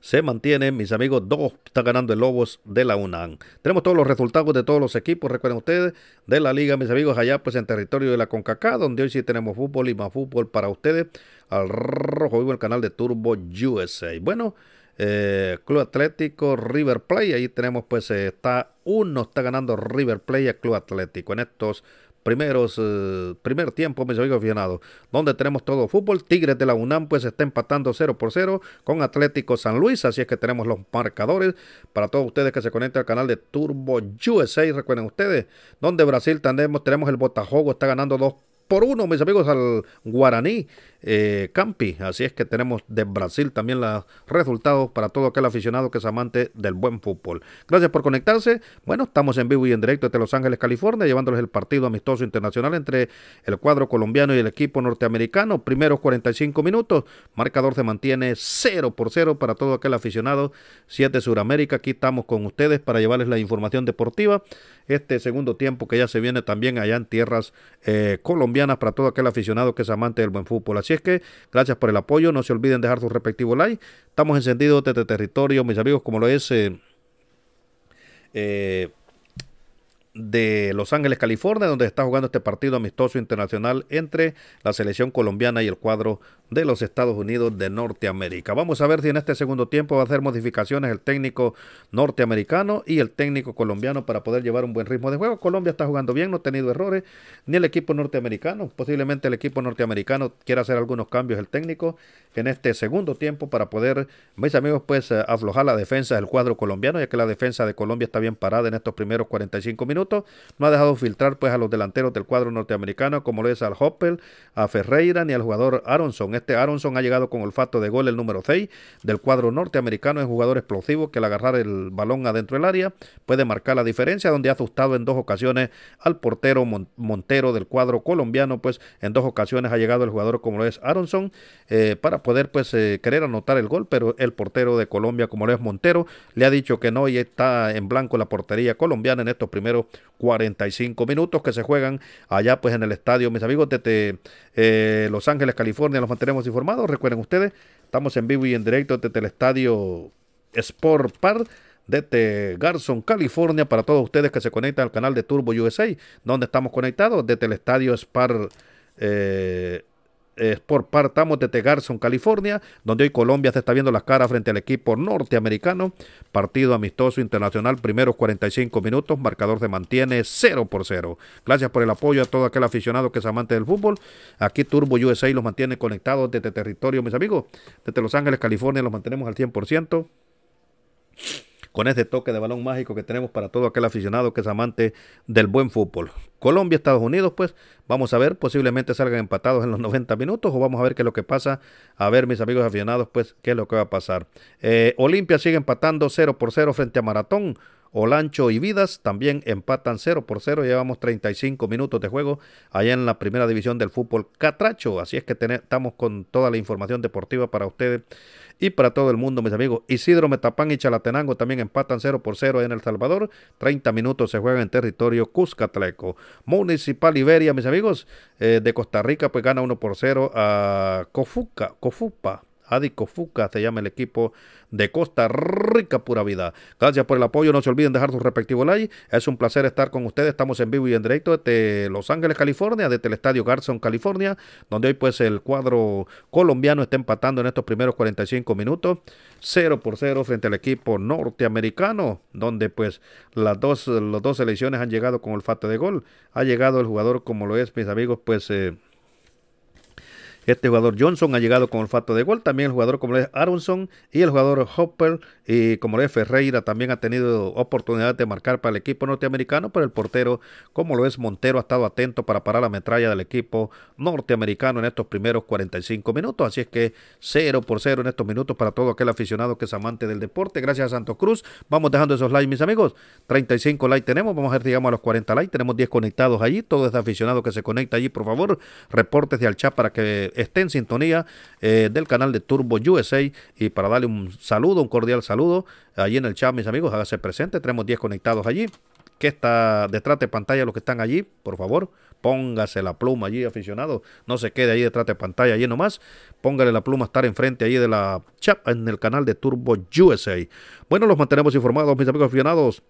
se mantiene, mis amigos, dos, está ganando el Lobos de la UNAM. Tenemos todos los resultados de todos los equipos, recuerden ustedes, de la liga, mis amigos, allá pues en territorio de la CONCACA, donde hoy sí tenemos fútbol y más fútbol para ustedes, al rojo vivo el canal de Turbo USA. Bueno, eh, Club Atlético River Play, ahí tenemos pues eh, está uno está ganando River Play a Club Atlético en estos primeros, eh, primer tiempo, mis amigos bienados donde tenemos todo fútbol. Tigres de la UNAM pues está empatando 0 por 0 con Atlético San Luis, así es que tenemos los marcadores para todos ustedes que se conecten al canal de Turbo USA, recuerden ustedes, donde Brasil tenemos, tenemos el Botajogo está ganando dos por uno, mis amigos, al Guaraní eh, Campi. Así es que tenemos de Brasil también los resultados para todo aquel aficionado que es amante del buen fútbol. Gracias por conectarse. Bueno, estamos en vivo y en directo desde Los Ángeles, California, llevándoles el partido amistoso internacional entre el cuadro colombiano y el equipo norteamericano. Primeros 45 minutos. Marcador se mantiene 0 por 0 para todo aquel aficionado. 7 Sudamérica, Aquí estamos con ustedes para llevarles la información deportiva. Este segundo tiempo que ya se viene también allá en tierras eh, colombianas para todo aquel aficionado que es amante del buen fútbol. Así es que gracias por el apoyo, no se olviden dejar su respectivo like. Estamos encendidos desde territorio, mis amigos, como lo es eh, eh, de Los Ángeles, California, donde está jugando este partido amistoso internacional entre la selección colombiana y el cuadro de los Estados Unidos de Norteamérica. Vamos a ver si en este segundo tiempo va a hacer modificaciones el técnico norteamericano y el técnico colombiano para poder llevar un buen ritmo de juego. Colombia está jugando bien, no ha tenido errores, ni el equipo norteamericano. Posiblemente el equipo norteamericano quiera hacer algunos cambios el técnico en este segundo tiempo para poder, mis amigos, pues eh, aflojar la defensa del cuadro colombiano, ya que la defensa de Colombia está bien parada en estos primeros 45 minutos. No ha dejado filtrar pues a los delanteros del cuadro norteamericano, como lo es al Hoppel, a Ferreira ni al jugador Aronson. Este Aronson ha llegado con olfato de gol, el número 6 del cuadro norteamericano. Es jugador explosivo que al agarrar el balón adentro del área puede marcar la diferencia, donde ha asustado en dos ocasiones al portero Montero del cuadro colombiano. Pues en dos ocasiones ha llegado el jugador como lo es Aronson eh, para poder pues eh, querer anotar el gol, pero el portero de Colombia como lo es Montero le ha dicho que no y está en blanco la portería colombiana en estos primeros 45 minutos que se juegan allá pues en el estadio, mis amigos, de, eh, los Ángeles, California. Los mantenemos informados. Recuerden ustedes, estamos en vivo y en directo desde el estadio Sport Park desde Garson, California, para todos ustedes que se conectan al canal de Turbo USA, donde estamos conectados desde el estadio Sport eh, Sport Park partamos de Garson, California, donde hoy Colombia se está viendo las caras frente al equipo norteamericano. Partido amistoso internacional, primeros 45 minutos, marcador se mantiene 0 por 0. Gracias por el apoyo a todo aquel aficionado que es amante del fútbol. Aquí Turbo USA los mantiene conectados desde territorio, mis amigos. Desde Los Ángeles, California, los mantenemos al 100% con ese toque de balón mágico que tenemos para todo aquel aficionado que es amante del buen fútbol. Colombia, Estados Unidos, pues vamos a ver, posiblemente salgan empatados en los 90 minutos o vamos a ver qué es lo que pasa. A ver, mis amigos aficionados, pues qué es lo que va a pasar. Eh, Olimpia sigue empatando 0 por 0 frente a Maratón. Olancho y Vidas también empatan 0 por 0. Llevamos 35 minutos de juego allá en la primera división del fútbol catracho. Así es que estamos con toda la información deportiva para ustedes y para todo el mundo, mis amigos. Isidro Metapán y Chalatenango también empatan 0 por 0 en El Salvador. 30 minutos se juegan en territorio Cuscatleco. Municipal Iberia, mis amigos, eh, de Costa Rica, pues gana 1 por 0 a Cofuca, Cofupa Adico Fuca se llama el equipo de Costa Rica Pura Vida. Gracias por el apoyo. No se olviden dejar su respectivo like. Es un placer estar con ustedes. Estamos en vivo y en directo desde Los Ángeles, California, desde el Estadio Garson, California, donde hoy pues el cuadro colombiano está empatando en estos primeros 45 minutos. 0 por 0 frente al equipo norteamericano, donde pues las dos, las dos selecciones han llegado con olfato de gol. Ha llegado el jugador como lo es, mis amigos, pues... Eh, este jugador Johnson ha llegado con olfato de gol. También el jugador como es Aronson y el jugador Hopper y como es Ferreira también ha tenido oportunidad de marcar para el equipo norteamericano, pero el portero como lo es Montero ha estado atento para parar la metralla del equipo norteamericano en estos primeros 45 minutos. Así es que 0 por 0 en estos minutos para todo aquel aficionado que es amante del deporte. Gracias a Santos Cruz. Vamos dejando esos likes, mis amigos. 35 likes tenemos. Vamos a ver, digamos, a los 40 likes. Tenemos 10 conectados allí. Todo es aficionado que se conecta allí, por favor, reportes de al chat para que esté en sintonía eh, del canal de Turbo USA y para darle un saludo, un cordial saludo allí en el chat, mis amigos, hágase presente, tenemos 10 conectados allí. que está detrás de pantalla los que están allí? Por favor, póngase la pluma allí, aficionado. No se quede ahí detrás de pantalla, allí nomás. Póngale la pluma, a estar enfrente allí de la chat en el canal de Turbo USA. Bueno, los mantenemos informados, mis amigos aficionados.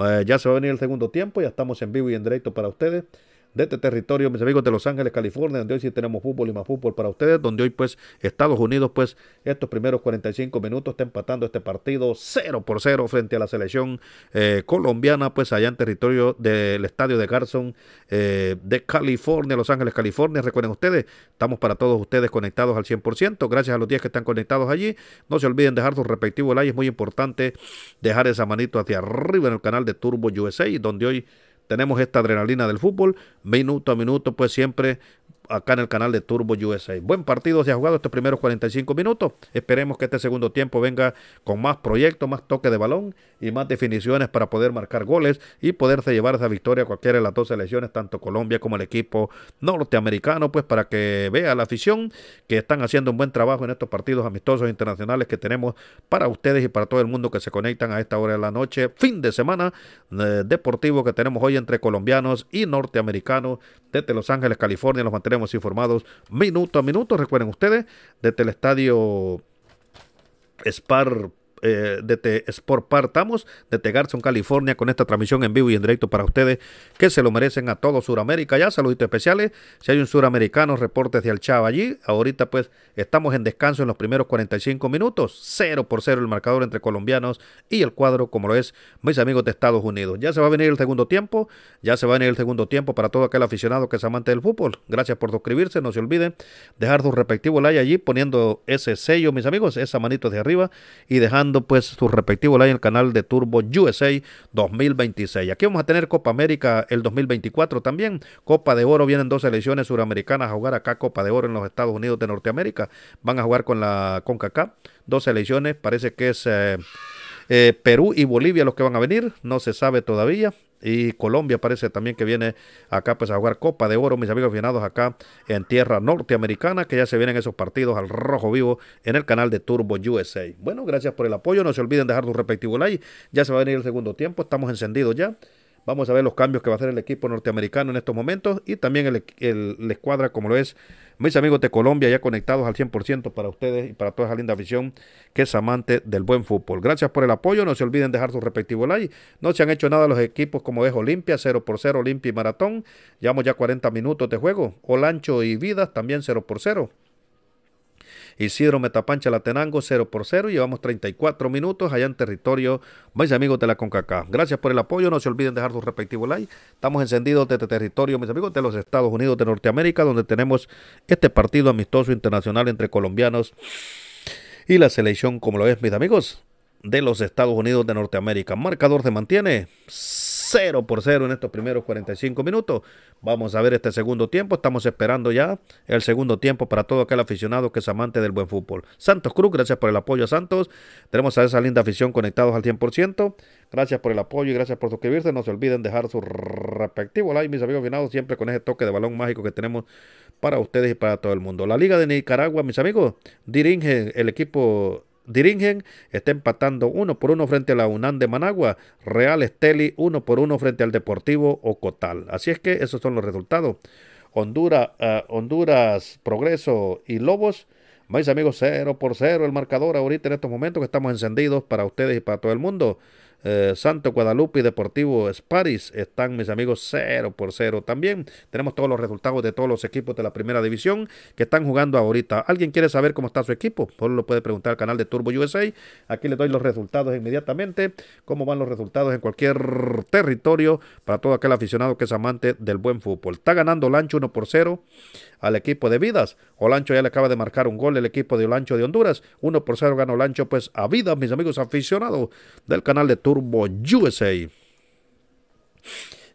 Eh, ya se va a venir el segundo tiempo, ya estamos en vivo y en directo para ustedes de este territorio, mis amigos de Los Ángeles, California, donde hoy sí tenemos fútbol y más fútbol para ustedes, donde hoy pues Estados Unidos pues estos primeros 45 minutos está empatando este partido 0 por 0 frente a la selección eh, colombiana pues allá en territorio del estadio de Carson eh, de California, Los Ángeles, California. Recuerden ustedes, estamos para todos ustedes conectados al 100%, gracias a los 10 que están conectados allí. No se olviden dejar su respectivo like, es muy importante dejar esa manito hacia arriba en el canal de Turbo USA, donde hoy tenemos esta adrenalina del fútbol, minuto a minuto, pues siempre acá en el canal de Turbo USA. Buen partido se ha jugado estos primeros 45 minutos. Esperemos que este segundo tiempo venga con más proyectos, más toque de balón y más definiciones para poder marcar goles y poderse llevar esa victoria a cualquiera de las dos selecciones, tanto Colombia como el equipo norteamericano, pues para que vea la afición que están haciendo un buen trabajo en estos partidos amistosos internacionales que tenemos para ustedes y para todo el mundo que se conectan a esta hora de la noche, fin de semana eh, deportivo que tenemos hoy entre colombianos y norteamericanos desde Los Ángeles, California. Los mantenemos informados minuto a minuto. Recuerden ustedes, desde el estadio Spar eh, de te Sport Partamos, desde en California, con esta transmisión en vivo y en directo para ustedes, que se lo merecen a todo Suramérica. Ya saluditos especiales. Si hay un suramericano, reportes de Chava allí. Ahorita, pues, estamos en descanso en los primeros 45 minutos. 0 por 0 el marcador entre colombianos y el cuadro, como lo es mis amigos de Estados Unidos. Ya se va a venir el segundo tiempo. Ya se va a venir el segundo tiempo para todo aquel aficionado que es amante del fútbol. Gracias por suscribirse. No se olviden dejar su respectivo like allí, poniendo ese sello, mis amigos, esa manito de arriba y dejando pues su respectivo like en el canal de Turbo USA 2026. Aquí vamos a tener Copa América el 2024 también. Copa de Oro vienen dos selecciones suramericanas a jugar acá Copa de Oro en los Estados Unidos de Norteamérica. Van a jugar con la CONCACAF. Dos selecciones, parece que es eh, eh, Perú y Bolivia los que van a venir, no se sabe todavía y Colombia parece también que viene acá pues a jugar Copa de Oro, mis amigos bienados, acá en tierra norteamericana, que ya se vienen esos partidos al rojo vivo en el canal de Turbo USA. Bueno, gracias por el apoyo, no se olviden dejar tu respectivo like, ya se va a venir el segundo tiempo, estamos encendidos ya. Vamos a ver los cambios que va a hacer el equipo norteamericano en estos momentos y también el, escuadra como lo es mis amigos de Colombia ya conectados al 100% para ustedes y para toda esa linda afición que es amante del buen fútbol. Gracias por el apoyo. No se olviden dejar su respectivo like. No se han hecho nada los equipos como es Olimpia, 0 por 0 Olimpia y Maratón. Llevamos ya 40 minutos de juego. Olancho y Vidas también 0 por 0. Isidro Metapancha Latenango 0 por 0. Llevamos 34 minutos allá en territorio, mis amigos de la CONCACAF. Gracias por el apoyo. No se olviden dejar su respectivo like. Estamos encendidos desde territorio, mis amigos, de los Estados Unidos de Norteamérica, donde tenemos este partido amistoso internacional entre colombianos y la selección, como lo es, mis amigos, de los Estados Unidos de Norteamérica. Marcador se mantiene 0 por 0 en estos primeros 45 minutos. Vamos a ver este segundo tiempo. Estamos esperando ya el segundo tiempo para todo aquel aficionado que es amante del buen fútbol. Santos Cruz, gracias por el apoyo a Santos. Tenemos a esa linda afición conectados al 100%. Gracias por el apoyo y gracias por suscribirse. No se olviden dejar su respectivo like, mis amigos finados siempre con ese toque de balón mágico que tenemos para ustedes y para todo el mundo. La Liga de Nicaragua, mis amigos, dirige el equipo dirigen está empatando uno por uno frente a la UNAM de Managua, Real Esteli uno por uno frente al Deportivo Ocotal. Así es que esos son los resultados. Honduras, ah, Honduras, Progreso y Lobos. Mis amigos, cero por cero el marcador ahorita en estos momentos que estamos encendidos para ustedes y para todo el mundo. Eh, Santo Guadalupe y Deportivo Sparis están mis amigos 0 por 0 también. Tenemos todos los resultados de todos los equipos de la primera división que están jugando ahorita. ¿Alguien quiere saber cómo está su equipo? Solo lo puede preguntar al canal de Turbo USA. Aquí le doy los resultados inmediatamente. Cómo van los resultados en cualquier territorio para todo aquel aficionado que es amante del buen fútbol. Está ganando Lancho 1 por 0 al equipo de Vidas. o Lancho ya le acaba de marcar un gol el equipo de Olancho de Honduras. 1 por 0 ganó Lancho pues a Vidas, mis amigos aficionados del canal de Turbo turbo é sei.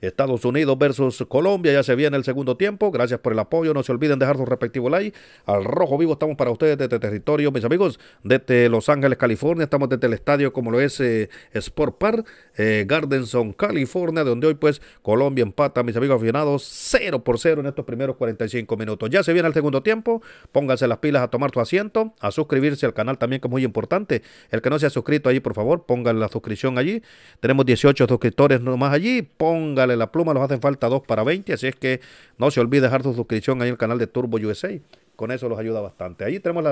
Estados Unidos versus Colombia. Ya se viene el segundo tiempo. Gracias por el apoyo. No se olviden dejar su respectivo like. Al Rojo Vivo estamos para ustedes desde territorio, mis amigos, desde Los Ángeles, California. Estamos desde el estadio como lo es eh, Sport Park, eh, Gardenson, California, donde hoy pues Colombia empata, mis amigos aficionados, 0 por 0 en estos primeros 45 minutos. Ya se viene el segundo tiempo. Pónganse las pilas a tomar su asiento, a suscribirse al canal también que es muy importante. El que no se ha suscrito allí, por favor, pongan la suscripción allí. Tenemos 18 suscriptores nomás allí. Póngale la pluma, nos hacen falta dos para 20, así es que no se olvide dejar su suscripción ahí en el canal de Turbo USA. Con eso los ayuda bastante. Ahí tenemos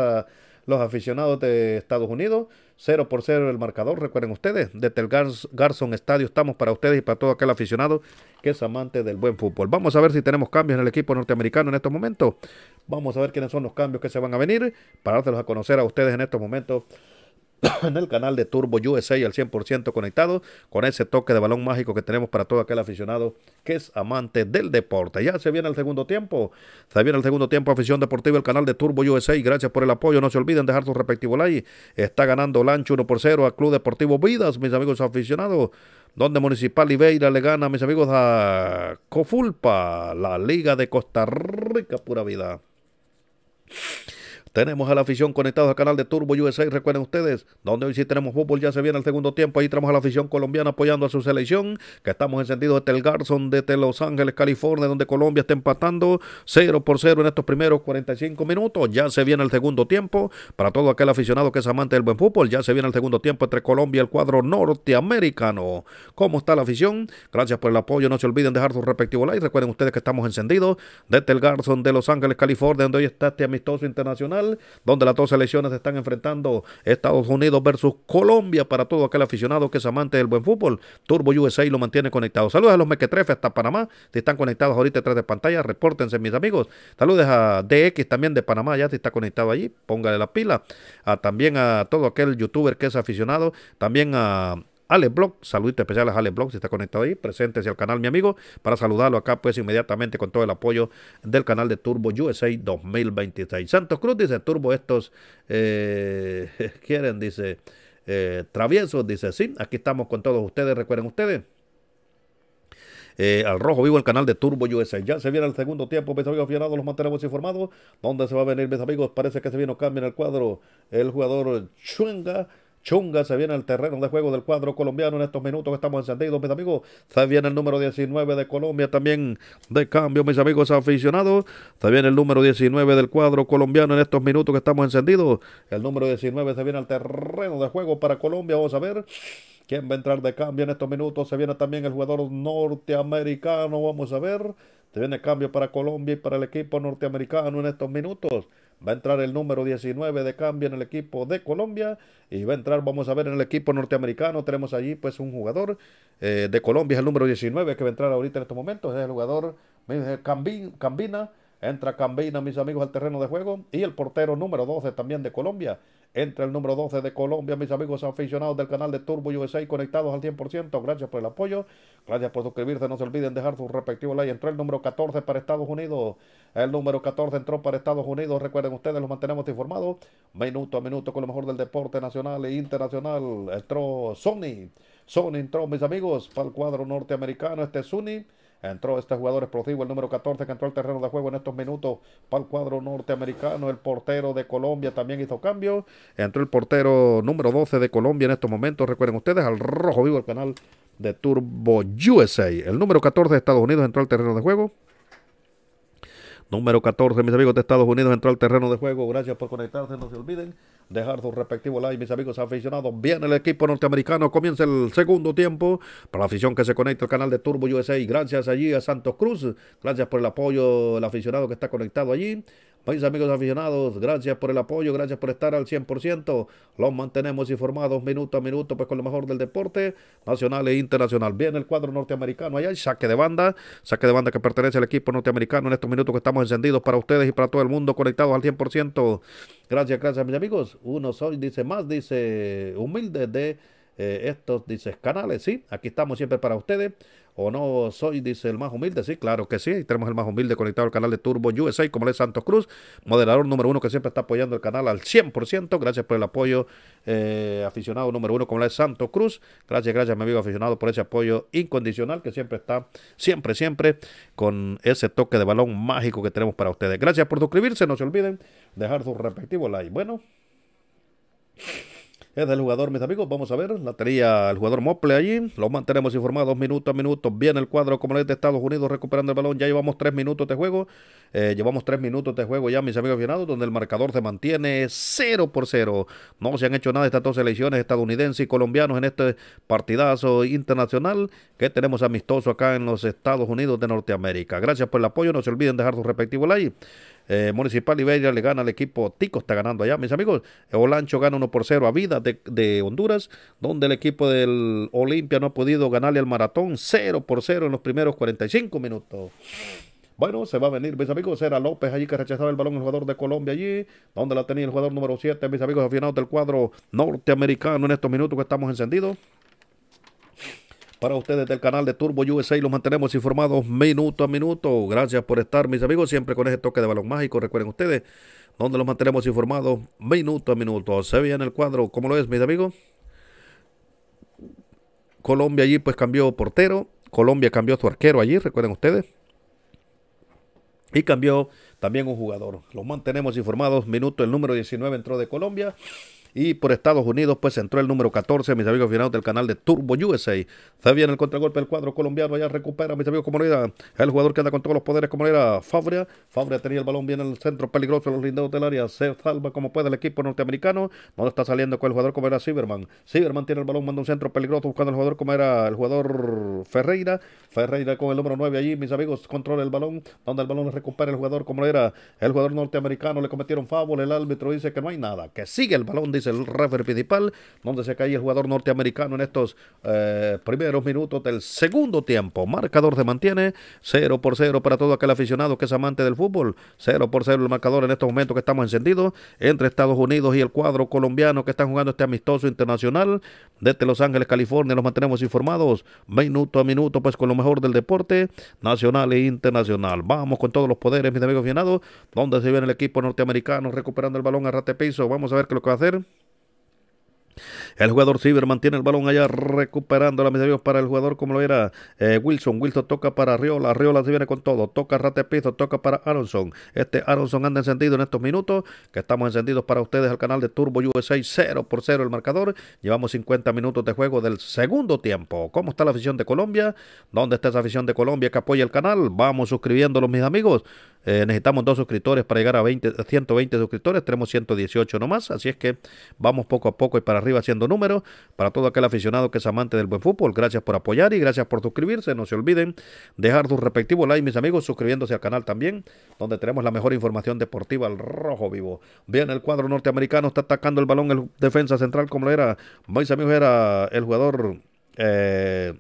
los aficionados de Estados Unidos, 0 por 0 el marcador, recuerden ustedes, desde el Garson Estadio estamos para ustedes y para todo aquel aficionado que es amante del buen fútbol. Vamos a ver si tenemos cambios en el equipo norteamericano en estos momentos. Vamos a ver quiénes son los cambios que se van a venir para dárselos a conocer a ustedes en estos momentos en el canal de Turbo USA al 100% conectado con ese toque de balón mágico que tenemos para todo aquel aficionado que es amante del deporte. Ya se viene el segundo tiempo, se viene el segundo tiempo afición deportiva, el canal de Turbo USA. Gracias por el apoyo, no se olviden dejar su respectivo like. Está ganando Lancho 1 por 0 a Club Deportivo Vidas, mis amigos aficionados donde Municipal Ibeira le gana, mis amigos, a Cofulpa, la Liga de Costa Rica, pura vida. Tenemos a la afición conectados al canal de Turbo USA. Recuerden ustedes, donde hoy sí tenemos fútbol, ya se viene el segundo tiempo. Ahí tenemos a la afición colombiana apoyando a su selección, que estamos encendidos desde el Garzón, desde Los Ángeles, California, donde Colombia está empatando 0 por 0 en estos primeros 45 minutos. Ya se viene el segundo tiempo. Para todo aquel aficionado que es amante del buen fútbol, ya se viene el segundo tiempo entre Colombia y el cuadro norteamericano. ¿Cómo está la afición? Gracias por el apoyo. No se olviden dejar su respectivo like. Recuerden ustedes que estamos encendidos desde el Garzón de Los Ángeles, California, donde hoy está este amistoso internacional donde las dos selecciones están enfrentando Estados Unidos versus Colombia para todo aquel aficionado que es amante del buen fútbol. Turbo USA lo mantiene conectado. Saludos a los mequetrefes hasta Panamá, si están conectados ahorita detrás de pantalla, repórtense mis amigos. Saludos a DX también de Panamá, ya si está conectado allí, póngale la pila. A, también a todo aquel youtuber que es aficionado, también a Ale Block, saluditos especiales a Ale Block si está conectado ahí, preséntese al canal, mi amigo, para saludarlo acá, pues inmediatamente con todo el apoyo del canal de Turbo USA 2026. Santos Cruz dice: Turbo, estos eh, quieren, dice. Eh, traviesos, dice, sí, aquí estamos con todos ustedes, recuerden ustedes, eh, al rojo vivo el canal de Turbo USA. Ya se viene el segundo tiempo, mis amigos aficionados, los mantenemos informados. ¿Dónde se va a venir, mis amigos? Parece que se viene un cambio en el cuadro. El jugador Chuenga Chunga se viene al terreno de juego del cuadro colombiano en estos minutos que estamos encendidos, mis amigos. Se viene el número 19 de Colombia también de cambio, mis amigos aficionados. Se viene el número 19 del cuadro colombiano en estos minutos que estamos encendidos. El número 19 se viene al terreno de juego para Colombia. Vamos a ver. ¿Quién va a entrar de cambio en estos minutos? Se viene también el jugador norteamericano. Vamos a ver. Se viene cambio para Colombia y para el equipo norteamericano en estos minutos. Va a entrar el número 19 de cambio en el equipo de Colombia y va a entrar, vamos a ver, en el equipo norteamericano. Tenemos allí pues un jugador eh, de Colombia, es el número 19 que va a entrar ahorita en estos momentos. Es el jugador Cambina. Entra Cambina, mis amigos, al terreno de juego. Y el portero número 12 también de Colombia Entra el número 12 de Colombia, mis amigos aficionados del canal de Turbo USA conectados al 100%. Gracias por el apoyo. Gracias por suscribirse. No se olviden dejar su respectivo like. Entró el número 14 para Estados Unidos. El número 14 entró para Estados Unidos. Recuerden ustedes, los mantenemos informados minuto a minuto con lo mejor del deporte nacional e internacional. Entró Sony. Sony entró, mis amigos, para el cuadro norteamericano. Este es Sony. Entró este jugador explosivo, el número 14, que entró al terreno de juego en estos minutos para el cuadro norteamericano. El portero de Colombia también hizo cambio. Entró el portero número 12 de Colombia en estos momentos. Recuerden ustedes al rojo vivo el canal de Turbo USA. El número 14 de Estados Unidos entró al terreno de juego. Número 14, mis amigos de Estados Unidos, entró al terreno de juego. Gracias por conectarse, no se olviden dejar su respectivo like, mis amigos aficionados. Viene el equipo norteamericano, comienza el segundo tiempo. Para la afición que se conecta al canal de Turbo USA, gracias allí a Santos Cruz, gracias por el apoyo del aficionado que está conectado allí. Mis amigos aficionados, gracias por el apoyo, gracias por estar al 100%. Los mantenemos informados minuto a minuto, pues con lo mejor del deporte nacional e internacional. Bien, el cuadro norteamericano, allá saque de banda, saque de banda que pertenece al equipo norteamericano en estos minutos que estamos encendidos para ustedes y para todo el mundo conectados al 100%. Gracias, gracias, mis amigos. Uno soy, dice más, dice humilde de eh, estos, dice, canales, sí, aquí estamos siempre para ustedes. O no soy, dice, el más humilde, sí, claro que sí, tenemos el más humilde conectado al canal de Turbo USA, como es Santos Cruz, moderador número uno que siempre está apoyando el canal al 100%, gracias por el apoyo, eh, aficionado número uno como es Santos Cruz, gracias, gracias mi amigo aficionado por ese apoyo incondicional que siempre está, siempre, siempre, con ese toque de balón mágico que tenemos para ustedes. Gracias por suscribirse, no se olviden dejar su respectivo like. Bueno es del jugador, mis amigos. Vamos a ver, la tenía el jugador Mople allí. Lo mantenemos informados minuto a minuto. Bien el cuadro como es de Estados Unidos recuperando el balón. Ya llevamos tres minutos de juego. Eh, llevamos tres minutos de juego ya, mis amigos aficionados, donde el marcador se mantiene cero por cero, No se han hecho nada estas dos elecciones estadounidenses y colombianos en este partidazo internacional que tenemos amistoso acá en los Estados Unidos de Norteamérica. Gracias por el apoyo. No se olviden dejar su respectivo like. Eh, Municipal Iberia le gana al equipo Tico, está ganando allá, mis amigos. Olancho gana 1 por 0 a vida de, Honduras, donde el equipo del Olimpia no ha podido ganarle al maratón 0 por 0 en los primeros 45 minutos. Bueno, se va a venir, mis amigos. Era López allí que rechazaba el balón, el jugador de Colombia allí, donde la tenía el jugador número 7, mis amigos aficionados del cuadro norteamericano en estos minutos que estamos encendidos para ustedes del canal de Turbo USA los mantenemos informados minuto a minuto. Gracias por estar, mis amigos, siempre con ese toque de balón mágico. Recuerden ustedes, donde los mantenemos informados minuto a minuto. Se ve en el cuadro, ¿cómo lo es, mis amigos? Colombia allí pues cambió portero. Colombia cambió su arquero allí, recuerden ustedes. Y cambió también un jugador. Los mantenemos informados. Minuto el número 19 entró de Colombia. Y por Estados Unidos, pues entró el número 14, mis amigos finales del canal de Turbo USA. Se viene el contragolpe del cuadro colombiano, allá recupera, mis amigos, como el jugador que anda con todos los poderes, como era Fabria. Fabria tenía el balón bien en el centro, peligroso, los rindeos del área. Se salva como puede el equipo norteamericano. No está saliendo con el jugador como era Cyberman, Silverman tiene el balón, manda un centro peligroso buscando el jugador como era el jugador Ferreira. Ferreira con el número 9 allí, mis amigos, controla el balón, donde el balón recupera el jugador como era el jugador norteamericano. Le cometieron fábula el árbitro dice que no hay nada, que sigue el balón, el referee principal, donde se cae el jugador norteamericano en estos eh, primeros minutos del segundo tiempo. Marcador se mantiene 0 por 0 para todo aquel aficionado que es amante del fútbol. 0 por 0 el marcador en estos momentos que estamos encendidos entre Estados Unidos y el cuadro colombiano que están jugando este amistoso internacional desde Los Ángeles, California. Los mantenemos informados minuto a minuto, pues con lo mejor del deporte nacional e internacional. Vamos con todos los poderes, mis amigos aficionados, donde se viene el equipo norteamericano recuperando el balón a rate piso. Vamos a ver qué es lo que va a hacer. El jugador Ciber mantiene el balón allá recuperando la miseria para el jugador como lo era eh, Wilson. Wilson toca para Riola. Riola se viene con todo. Toca Ratepizo, toca para Aronson. Este Aronson anda encendido en estos minutos que estamos encendidos para ustedes al canal de Turbo USA 0 por 0 el marcador. Llevamos 50 minutos de juego del segundo tiempo. ¿Cómo está la afición de Colombia? ¿Dónde está esa afición de Colombia que apoya el canal? Vamos suscribiéndolos mis amigos. Eh, necesitamos dos suscriptores para llegar a 20, 120 suscriptores. Tenemos 118 nomás. Así es que vamos poco a poco y para arriba haciendo números. Para todo aquel aficionado que es amante del buen fútbol, gracias por apoyar y gracias por suscribirse. No se olviden dejar sus respectivos like mis amigos, suscribiéndose al canal también, donde tenemos la mejor información deportiva al rojo vivo. Bien, el cuadro norteamericano está atacando el balón el defensa central como lo era. Mis amigos, era el jugador eh,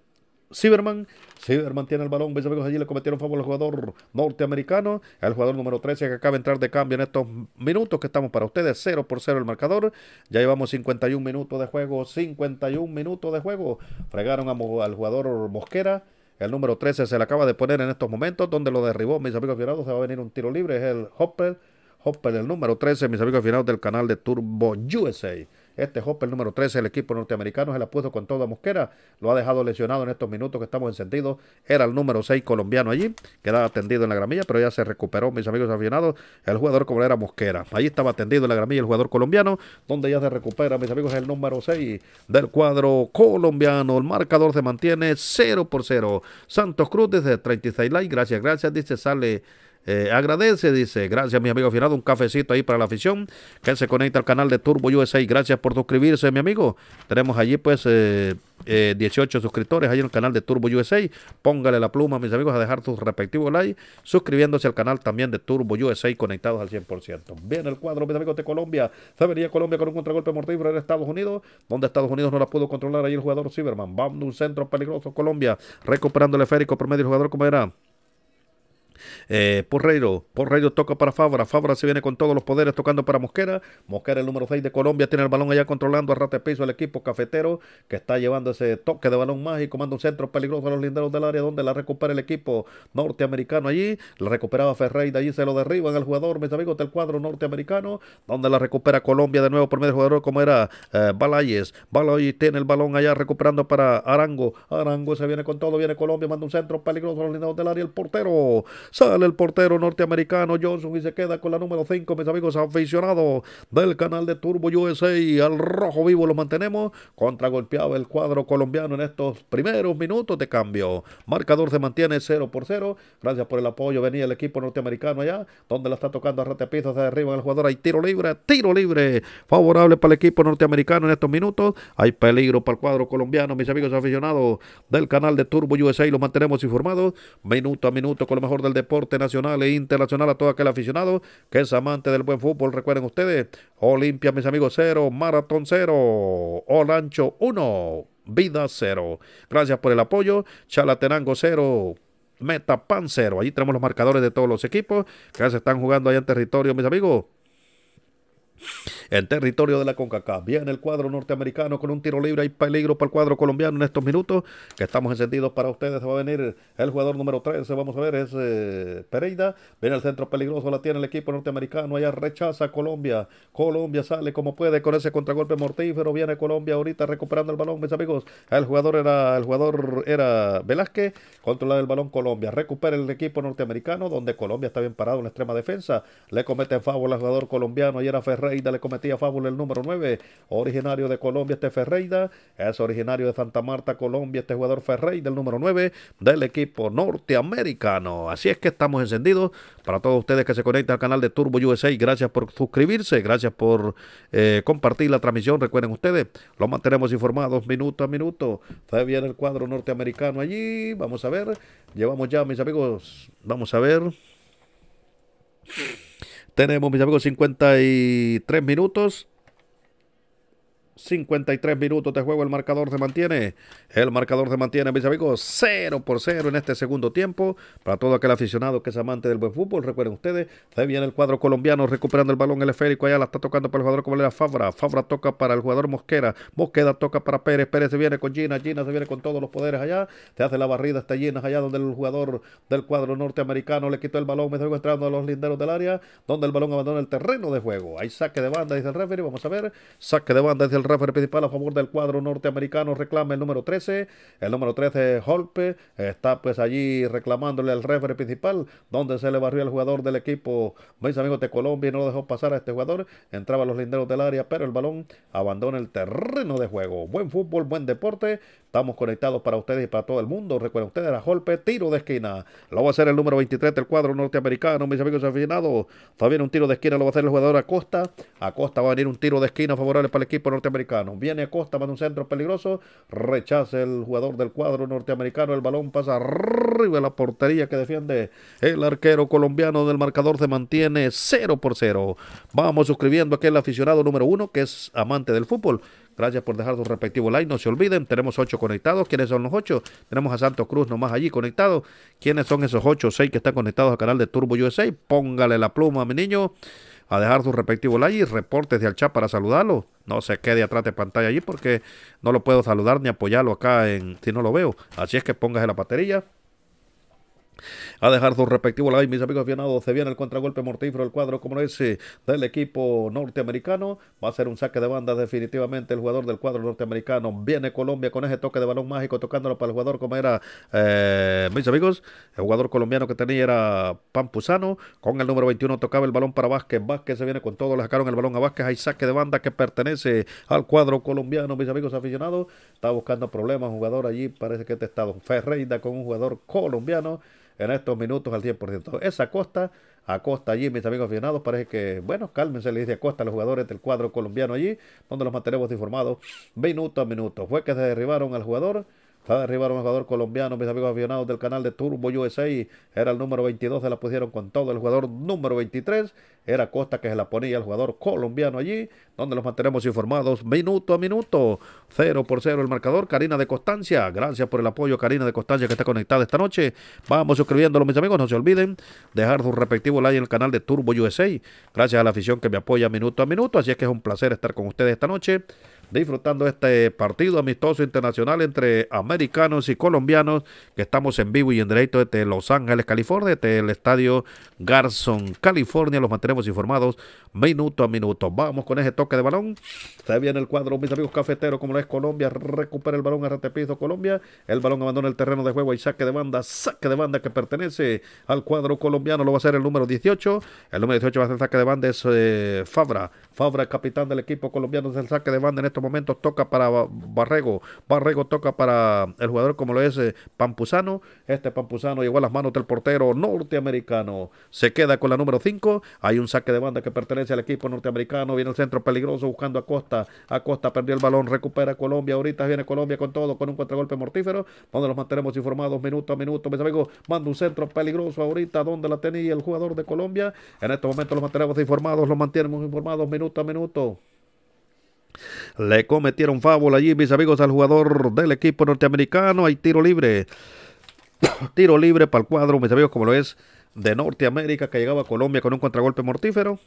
Silver mantiene el balón. mis amigos, allí le cometieron favor al jugador norteamericano. El jugador número 13 que acaba de entrar de cambio en estos minutos que estamos para ustedes. 0 por 0 el marcador. Ya llevamos 51 minutos de juego. 51 minutos de juego. Fregaron al jugador Mosquera. El número 13 se le acaba de poner en estos momentos. Donde lo derribó, mis amigos afirmados, Se va a venir un tiro libre. Es el Hopper. Hopper, el número 13, mis amigos final del canal de Turbo USA. Este Hopper número 13, el equipo norteamericano, se la puesto con toda Mosquera. Lo ha dejado lesionado en estos minutos que estamos encendidos. Era el número 6 colombiano allí. Quedaba tendido en la gramilla, pero ya se recuperó, mis amigos aficionados. El jugador como era Mosquera. Allí estaba atendido en la gramilla el jugador colombiano, donde ya se recupera, mis amigos, el número 6 del cuadro colombiano. El marcador se mantiene 0 por 0. Santos Cruz desde 36 likes. Gracias, gracias. Dice, sale. Eh, agradece, dice, gracias mi amigo aficionado, un cafecito ahí para la afición que se conecta al canal de Turbo USA. Gracias por suscribirse, mi amigo. Tenemos allí pues 18 eh, eh, suscriptores ahí en el canal de Turbo USA. Póngale la pluma, mis amigos, a dejar sus respectivos likes, suscribiéndose al canal también de Turbo USA conectados al 100%. Bien, el cuadro, mis amigos, de Colombia. Se venía Colombia con un contragolpe mortífero en Estados Unidos, donde Estados Unidos no la pudo controlar ahí el jugador vamos Va un centro peligroso Colombia, recuperando el esférico por medio jugador como era. Eh, Porreiro, Porreiro toca para Fabra. Fabra se viene con todos los poderes tocando para Mosquera. Mosquera, el número 6 de Colombia, tiene el balón allá controlando a rata piso el equipo cafetero que está llevando ese toque de balón mágico. Manda un centro peligroso a los linderos del área donde la recupera el equipo norteamericano allí. La recuperaba Ferreira, allí se lo en el jugador, mis amigos del cuadro norteamericano, donde la recupera Colombia de nuevo por medio jugador como era eh, Balayes. Balayes tiene el balón allá recuperando para Arango. Arango se viene con todo, viene Colombia, manda un centro peligroso a los linderos del área. El portero Sale el portero norteamericano Johnson y se queda con la número 5, mis amigos aficionados del canal de Turbo USA. Al rojo vivo lo mantenemos. Contragolpeado el cuadro colombiano en estos primeros minutos de cambio. Marcador se mantiene 0 por 0. Gracias por el apoyo. Venía el equipo norteamericano allá, donde la está tocando a de arriba arriba el jugador. Hay tiro libre, tiro libre. Favorable para el equipo norteamericano en estos minutos. Hay peligro para el cuadro colombiano, mis amigos aficionados del canal de Turbo USA. lo mantenemos informados minuto a minuto con lo mejor del deporte nacional e internacional a todo aquel aficionado que es amante del buen fútbol. Recuerden ustedes, Olimpia, mis amigos, cero, Maratón cero, Olancho uno, Vida cero. Gracias por el apoyo, Chalatenango cero. Metapan cero. Allí tenemos los marcadores de todos los equipos que se están jugando allá en territorio, mis amigos en territorio de la CONCACAF. Viene el cuadro norteamericano con un tiro libre. y peligro para el cuadro colombiano en estos minutos que estamos encendidos para ustedes. Va a venir el jugador número 13. Vamos a ver, es eh, Pereira. Viene el centro peligroso. La tiene el equipo norteamericano. Allá rechaza Colombia. Colombia sale como puede con ese contragolpe mortífero. Viene Colombia ahorita recuperando el balón, mis amigos. El jugador era, el jugador era Velázquez. Controla el balón Colombia. Recupera el equipo norteamericano donde Colombia está bien parado en la extrema defensa. Le en favor al jugador colombiano. y era Ferreira le comete tía Fábula, el número 9, originario de Colombia, este Ferreira, es originario de Santa Marta, Colombia, este jugador Ferreira, el número 9 del equipo norteamericano. Así es que estamos encendidos para todos ustedes que se conectan al canal de Turbo USA. Gracias por suscribirse, gracias por eh, compartir la transmisión. Recuerden ustedes, lo mantenemos informados minuto a minuto. Se viene el cuadro norteamericano allí. Vamos a ver, llevamos ya, mis amigos, vamos a ver. Tenemos, mis amigos, 53 minutos. 53 minutos de juego. El marcador se mantiene. El marcador se mantiene, mis amigos. 0 por 0 en este segundo tiempo. Para todo aquel aficionado que es amante del buen fútbol, recuerden ustedes, se viene el cuadro colombiano recuperando el balón el esférico. Allá la está tocando para el jugador como da Fabra. Fabra toca para el jugador Mosquera. Mosquera toca para Pérez. Pérez se viene con Gina. Gina se viene con todos los poderes allá. Se hace la barrida hasta Gina, allá donde el jugador del cuadro norteamericano le quitó el balón. Me estoy entrando a los linderos del área, donde el balón abandona el terreno de juego. Hay saque de banda, dice el referee. Vamos a ver. Saque de banda, dice el el referee principal a favor del cuadro norteamericano reclama el número 13. El número 13, Holpe, está pues allí reclamándole al refere principal, donde se le barrió el jugador del equipo, mis amigos de Colombia, y no lo dejó pasar a este jugador. Entraba a los linderos del área, pero el balón abandona el terreno de juego. Buen fútbol, buen deporte. Estamos conectados para ustedes y para todo el mundo. Recuerden ustedes, la golpe tiro de esquina. Lo va a hacer el número 23 del cuadro norteamericano, mis amigos aficionados. bien, un tiro de esquina lo va a hacer el jugador Acosta. Acosta va a venir un tiro de esquina favorable para el equipo norteamericano. Viene Acosta, manda un centro peligroso. Rechaza el jugador del cuadro norteamericano. El balón pasa arriba de la portería que defiende el arquero colombiano del marcador. Se mantiene 0 por 0. Vamos suscribiendo aquí el aficionado número uno que es amante del fútbol. Gracias por dejar tu respectivo like. No se olviden, tenemos ocho conectados. ¿Quiénes son los ocho? Tenemos a Santos Cruz nomás allí conectado. ¿Quiénes son esos ocho o 6 que están conectados al canal de Turbo USA? Póngale la pluma, mi niño, a dejar su respectivo like y reportes de al chat para saludarlo. No se quede atrás de pantalla allí porque no lo puedo saludar ni apoyarlo acá en, si no lo veo. Así es que póngase la paterilla a dejar su respectivo like, mis amigos aficionados. Se viene el contragolpe mortífero, el cuadro como es eh, del equipo norteamericano. Va a ser un saque de banda definitivamente el jugador del cuadro norteamericano. Viene Colombia con ese toque de balón mágico, tocándolo para el jugador como era, eh, mis amigos, el jugador colombiano que tenía era Pampusano. Con el número 21 tocaba el balón para Vázquez. Vázquez se viene con todo, le sacaron el balón a Vázquez. Hay saque de banda que pertenece al cuadro colombiano, mis amigos aficionados. Está buscando problemas, jugador allí, parece que ha estado. Ferreira con un jugador colombiano en estos minutos al 100%. Esa costa... Acosta allí, mis amigos aficionados, parece que, bueno, cálmense, le dice Acosta a los jugadores del cuadro colombiano allí, donde los mantenemos informados minuto a minuto. Fue que se derribaron al jugador Está arriba un jugador colombiano, mis amigos aficionados del canal de Turbo USA, era el número 22, se la pusieron con todo. El jugador número 23 era Costa que se la ponía el jugador colombiano allí, donde los mantenemos informados minuto a minuto, 0 por 0 el marcador. Karina de Constancia, gracias por el apoyo, Karina de Constancia, que está conectada esta noche. Vamos suscribiéndolo, mis amigos, no se olviden dejar su respectivo like en el canal de Turbo USA. Gracias a la afición que me apoya minuto a minuto, así es que es un placer estar con ustedes esta noche disfrutando este partido amistoso internacional entre americanos y colombianos que estamos en vivo y en directo desde Los Ángeles, California, desde el estadio Garson, California. Los mantenemos informados minuto a minuto. Vamos con ese toque de balón. Se viene el cuadro, mis amigos cafeteros, como lo es Colombia, recupera el balón, a piso Colombia. El balón abandona el terreno de juego y saque de banda, saque de banda que pertenece al cuadro colombiano. Lo va a ser el número 18. El número 18 va a ser el saque de banda, es eh, Fabra. Fabra, capitán del equipo colombiano, del saque de banda en estos momento momentos toca para Barrego. Barrego toca para el jugador como lo es eh, Pampusano. Este Pampusano llegó a las manos del portero norteamericano. Se queda con la número 5. Hay un saque de banda que pertenece al equipo norteamericano. Viene el centro peligroso buscando a Costa. A Costa perdió el balón. Recupera Colombia. Ahorita viene Colombia con todo, con un contragolpe mortífero. Donde los mantenemos informados minuto a minuto. Mis amigos, manda un centro peligroso ahorita donde la tenía el jugador de Colombia. En este momento los mantenemos informados, los mantenemos informados minuto a minuto. Le cometieron fábula allí, mis amigos, al jugador del equipo norteamericano. Hay tiro libre. tiro libre para el cuadro, mis amigos, como lo es de Norteamérica, que llegaba a Colombia con un contragolpe mortífero.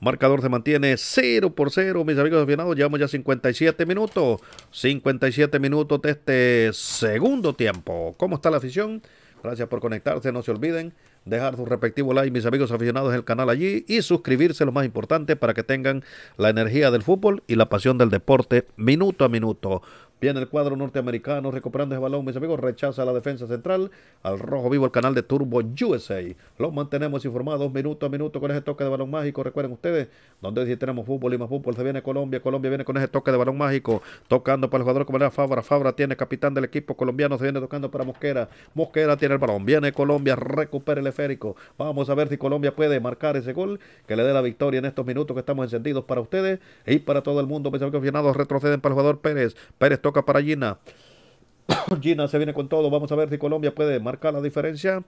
Marcador se mantiene 0 por 0, mis amigos aficionados. Llevamos ya 57 minutos. 57 minutos de este segundo tiempo. ¿Cómo está la afición? Gracias por conectarse. No se olviden dejar su respectivo like, mis amigos aficionados del canal allí y suscribirse, lo más importante, para que tengan la energía del fútbol y la pasión del deporte minuto a minuto. Viene el cuadro norteamericano recuperando ese balón, mis amigos. Rechaza la defensa central. Al rojo vivo el canal de Turbo USA. Los mantenemos informados minuto a minuto con ese toque de balón mágico. Recuerden ustedes, donde si tenemos fútbol y más fútbol, se viene Colombia. Colombia viene con ese toque de balón mágico. Tocando para el jugador como era Fabra. Fabra tiene capitán del equipo colombiano. Se viene tocando para Mosquera. Mosquera tiene el balón. Viene Colombia, recupera el esférico. Vamos a ver si Colombia puede marcar ese gol que le dé la victoria en estos minutos que estamos encendidos para ustedes y para todo el mundo. Mis amigos aficionados retroceden para el jugador Pérez. Pérez toca para Gina. Gina se viene con todo. Vamos a ver si Colombia puede marcar la diferencia.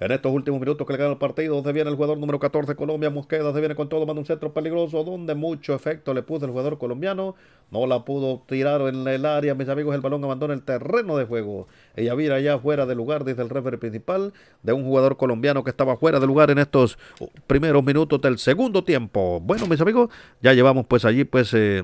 En estos últimos minutos que le gana el partido, se viene el jugador número 14 Colombia, Mosqueda, se viene con todo, manda un centro peligroso, donde mucho efecto le puso el jugador colombiano. No la pudo tirar en el área, mis amigos, el balón abandona el terreno de juego. Ella vira ya fuera de lugar, desde el referee principal, de un jugador colombiano que estaba fuera de lugar en estos primeros minutos del segundo tiempo. Bueno, mis amigos, ya llevamos pues allí pues... Eh,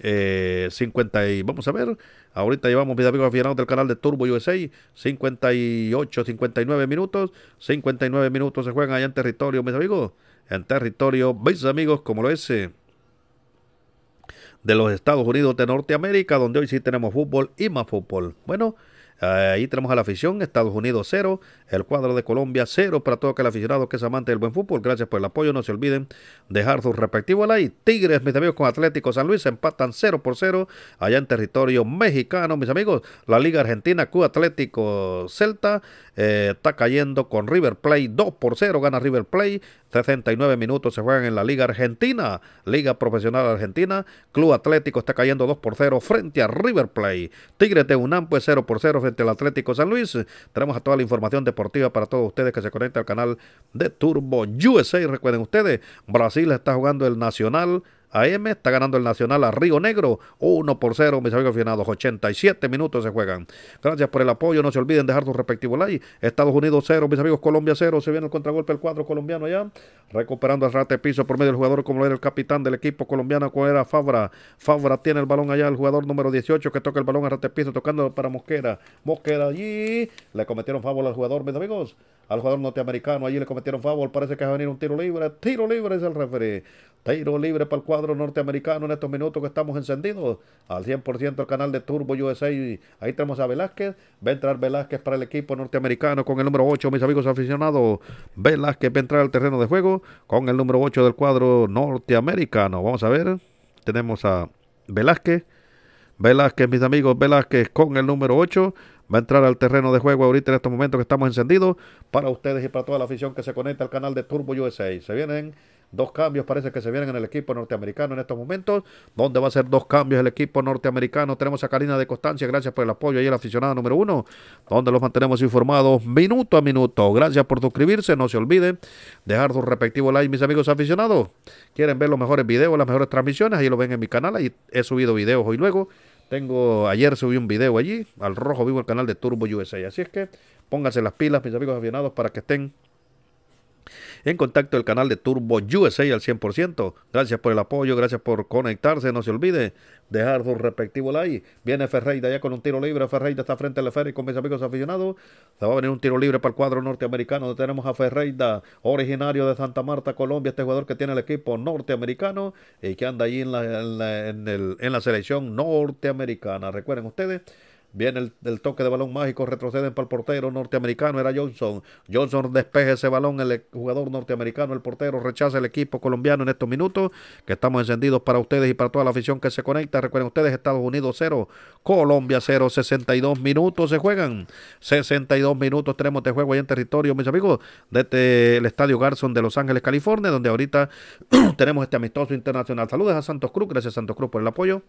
eh, 50 y vamos a ver, ahorita llevamos mis amigos aficionados del canal de Turbo USA, 58, 59 minutos, 59 minutos se juegan allá en territorio, mis amigos, en territorio, veis amigos, como lo es eh, de los Estados Unidos de Norteamérica, donde hoy sí tenemos fútbol y más fútbol. Bueno, eh, ahí tenemos a la afición, Estados Unidos 0, el cuadro de Colombia 0 para todo aquel aficionado que es amante del buen fútbol. Gracias por el apoyo, no se olviden dejar su respectivo like Tigres, mis amigos, con Atlético San Luis empatan 0 por 0 allá en territorio mexicano, mis amigos. La Liga Argentina, Q Atlético Celta, eh, está cayendo con River Play 2 por 0 gana River Play 69 minutos se juegan en la Liga Argentina. Liga Profesional Argentina. Club Atlético está cayendo 2 por 0 frente a River Play Tigre de UNAM pues 0 por 0 frente al Atlético San Luis. Tenemos a toda la información deportiva para todos ustedes que se conecten al canal de Turbo USA. Recuerden ustedes, Brasil está jugando el Nacional AM está ganando el Nacional a Río Negro 1 por 0, mis amigos aficionados. 87 minutos se juegan. Gracias por el apoyo. No se olviden dejar su respectivo like. Estados Unidos 0, mis amigos Colombia 0. Se viene el contragolpe el cuadro colombiano ya. Recuperando al rate piso por medio del jugador como lo era el capitán del equipo colombiano, como era Fabra. Fabra tiene el balón allá, el jugador número 18 que toca el balón a rate piso, tocando para Mosquera. Mosquera allí. Le cometieron fábula al jugador, mis amigos al jugador norteamericano. Allí le cometieron favor, Parece que va a venir un tiro libre. Tiro libre es el referee. Tiro libre para el cuadro norteamericano en estos minutos que estamos encendidos. Al 100% el canal de Turbo USA. Ahí tenemos a Velázquez. Va a entrar Velázquez para el equipo norteamericano con el número 8, mis amigos aficionados. Velázquez va a entrar al terreno de juego con el número 8 del cuadro norteamericano. Vamos a ver. Tenemos a Velázquez. Velázquez, mis amigos, Velázquez con el número 8 va a entrar al terreno de juego ahorita en estos momentos que estamos encendidos para ustedes y para toda la afición que se conecta al canal de Turbo USA. Se vienen dos cambios, parece que se vienen en el equipo norteamericano en estos momentos, ¿Dónde va a ser dos cambios el equipo norteamericano. Tenemos a Karina de Constancia, gracias por el apoyo y el aficionado número uno, donde los mantenemos informados minuto a minuto. Gracias por suscribirse, no se olviden dejar su respectivo like, mis amigos aficionados. Quieren ver los mejores videos, las mejores transmisiones, ahí lo ven en mi canal, ahí he subido videos hoy luego tengo, ayer subí un video allí, al rojo vivo el canal de Turbo USA. Así es que pónganse las pilas, mis amigos avionados, para que estén en contacto el canal de Turbo USA al 100%. Gracias por el apoyo, gracias por conectarse. No se olvide dejar su respectivo like. Viene Ferreira ya con un tiro libre. Ferreira está frente al y con mis amigos aficionados. Se va a venir un tiro libre para el cuadro norteamericano. Tenemos a Ferreira, originario de Santa Marta, Colombia. Este jugador que tiene el equipo norteamericano y que anda allí en la selección norteamericana. Recuerden ustedes Viene el, toque de balón mágico, retroceden para el portero norteamericano, era Johnson. Johnson despeje ese balón, el jugador norteamericano, el portero rechaza el equipo colombiano en estos minutos, que estamos encendidos para ustedes y para toda la afición que se conecta. Recuerden ustedes, Estados Unidos 0, Colombia 0, 62 minutos se juegan. 62 minutos tenemos de juego ahí en territorio, mis amigos, desde el Estadio Garson de Los Ángeles, California, donde ahorita tenemos este amistoso internacional. Saludos a Santos Cruz, gracias Santos Cruz por el apoyo.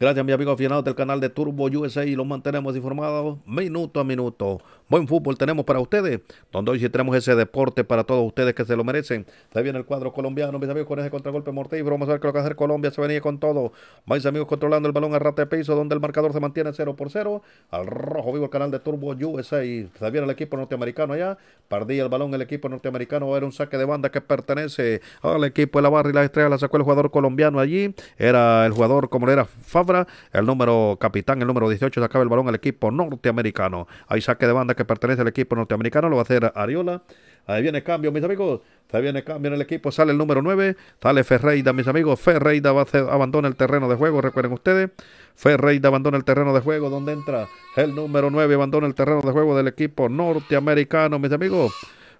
Gracias, mi amigo aficionados del canal de Turbo USA y los mantenemos informados minuto a minuto. Buen fútbol tenemos para ustedes, donde hoy tenemos ese deporte para todos ustedes que se lo merecen. Está bien el cuadro colombiano, mis amigos, con ese contragolpe mortífero... Vamos a ver qué lo que va a hacer Colombia. Se venía con todo. ...más amigos, controlando el balón a rata de piso, donde el marcador se mantiene 0 por 0. Al rojo vivo el canal de Turbo USA. 6 está bien el equipo norteamericano allá. perdí el balón, el equipo norteamericano. ...era un saque de banda que pertenece al equipo de la barra y la estrella. La sacó el jugador colombiano allí. Era el jugador, como era Fabra, el número capitán, el número 18. Sacaba el balón al equipo norteamericano. Hay saque de banda que que pertenece al equipo norteamericano, lo va a hacer Ariola. Ahí viene cambio, mis amigos. Ahí viene cambio en el equipo. Sale el número 9. Sale Ferreira, mis amigos. Ferreira abandona el terreno de juego. Recuerden ustedes. Ferreira abandona el terreno de juego. Donde entra el número 9. Abandona el terreno de juego del equipo norteamericano, mis amigos.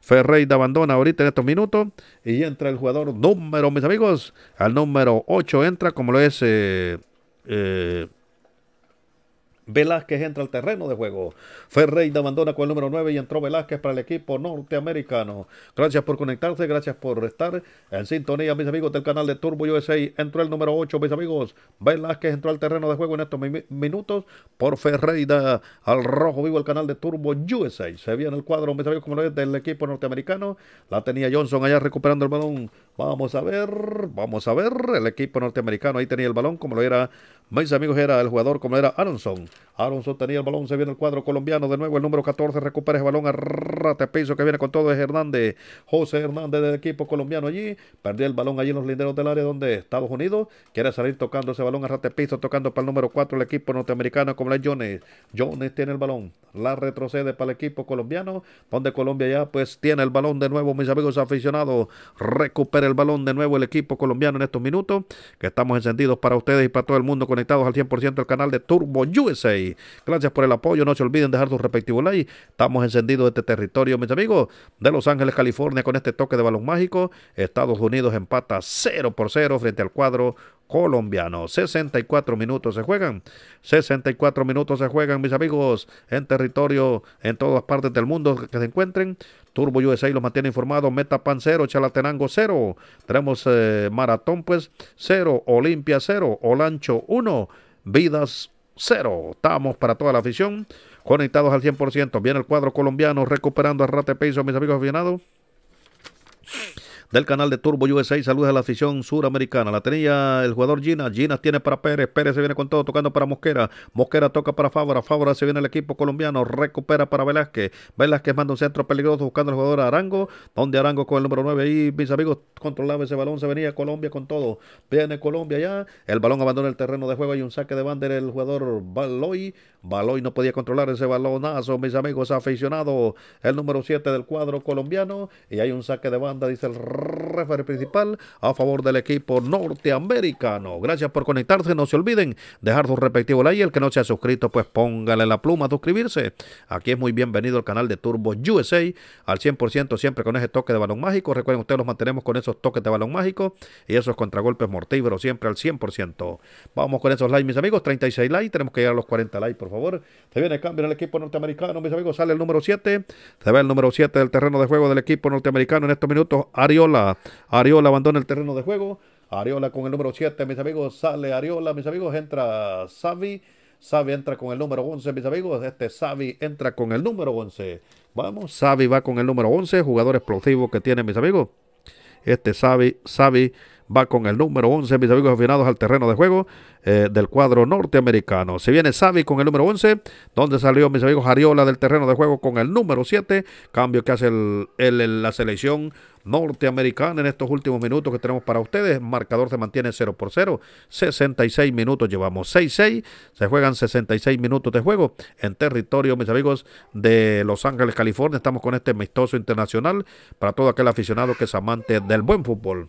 Ferreira abandona ahorita en estos minutos. Y entra el jugador número, mis amigos. Al número 8 entra, como lo es. Eh, eh, Velázquez entra al terreno de juego. Ferreira abandona con el número 9 y entró Velázquez para el equipo norteamericano. Gracias por conectarse, gracias por estar en sintonía, mis amigos del canal de Turbo USA. Entró el número 8, mis amigos. Velázquez entró al terreno de juego en estos minutos por Ferreira al rojo vivo el canal de Turbo USA. Se veía en el cuadro, mis amigos, como lo es del equipo norteamericano. La tenía Johnson allá recuperando el balón. Vamos a ver, vamos a ver. El equipo norteamericano ahí tenía el balón, como lo era mis amigos, era el jugador como era Aronson. Aronson tenía el balón, se viene el cuadro colombiano. De nuevo, el número 14 recupera ese balón a piso que viene con todo. Es Hernández. José Hernández del equipo colombiano allí. Perdió el balón allí en los linderos del área donde Estados Unidos quiere salir tocando ese balón a piso tocando para el número 4 el equipo norteamericano como la Jones. Jones tiene el balón. La retrocede para el equipo colombiano, donde Colombia ya pues tiene el balón de nuevo, mis amigos aficionados. Recupera el balón de nuevo el equipo colombiano en estos minutos que estamos encendidos para ustedes y para todo el mundo con conectados al 100% al canal de Turbo USA. Gracias por el apoyo. No se olviden dejar su respectivo like. Estamos encendidos de este territorio, mis amigos, de Los Ángeles, California, con este toque de balón mágico. Estados Unidos empata 0 por 0 frente al cuadro colombiano. 64 minutos se juegan. 64 minutos se juegan, mis amigos, en territorio, en todas partes del mundo que se encuentren. Turbo USA los mantiene informados. Metapan 0, Chalatenango 0. Tenemos eh, Maratón, pues 0, Olimpia 0, Olancho 1, Vidas 0. Estamos para toda la afición conectados al 100%. Viene el cuadro colombiano recuperando a Rate peso mis amigos aficionados del canal de Turbo USA. Saludos a la afición suramericana. La tenía el jugador Gina. Gina tiene para Pérez. Pérez se viene con todo, tocando para Mosquera. Mosquera toca para Fábora Fábora se viene el equipo colombiano. Recupera para Velázquez. Velázquez manda un centro peligroso buscando al jugador Arango. Donde Arango con el número 9. Ahí mis amigos controlaba ese balón. Se venía Colombia con todo. Viene Colombia ya. El balón abandona el terreno de juego. y un saque de banda el jugador Baloy. Baloy no podía controlar ese balonazo, mis amigos aficionado El número 7 del cuadro colombiano. Y hay un saque de banda, dice el refer principal a favor del equipo norteamericano. Gracias por conectarse. No se olviden dejar su respectivo like. El que no se ha suscrito, pues póngale la pluma a suscribirse. Aquí es muy bienvenido al canal de Turbo USA al 100% siempre con ese toque de balón mágico. Recuerden, ustedes los mantenemos con esos toques de balón mágico y esos contragolpes mortíferos siempre al 100%. Vamos con esos likes, mis amigos. 36 likes. Tenemos que llegar a los 40 likes, por favor. Se viene el cambio en el equipo norteamericano, mis amigos. Sale el número 7. Se ve el número 7 del terreno de juego del equipo norteamericano en estos minutos. Ariol Ariola. abandona el terreno de juego. Ariola con el número 7, mis amigos. Sale Ariola, mis amigos. Entra Savi, Savi entra con el número 11, mis amigos. Este Savi entra con el número 11. Vamos, Savi va con el número 11. Jugador explosivo que tiene, mis amigos. Este Savi, Savi va con el número 11, mis amigos afinados, al terreno de juego eh, del cuadro norteamericano. Se viene Savi con el número 11, donde salió, mis amigos, Ariola del terreno de juego con el número 7. Cambio que hace la selección norteamericana en estos últimos minutos que tenemos para ustedes. marcador se mantiene 0 por 0. 66 minutos llevamos. 6-6. Se juegan 66 minutos de juego en territorio, mis amigos, de Los Ángeles, California. Estamos con este amistoso internacional para todo aquel aficionado que es amante del buen fútbol.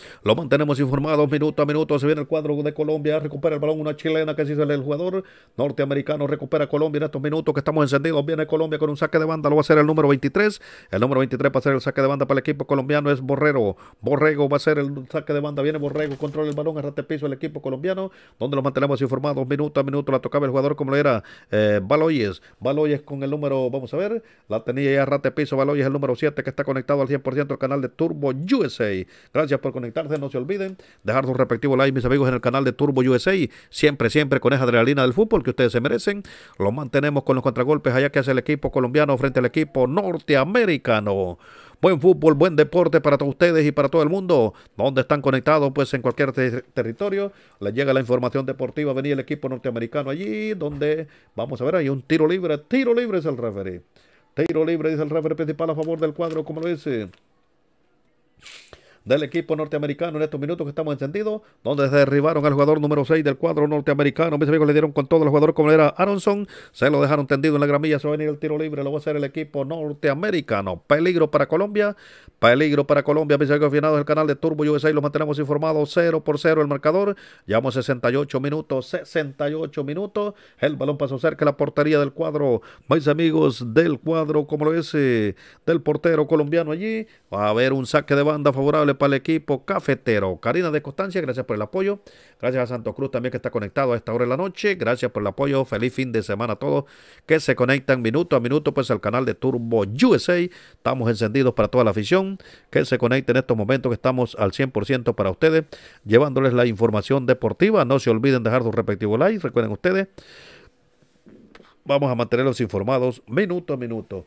Lo mantenemos informado minuto a minuto. Se viene el cuadro de Colombia. Recupera el balón una chilena que se hizo el jugador norteamericano. Recupera Colombia en estos minutos que estamos encendidos. Viene Colombia con un saque de banda. Lo va a hacer el número 23. El número 23 va a ser el saque de banda para el equipo colombiano. Es Borrero. Borrego va a ser el saque de banda. Viene Borrego. Controla el balón. Arrate piso el equipo colombiano. Donde lo mantenemos informado, minuto a minuto. La tocaba el jugador como lo era eh, Baloyes. Baloyes con el número, vamos a ver. La tenía ya Arrate piso. Baloyes el número 7 que está conectado al 100% al canal de Turbo USA. Gracias por conectarse no se olviden, dejar sus respectivos like, mis amigos, en el canal de Turbo USA. Siempre, siempre con esa adrenalina del fútbol que ustedes se merecen. Lo mantenemos con los contragolpes allá que hace el equipo colombiano frente al equipo norteamericano buen fútbol, buen deporte para todos ustedes y para todo el mundo. Donde están conectados, pues en cualquier territorio, les llega la información deportiva. Venía el equipo norteamericano allí, donde vamos a ver, hay un tiro libre. Tiro libre es el referee. Tiro libre, dice el referee principal a favor del cuadro, como lo dice del equipo norteamericano en estos minutos que estamos encendidos, donde se derribaron al jugador número 6 del cuadro norteamericano. Mis amigos le dieron con todo el jugador como era Aronson, se lo dejaron tendido en la gramilla, se va a venir el tiro libre, lo va a hacer el equipo norteamericano. Peligro para Colombia, peligro para Colombia, mis amigos afinados del canal de Turbo USA, lo mantenemos informado, 0 por 0 el marcador, llevamos 68 minutos, 68 minutos, el balón pasó cerca de la portería del cuadro, mis amigos del cuadro como lo es eh, del portero colombiano allí, va a haber un saque de banda favorable para el equipo cafetero. Karina de Constancia, gracias por el apoyo. Gracias a Santo Cruz también que está conectado a esta hora de la noche. Gracias por el apoyo. Feliz fin de semana a todos que se conectan minuto a minuto pues al canal de Turbo USA. Estamos encendidos para toda la afición que se conecten en estos momentos que estamos al 100% para ustedes, llevándoles la información deportiva. No se olviden dejar su respectivo like. Recuerden ustedes, vamos a mantenerlos informados minuto a minuto.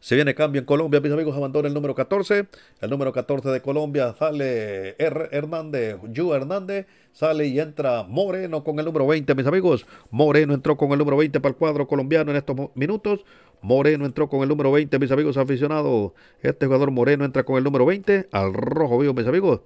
Se viene cambio en Colombia, mis amigos, abandona el número 14. El número 14 de Colombia sale Hernández, Yu Hernández, sale y entra Moreno con el número 20, mis amigos. Moreno entró con el número 20 para el cuadro colombiano en estos minutos. Moreno entró con el número 20, mis amigos aficionados. Este jugador Moreno entra con el número 20 al rojo vivo, mis amigos.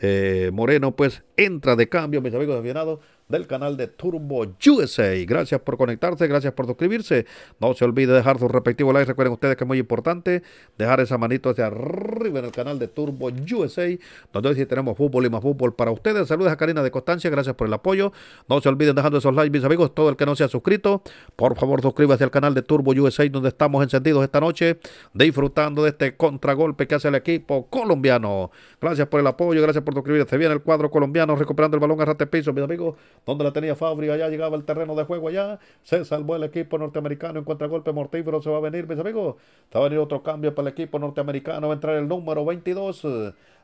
Eh, Moreno pues entra de cambio, mis amigos aficionados del canal de Turbo USA. Gracias por conectarse, gracias por suscribirse. No se olvide dejar su respectivo like. Recuerden ustedes que es muy importante dejar esa manito hacia arriba en el canal de Turbo USA, donde hoy sí tenemos fútbol y más fútbol para ustedes. Saludos a Karina de Constancia, gracias por el apoyo. No se olviden dejando esos likes, mis amigos. Todo el que no se ha suscrito, por favor suscríbase al canal de Turbo USA, donde estamos encendidos esta noche, disfrutando de este contragolpe que hace el equipo colombiano. Gracias por el apoyo, gracias por suscribirte. Se viene el cuadro colombiano recuperando el balón a piso, mis amigos. Donde la tenía Fábrica, ya llegaba el terreno de juego allá. Se salvó el equipo norteamericano en golpe mortífero. Se va a venir, mis amigos. Se va a venir otro cambio para el equipo norteamericano. Va a entrar el número 22.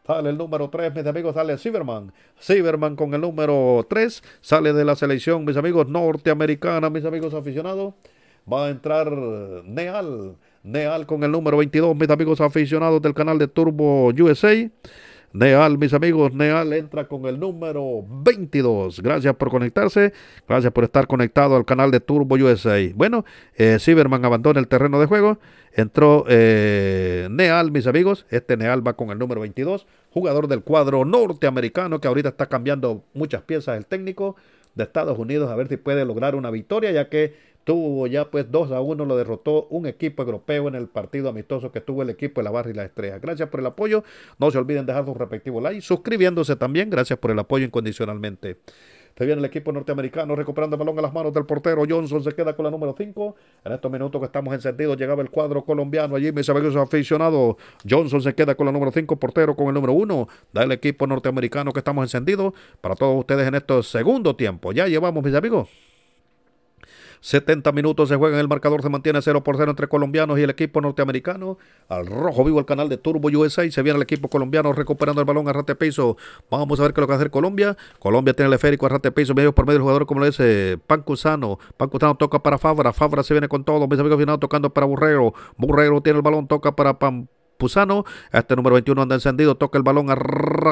Sale el número 3, mis amigos, sale Silverman. Cyberman con el número 3 sale de la selección, mis amigos, norteamericana, mis amigos aficionados. Va a entrar Neal. Neal con el número 22, mis amigos aficionados del canal de Turbo USA. Neal, mis amigos, Neal entra con el número 22. Gracias por conectarse, gracias por estar conectado al canal de Turbo USA. Bueno, eh, Cyberman abandona el terreno de juego, entró eh, Neal, mis amigos, este Neal va con el número 22, jugador del cuadro norteamericano que ahorita está cambiando muchas piezas el técnico de Estados Unidos a ver si puede lograr una victoria, ya que tuvo ya pues 2 a 1, lo derrotó un equipo europeo en el partido amistoso que tuvo el equipo de la Barra y la Estrella. Gracias por el apoyo, no se olviden dejar su respectivo like, suscribiéndose también, gracias por el apoyo incondicionalmente. Se viene el equipo norteamericano recuperando el balón a las manos del portero. Johnson se queda con la número 5. En estos minutos que estamos encendidos, llegaba el cuadro colombiano. Allí mis amigos aficionados. Johnson se queda con la número 5, portero con el número 1. Da el equipo norteamericano que estamos encendidos para todos ustedes en estos segundo tiempo. Ya llevamos, mis amigos. 70 minutos se en el marcador se mantiene 0 por 0 entre colombianos y el equipo norteamericano. Al rojo vivo el canal de Turbo USA y se viene el equipo colombiano recuperando el balón a rate piso. Vamos a ver qué es lo que va a hacer Colombia. Colombia tiene el esférico a rate piso, medio por medio el jugador como lo dice eh, Pancusano. Pancusano toca para Fabra, Fabra se viene con todo, mis amigos final tocando para Burrero. Burrero tiene el balón, toca para Pam Pusano. Este número 21 anda encendido, toca el balón a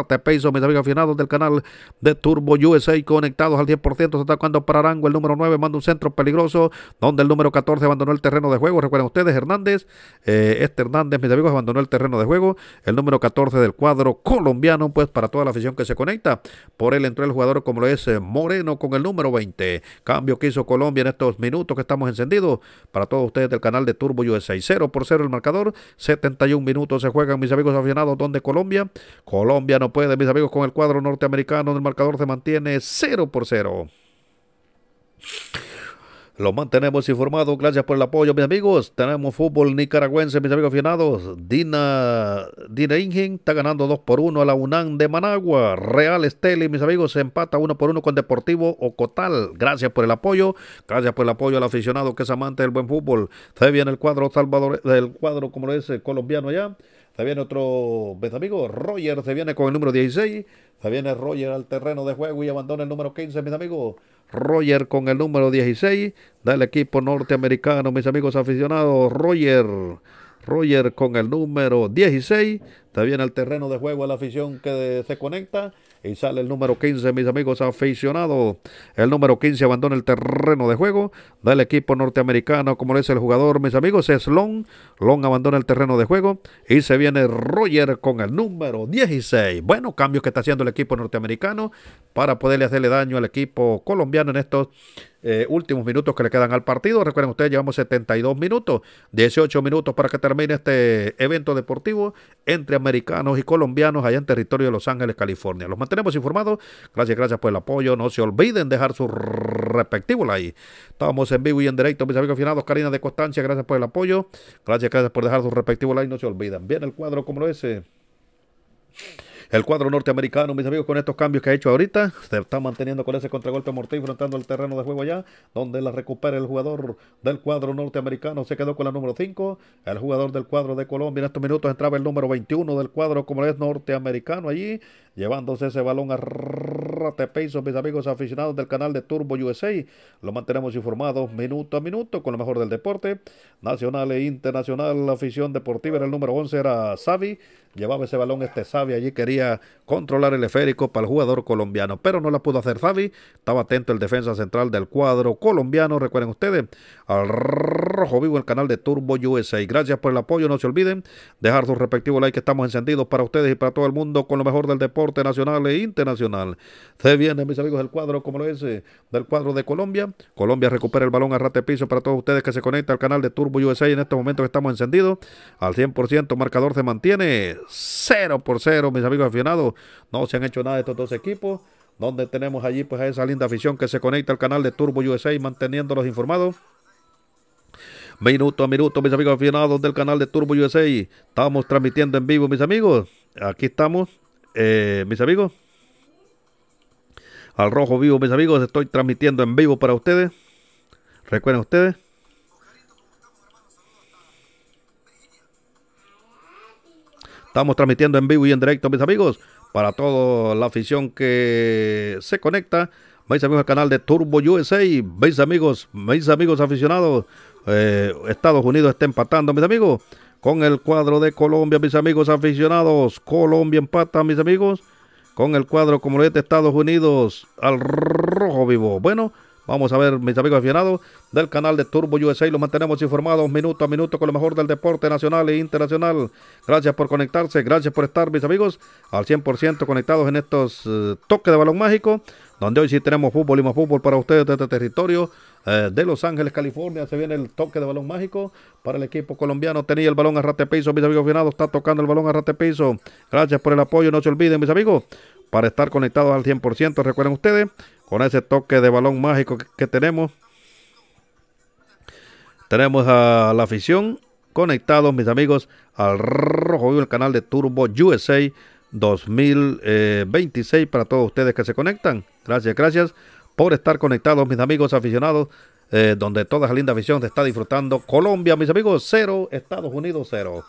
Peso, mis amigos afinados del canal de Turbo USA conectados al 10%. Se está cuando para Arango, el número 9 manda un centro peligroso, donde el número 14 abandonó el terreno de juego. Recuerden ustedes, Hernández, eh, este Hernández, mis amigos, abandonó el terreno de juego. El número 14 del cuadro colombiano, pues para toda la afición que se conecta. Por él entró el jugador como lo es eh, Moreno con el número 20. Cambio que hizo Colombia en estos minutos que estamos encendidos. Para todos ustedes del canal de Turbo USA, 0 por 0 el marcador, 71 minutos se juegan, mis amigos aficionados, donde Colombia. Colombia no puede, mis amigos, con el cuadro norteamericano. El marcador se mantiene 0 por 0. Lo mantenemos informado. Gracias por el apoyo, mis amigos. Tenemos fútbol nicaragüense, mis amigos aficionados. Dina, Dina Ingen está ganando 2 por 1 a la UNAM de Managua. Real Esteli, mis amigos, se empata 1 por 1 con Deportivo Ocotal. Gracias por el apoyo. Gracias por el apoyo al aficionado que es amante del buen fútbol. Se viene el cuadro salvador, del cuadro, como lo dice, colombiano allá. Se viene otro, mis amigos, Roger se viene con el número 16. Se viene Roger al terreno de juego y abandona el número 15, mis amigos. Roger con el número 16 el equipo norteamericano, mis amigos aficionados. Roger, Roger con el número 16. Está bien al terreno de juego la afición que se conecta y sale el número 15, mis amigos aficionados. El número 15 abandona el terreno de juego del equipo norteamericano, como lo es el jugador, mis amigos, es Long. Long abandona el terreno de juego y se viene Roger con el número 16. Bueno, cambios que está haciendo el equipo norteamericano para poderle hacerle daño al equipo colombiano en estos eh, últimos minutos que le quedan al partido. Recuerden ustedes, llevamos 72 minutos, 18 minutos para que termine este evento deportivo entre americanos y colombianos allá en territorio de Los Ángeles, California. Los mantenemos informados. Gracias, gracias por el apoyo. No se olviden dejar su respectivo like. Estamos en vivo y en directo, mis amigos afinados. Karina de Constancia, gracias por el apoyo. Gracias, gracias por dejar su respectivo like. No se olviden. Bien el cuadro como lo es. Eh. El cuadro norteamericano, mis amigos, con estos cambios que ha hecho ahorita, se está manteniendo con ese contragolpe mortal, enfrentando el terreno de juego allá, donde la recupera el jugador del cuadro norteamericano, se quedó con la número 5. El jugador del cuadro de Colombia en estos minutos entraba el número 21 del cuadro, como es norteamericano allí llevándose ese balón a Ratepeiso, mis amigos aficionados del canal de Turbo USA. Lo mantenemos informados minuto a minuto con lo mejor del deporte nacional e internacional. La afición deportiva era el número 11, era Xavi. Llevaba ese balón este Xavi allí, quería controlar el esférico para el jugador colombiano, pero no la pudo hacer Xavi. Estaba atento el defensa central del cuadro colombiano. Recuerden ustedes, al rojo vivo el canal de Turbo USA. Gracias por el apoyo. No se olviden dejar sus respectivos like, Estamos encendidos para ustedes y para todo el mundo con lo mejor del deporte nacional e internacional. Se viene, mis amigos, el cuadro, como lo es, eh, del cuadro de Colombia. Colombia recupera el balón a rate piso para todos ustedes que se conectan al canal de Turbo USA. En este momento que estamos encendidos al 100%, marcador se mantiene 0 por 0, mis amigos aficionados. No se han hecho nada estos dos equipos donde tenemos allí pues a esa linda afición que se conecta al canal de Turbo USA manteniéndolos informados. Minuto a minuto, mis amigos aficionados del canal de Turbo USA. Estamos transmitiendo en vivo, mis amigos. Aquí estamos eh, mis amigos. Al rojo vivo, mis amigos. Estoy transmitiendo en vivo para ustedes. Recuerden ustedes. Estamos transmitiendo en vivo y en directo, mis amigos. Para toda la afición que se conecta. Mis amigos, el canal de Turbo USA. Mis amigos, mis amigos aficionados. Eh, Estados Unidos está empatando, mis amigos con el cuadro de Colombia, mis amigos aficionados. Colombia empata, mis amigos, con el cuadro como de Estados Unidos al rojo vivo. Bueno, vamos a ver, mis amigos aficionados, del canal de Turbo USA los mantenemos informados minuto a minuto con lo mejor del deporte nacional e internacional. Gracias por conectarse, gracias por estar, mis amigos, al 100% conectados en estos eh, toques de balón mágico donde hoy sí tenemos fútbol y más fútbol para ustedes de este territorio eh, de Los Ángeles, California. Se viene el toque de balón mágico para el equipo colombiano. Tenía el balón a piso, mis amigos finados. Está tocando el balón a piso. Gracias por el apoyo. No se olviden, mis amigos, para estar conectados al 100%. Recuerden ustedes, con ese toque de balón mágico que, que tenemos, tenemos a la afición conectados, mis amigos, al rojo vivo, el canal de Turbo USA 2026 eh, para todos ustedes que se conectan. Gracias, gracias por estar conectados, mis amigos aficionados, eh, donde toda la linda afición se está disfrutando. Colombia, mis amigos, cero, Estados Unidos, cero.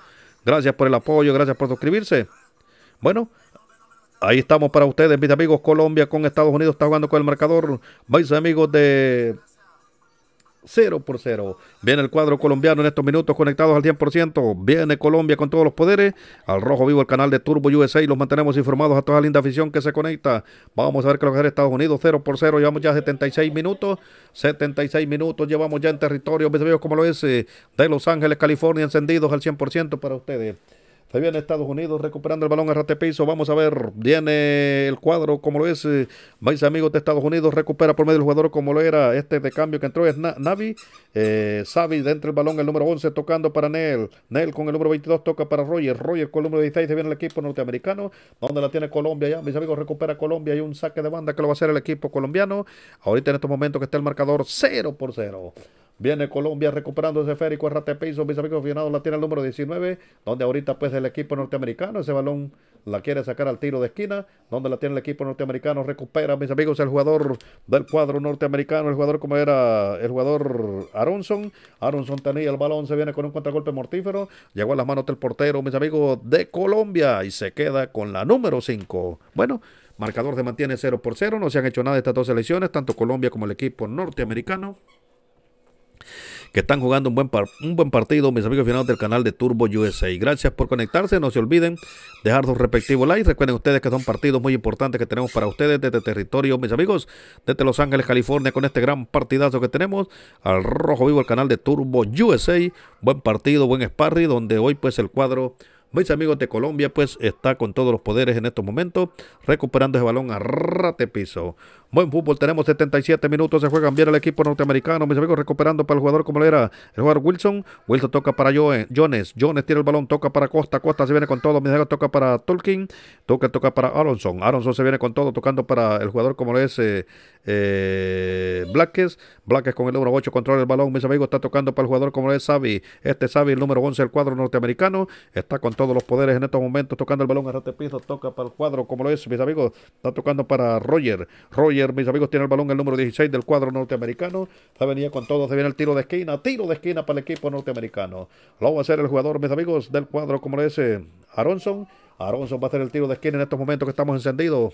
Gracias por el apoyo, gracias por suscribirse. Bueno, ahí estamos para ustedes, mis amigos. Colombia con Estados Unidos está jugando con el marcador. Mis amigos de 0 por 0. Viene el cuadro colombiano en estos minutos conectados al 100%. Viene Colombia con todos los poderes. Al rojo vivo el canal de Turbo USA y los mantenemos informados a toda la linda afición que se conecta. Vamos a ver qué va a hacer Estados Unidos 0 por 0. Llevamos ya 76 minutos. 76 minutos llevamos ya en territorio, mis como lo es, eh, de Los Ángeles, California, encendidos al 100% para ustedes. Se viene Estados Unidos recuperando el balón a piso. Vamos a ver. Viene el cuadro como lo es. Eh, mis amigos de Estados Unidos. Recupera por medio del jugador como lo era. Este de cambio que entró es Navi. Eh, Savi dentro del balón. El número 11 tocando para Nel. Nel con el número 22 toca para Roger. Roger con el número 16. Se viene el equipo norteamericano. Donde la tiene Colombia ya. Mis amigos recupera Colombia. Hay un saque de banda que lo va a hacer el equipo colombiano. Ahorita en estos momentos que está el marcador 0 por 0. Viene Colombia recuperando ese férico RTP mis amigos aficionados, la tiene el número 19, donde ahorita pues el equipo norteamericano, ese balón la quiere sacar al tiro de esquina, donde la tiene el equipo norteamericano, recupera mis amigos el jugador del cuadro norteamericano, el jugador como era el jugador Aronson, Aronson tenía el balón, se viene con un contragolpe mortífero, llegó a las manos del portero, mis amigos de Colombia, y se queda con la número 5. Bueno, marcador se mantiene 0 por 0, no se han hecho nada estas dos selecciones, tanto Colombia como el equipo norteamericano que están jugando un buen, un buen partido, mis amigos finales del canal de Turbo USA. Gracias por conectarse, no se olviden dejar sus respectivos likes. Recuerden ustedes que son partidos muy importantes que tenemos para ustedes desde territorio, mis amigos, desde Los Ángeles, California, con este gran partidazo que tenemos al rojo vivo el canal de Turbo USA. Buen partido, buen sparry, donde hoy pues el cuadro mis amigos de Colombia, pues está con todos los poderes en estos momentos, recuperando ese balón a rate piso. Buen fútbol, tenemos 77 minutos, se juegan bien el equipo norteamericano, mis amigos, recuperando para el jugador como lo era el jugador Wilson. Wilson toca para Jones, Jones tira el balón, toca para Costa, Costa se viene con todo, mis amigos, toca para Tolkien, toca, toca para Aronson, Aronson se viene con todo, tocando para el jugador como lo es eh, eh Blackes, Blackes con el número 8 controla el balón, mis amigos, está tocando para el jugador como lo es Savi, este Savi, el número 11 del cuadro norteamericano, está con todos los poderes en estos momentos, tocando el balón a este piso, toca para el cuadro como lo es, mis amigos, está tocando para Roger, Roger mis amigos tiene el balón el número 16 del cuadro norteamericano. Se venía con todos, se viene el tiro de esquina, tiro de esquina para el equipo norteamericano. Lo va a hacer el jugador, mis amigos, del cuadro como le dice Aronson. Aronson va a hacer el tiro de esquina en estos momentos que estamos encendidos.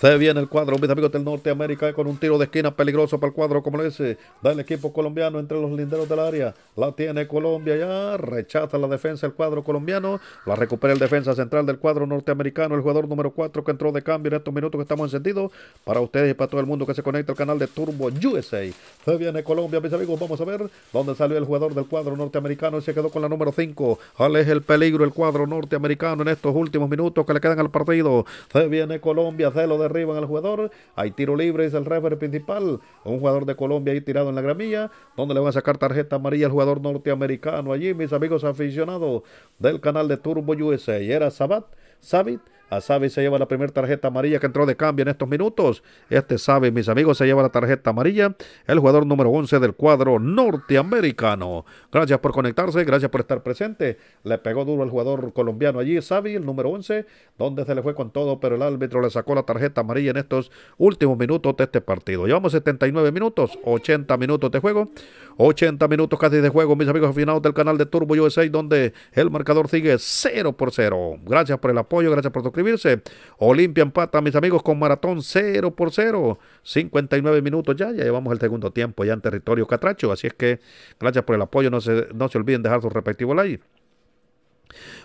Se viene el cuadro, mis amigos del Norteamérica, con un tiro de esquina peligroso para el cuadro, como lo dice. Da el equipo colombiano entre los linderos del área. La tiene Colombia ya. Rechaza la defensa el cuadro colombiano. La recupera el defensa central del cuadro norteamericano, el jugador número 4 que entró de cambio en estos minutos que estamos encendidos. Para ustedes y para todo el mundo que se conecta al canal de Turbo USA. Se viene Colombia, mis amigos. Vamos a ver dónde salió el jugador del cuadro norteamericano y se quedó con la número 5. es el peligro el cuadro norteamericano en estos últimos minutos que le quedan al partido. Se viene Colombia, se lo de en el jugador, hay tiro libre, es el rey principal, un jugador de Colombia ahí tirado en la gramilla, donde le van a sacar tarjeta amarilla al jugador norteamericano allí, mis amigos aficionados del canal de Turbo USA, y era Sabat, Sabit, a Savi se lleva la primera tarjeta amarilla que entró de cambio en estos minutos. Este Sabe, mis amigos, se lleva la tarjeta amarilla. El jugador número 11 del cuadro norteamericano. Gracias por conectarse, gracias por estar presente. Le pegó duro al jugador colombiano allí, Savi, el número 11, donde se le fue con todo, pero el árbitro le sacó la tarjeta amarilla en estos últimos minutos de este partido. Llevamos 79 minutos, 80 minutos de juego. 80 minutos casi de juego, mis amigos afinados del canal de Turbo U6 donde el marcador sigue 0 por 0. Gracias por el apoyo, gracias por suscribirse. Olimpia empata, mis amigos, con maratón 0 por 0. 59 minutos ya, ya llevamos el segundo tiempo ya en territorio catracho. Así es que gracias por el apoyo. No se, no se olviden dejar su respectivo like.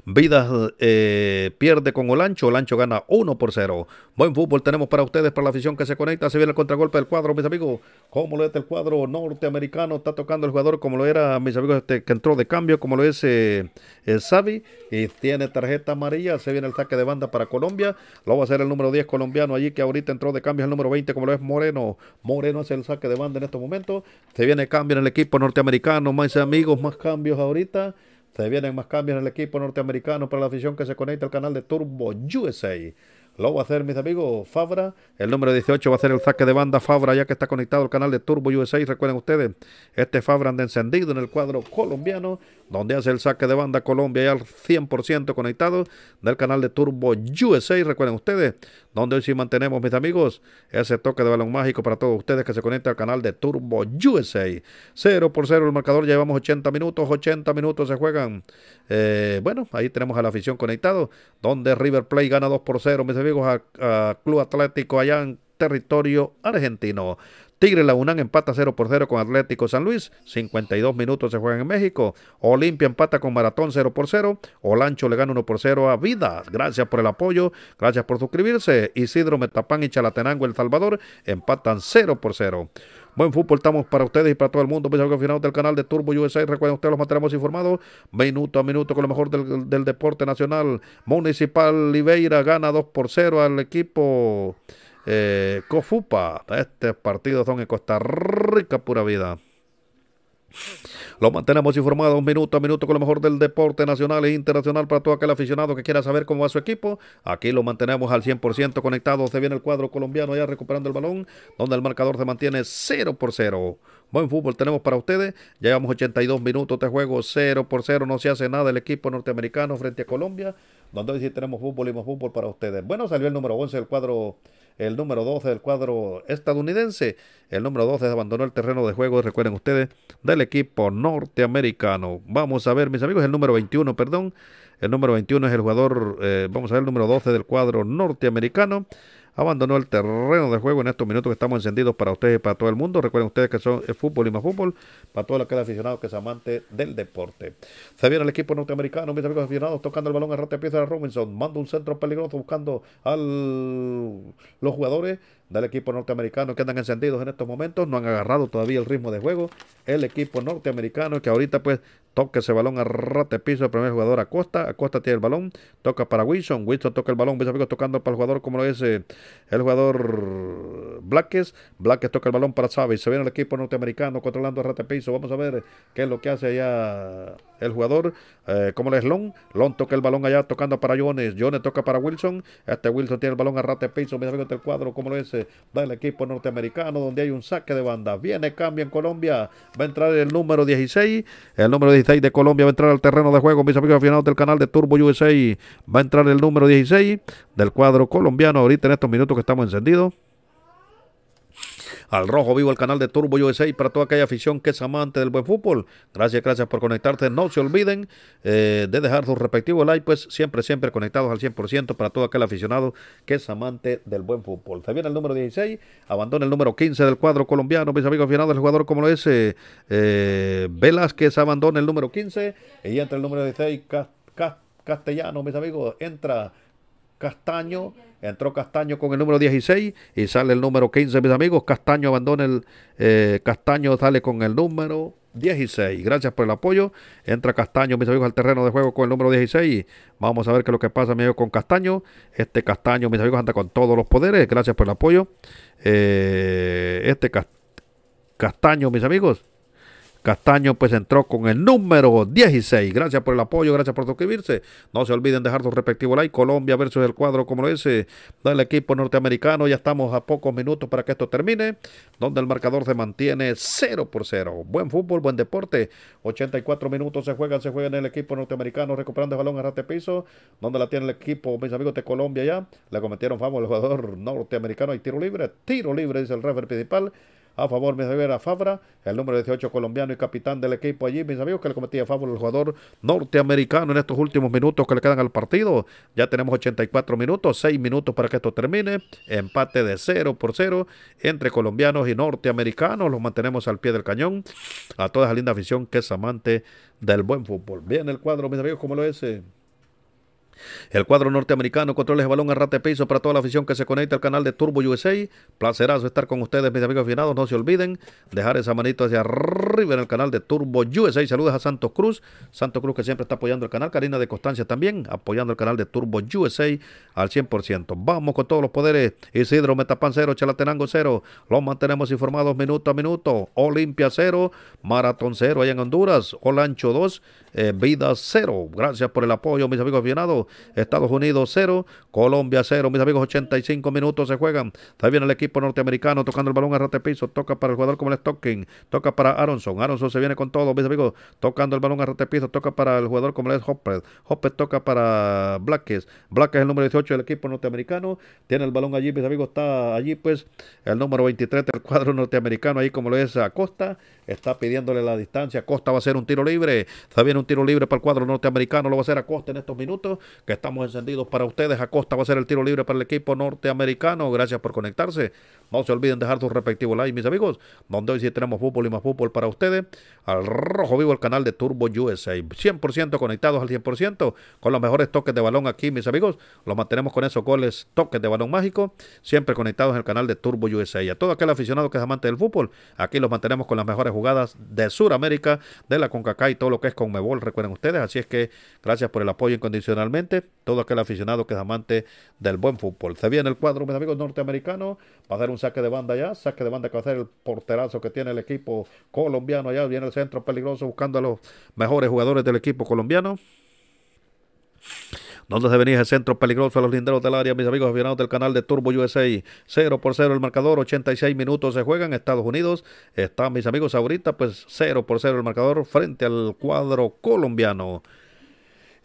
Vidas eh, pierde con Olancho, Olancho gana 1 por 0. Buen fútbol tenemos para ustedes, para la afición que se conecta. Se viene el contragolpe del cuadro, mis amigos. Como lo es este el cuadro norteamericano, está tocando el jugador como lo era, mis amigos, este, que entró de cambio, como lo es eh, Y tiene tarjeta amarilla. Se viene el saque de banda para Colombia. Lo va a hacer el número 10 colombiano allí, que ahorita entró de cambio. El número 20, como lo es Moreno. Moreno hace el saque de banda en estos momentos. Se viene cambio en el equipo norteamericano. Más amigos, más cambios ahorita. Se vienen más cambios en el equipo norteamericano para la afición que se conecta al canal de Turbo USA. Lo va a hacer, mis amigos, Fabra. El número 18 va a ser el saque de banda Fabra, ya que está conectado al canal de Turbo USA. Recuerden ustedes, este Fabra anda encendido en el cuadro colombiano, donde hace el saque de banda Colombia ya al 100% conectado del canal de Turbo USA. Recuerden ustedes, donde hoy sí mantenemos, mis amigos, ese toque de balón mágico para todos ustedes que se conecten al canal de Turbo USA. 0 por 0 el marcador, llevamos 80 minutos, 80 minutos se juegan. Eh, bueno, ahí tenemos a la afición conectado, donde River Play gana 2 por 0, mis amigos, a, a Club Atlético allá en territorio argentino. Tigre La UNAM empata 0 por 0 con Atlético San Luis. 52 minutos se juegan en México. Olimpia empata con Maratón 0 por 0. Olancho le gana 1 por 0 a Vidas. Gracias por el apoyo. Gracias por suscribirse. Isidro Metapán y Chalatenango El Salvador empatan 0 por 0. Buen fútbol estamos para ustedes y para todo el mundo. que pues, al final del canal de Turbo USA. Recuerden, ustedes los mantenemos informados minuto a minuto con lo mejor del, deporte nacional. Municipal Oliveira gana 2 por 0 al equipo. Eh, Cofupa, este partido son en Costa Rica, pura vida. Lo mantenemos informado un minuto a minuto con lo mejor del deporte nacional e internacional para todo aquel aficionado que quiera saber cómo va su equipo. Aquí lo mantenemos al 100% conectado. Se viene el cuadro colombiano ya recuperando el balón, donde el marcador se mantiene 0 por 0. Buen fútbol tenemos para ustedes. Ya llevamos 82 minutos de juego, 0 por 0. No se hace nada el equipo norteamericano frente a Colombia, donde hoy sí tenemos fútbol y más fútbol para ustedes. Bueno, salió el número 11 del cuadro el número 12 del cuadro estadounidense. El número 12 abandonó el terreno de juego, recuerden ustedes, del equipo norteamericano. Vamos a ver, mis amigos, el número 21, perdón. El número 21 es el jugador, eh, vamos a ver el número 12 del cuadro norteamericano abandonó el terreno de juego en estos minutos que estamos encendidos para ustedes y para todo el mundo. Recuerden ustedes que son el fútbol y más fútbol para todo aquel aficionado que es amante del deporte. Se viene el equipo norteamericano, mis amigos aficionados, tocando el balón a rota pieza de Robinson, manda un centro peligroso buscando a los jugadores del equipo norteamericano que andan encendidos en estos momentos, no han agarrado todavía el ritmo de juego. El equipo norteamericano que ahorita pues toca ese balón a rate piso, el primer jugador Acosta, Acosta tiene el balón, toca para Wilson, Wilson toca el balón, mis amigos tocando para el jugador como lo es el jugador Blackes, Blackes toca el balón para Xavi, se viene el equipo norteamericano controlando a rate piso, vamos a ver qué es lo que hace allá el jugador, eh, como lo es Long Long toca el balón allá tocando para Jones, Jones toca para Wilson, este Wilson tiene el balón a rate piso, mis amigos del cuadro como lo es del el equipo norteamericano donde hay un saque de bandas Viene cambio en Colombia. Va a entrar el número 16. El número 16 de Colombia va a entrar al terreno de juego. Mis amigos afinados del canal de Turbo USA. Va a entrar el número 16 del cuadro colombiano ahorita en estos minutos que estamos encendidos al Rojo Vivo, el canal de Turbo USA para toda aquella afición que es amante del buen fútbol. Gracias, gracias por conectarte. No se olviden eh, de dejar sus respectivos like... pues siempre, siempre conectados al 100% para todo aquel aficionado que es amante del buen fútbol. Se viene el número 16, abandona el número 15 del cuadro colombiano, mis amigos final del jugador como lo es Velas eh, que eh, Velázquez, abandona el número 15 y entra el número 16, Castellano, mis amigos, entra Castaño Entró Castaño con el número 16 y sale el número 15, mis amigos. Castaño abandona el. Eh, Castaño sale con el número 16. Gracias por el apoyo. Entra Castaño, mis amigos, al terreno de juego con el número 16. Vamos a ver qué es lo que pasa, mis amigos, con Castaño. Este Castaño, mis amigos, anda con todos los poderes. Gracias por el apoyo. Eh, este Castaño, mis amigos. Castaño pues entró con el número 16. Gracias por el apoyo, gracias por suscribirse. No se olviden dejar su respectivo like. Colombia versus el cuadro como lo dice del equipo norteamericano. Ya estamos a pocos minutos para que esto termine, donde el marcador se mantiene 0 por 0. Buen fútbol, buen deporte. 84 minutos se juegan, se juegan el equipo norteamericano recuperando el balón a rate piso, donde la tiene el equipo, mis amigos de Colombia ya. Le cometieron famoso el jugador norteamericano y tiro libre. Tiro libre dice el referee principal a favor, mis amigos, era Fabra, el número 18 colombiano y capitán del equipo allí, mis amigos, que le cometía favor el jugador norteamericano en estos últimos minutos que le quedan al partido. Ya tenemos 84 minutos, 6 minutos para que esto termine. Empate de 0 por 0 entre colombianos y norteamericanos. Los mantenemos al pie del cañón. A toda esa linda afición que es amante del buen fútbol. Bien el cuadro, mis amigos, como lo es. El cuadro norteamericano controla el balón en rate piso para toda la afición que se conecta al canal de Turbo USA. Placerazo estar con ustedes, mis amigos afinados. No se olviden dejar esa manito hacia arriba en el canal de Turbo USA. Saludos a Santos Cruz. Santos Cruz que siempre está apoyando el canal. Karina de Constancia también apoyando el canal de Turbo USA al 100%. Vamos con todos los poderes. Isidro, Metapan 0, Chalatenango 0. Los mantenemos informados minuto a minuto. Olimpia 0, Maratón 0 allá en Honduras. Olancho 2, eh, vida cero. Gracias por el apoyo, mis amigos aficionados. Estados Unidos cero, Colombia cero. Mis amigos, 85 minutos se juegan. Está bien el equipo norteamericano tocando el balón a piso Toca para el jugador como es Stocking. Toca para Aronson. Aronson se viene con todo, mis amigos. Tocando el balón a piso, Toca para el jugador como es Hopper. Hopper toca para Blackes. Blackes es el número 18 del equipo norteamericano. Tiene el balón allí, mis amigos. Está allí, pues, el número 23 del cuadro norteamericano. Ahí como lo es Acosta. Está pidiéndole la distancia. Acosta va a ser un tiro libre. Está bien un tiro libre para el cuadro norteamericano. Lo va a hacer Acosta en estos minutos, que estamos encendidos para ustedes. Acosta va a ser el tiro libre para el equipo norteamericano. Gracias por conectarse. No se olviden dejar sus respectivo like mis amigos. Donde hoy si tenemos fútbol y más fútbol para ustedes. Al rojo vivo el canal de Turbo USA. 100% conectados al 100% con los mejores toques de balón aquí, mis amigos. Los mantenemos con esos goles, toques de balón mágico. Siempre conectados en el canal de Turbo USA. Y a todo aquel aficionado que es amante del fútbol, aquí los mantenemos con las mejores jugadas de Sudamérica, de la CONCACAF y todo lo que es con recuerden ustedes. Así es que gracias por el apoyo incondicionalmente. Todo aquel aficionado que es amante del buen fútbol. Se viene el cuadro, mis amigos norteamericanos. Va a hacer un saque de banda ya. Saque de banda que va a hacer el porterazo que tiene el equipo colombiano. allá, viene el centro peligroso buscando a los mejores jugadores del equipo colombiano. ¿Dónde se venía el centro peligroso a los linderos del área, mis amigos aficionados del canal de Turbo USA. 0 por 0 el marcador, 86 minutos se juegan. Estados Unidos Está, mis amigos, ahorita pues 0 por 0 el marcador frente al cuadro colombiano.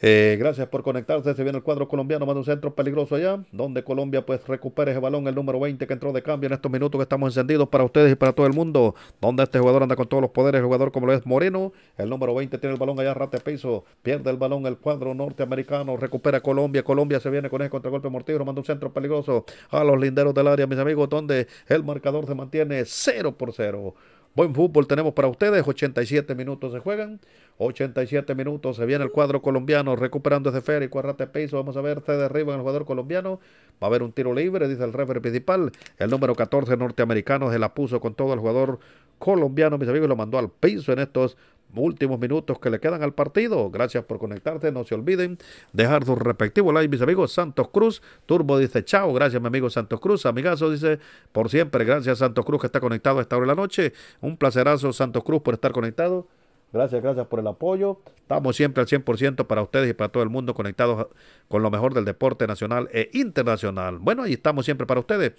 Eh, gracias por conectarse. Se viene el cuadro colombiano, manda un centro peligroso allá, donde Colombia pues recupera ese balón, el número 20 que entró de cambio en estos minutos que estamos encendidos para ustedes y para todo el mundo, donde este jugador anda con todos los poderes, jugador como lo es Moreno, el número 20 tiene el balón allá, rate piso, pierde el balón el cuadro norteamericano, recupera Colombia, Colombia se viene con ese contragolpe mortífero, manda un centro peligroso a los linderos del área, mis amigos, donde el marcador se mantiene 0 por 0. Buen fútbol tenemos para ustedes. 87 minutos se juegan. 87 minutos. Se viene el cuadro colombiano recuperando ese Férico Arrate piso, Vamos a ver, se derriba el jugador colombiano. Va a haber un tiro libre, dice el referee principal. El número 14 norteamericano se la puso con todo el jugador colombiano, mis amigos, lo mandó al piso en estos últimos minutos que le quedan al partido. Gracias por conectarte. No se olviden dejar su respectivo like, mis amigos. Santos Cruz. Turbo dice chao. Gracias, mi amigo Santos Cruz. Amigazo dice por siempre. Gracias, Santos Cruz, que está conectado a esta hora de la noche. Un placerazo, Santos Cruz, por estar conectado. Gracias, gracias por el apoyo. Estamos siempre al 100% para ustedes y para todo el mundo conectados con lo mejor del deporte nacional e internacional. Bueno, ahí estamos siempre para ustedes.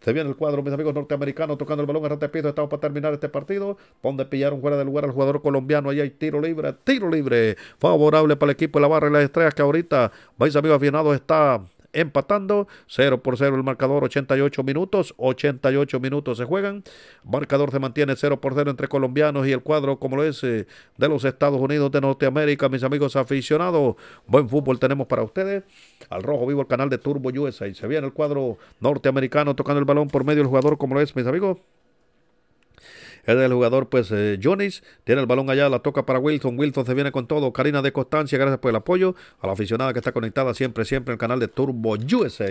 Se viene el cuadro, mis amigos norteamericanos, tocando el balón a piso. Estamos para terminar este partido, donde pillaron fuera de lugar al jugador colombiano. Ahí hay tiro libre, tiro libre, favorable para el equipo de la barra y las estrellas que ahorita, mis amigos bienado está empatando 0 por 0 el marcador, 88 minutos, 88 minutos se juegan, marcador se mantiene 0 por 0 entre colombianos y el cuadro como lo es eh, de los Estados Unidos de Norteamérica, mis amigos aficionados, buen fútbol tenemos para ustedes, al rojo vivo el canal de Turbo USA y se viene el cuadro norteamericano tocando el balón por medio del jugador como lo es, mis amigos. Es el jugador, pues, eh, Jonis Tiene el balón allá, la toca para Wilson. Wilson se viene con todo. Karina de Constancia, gracias por el apoyo. A la aficionada que está conectada siempre, siempre en el canal de Turbo USA.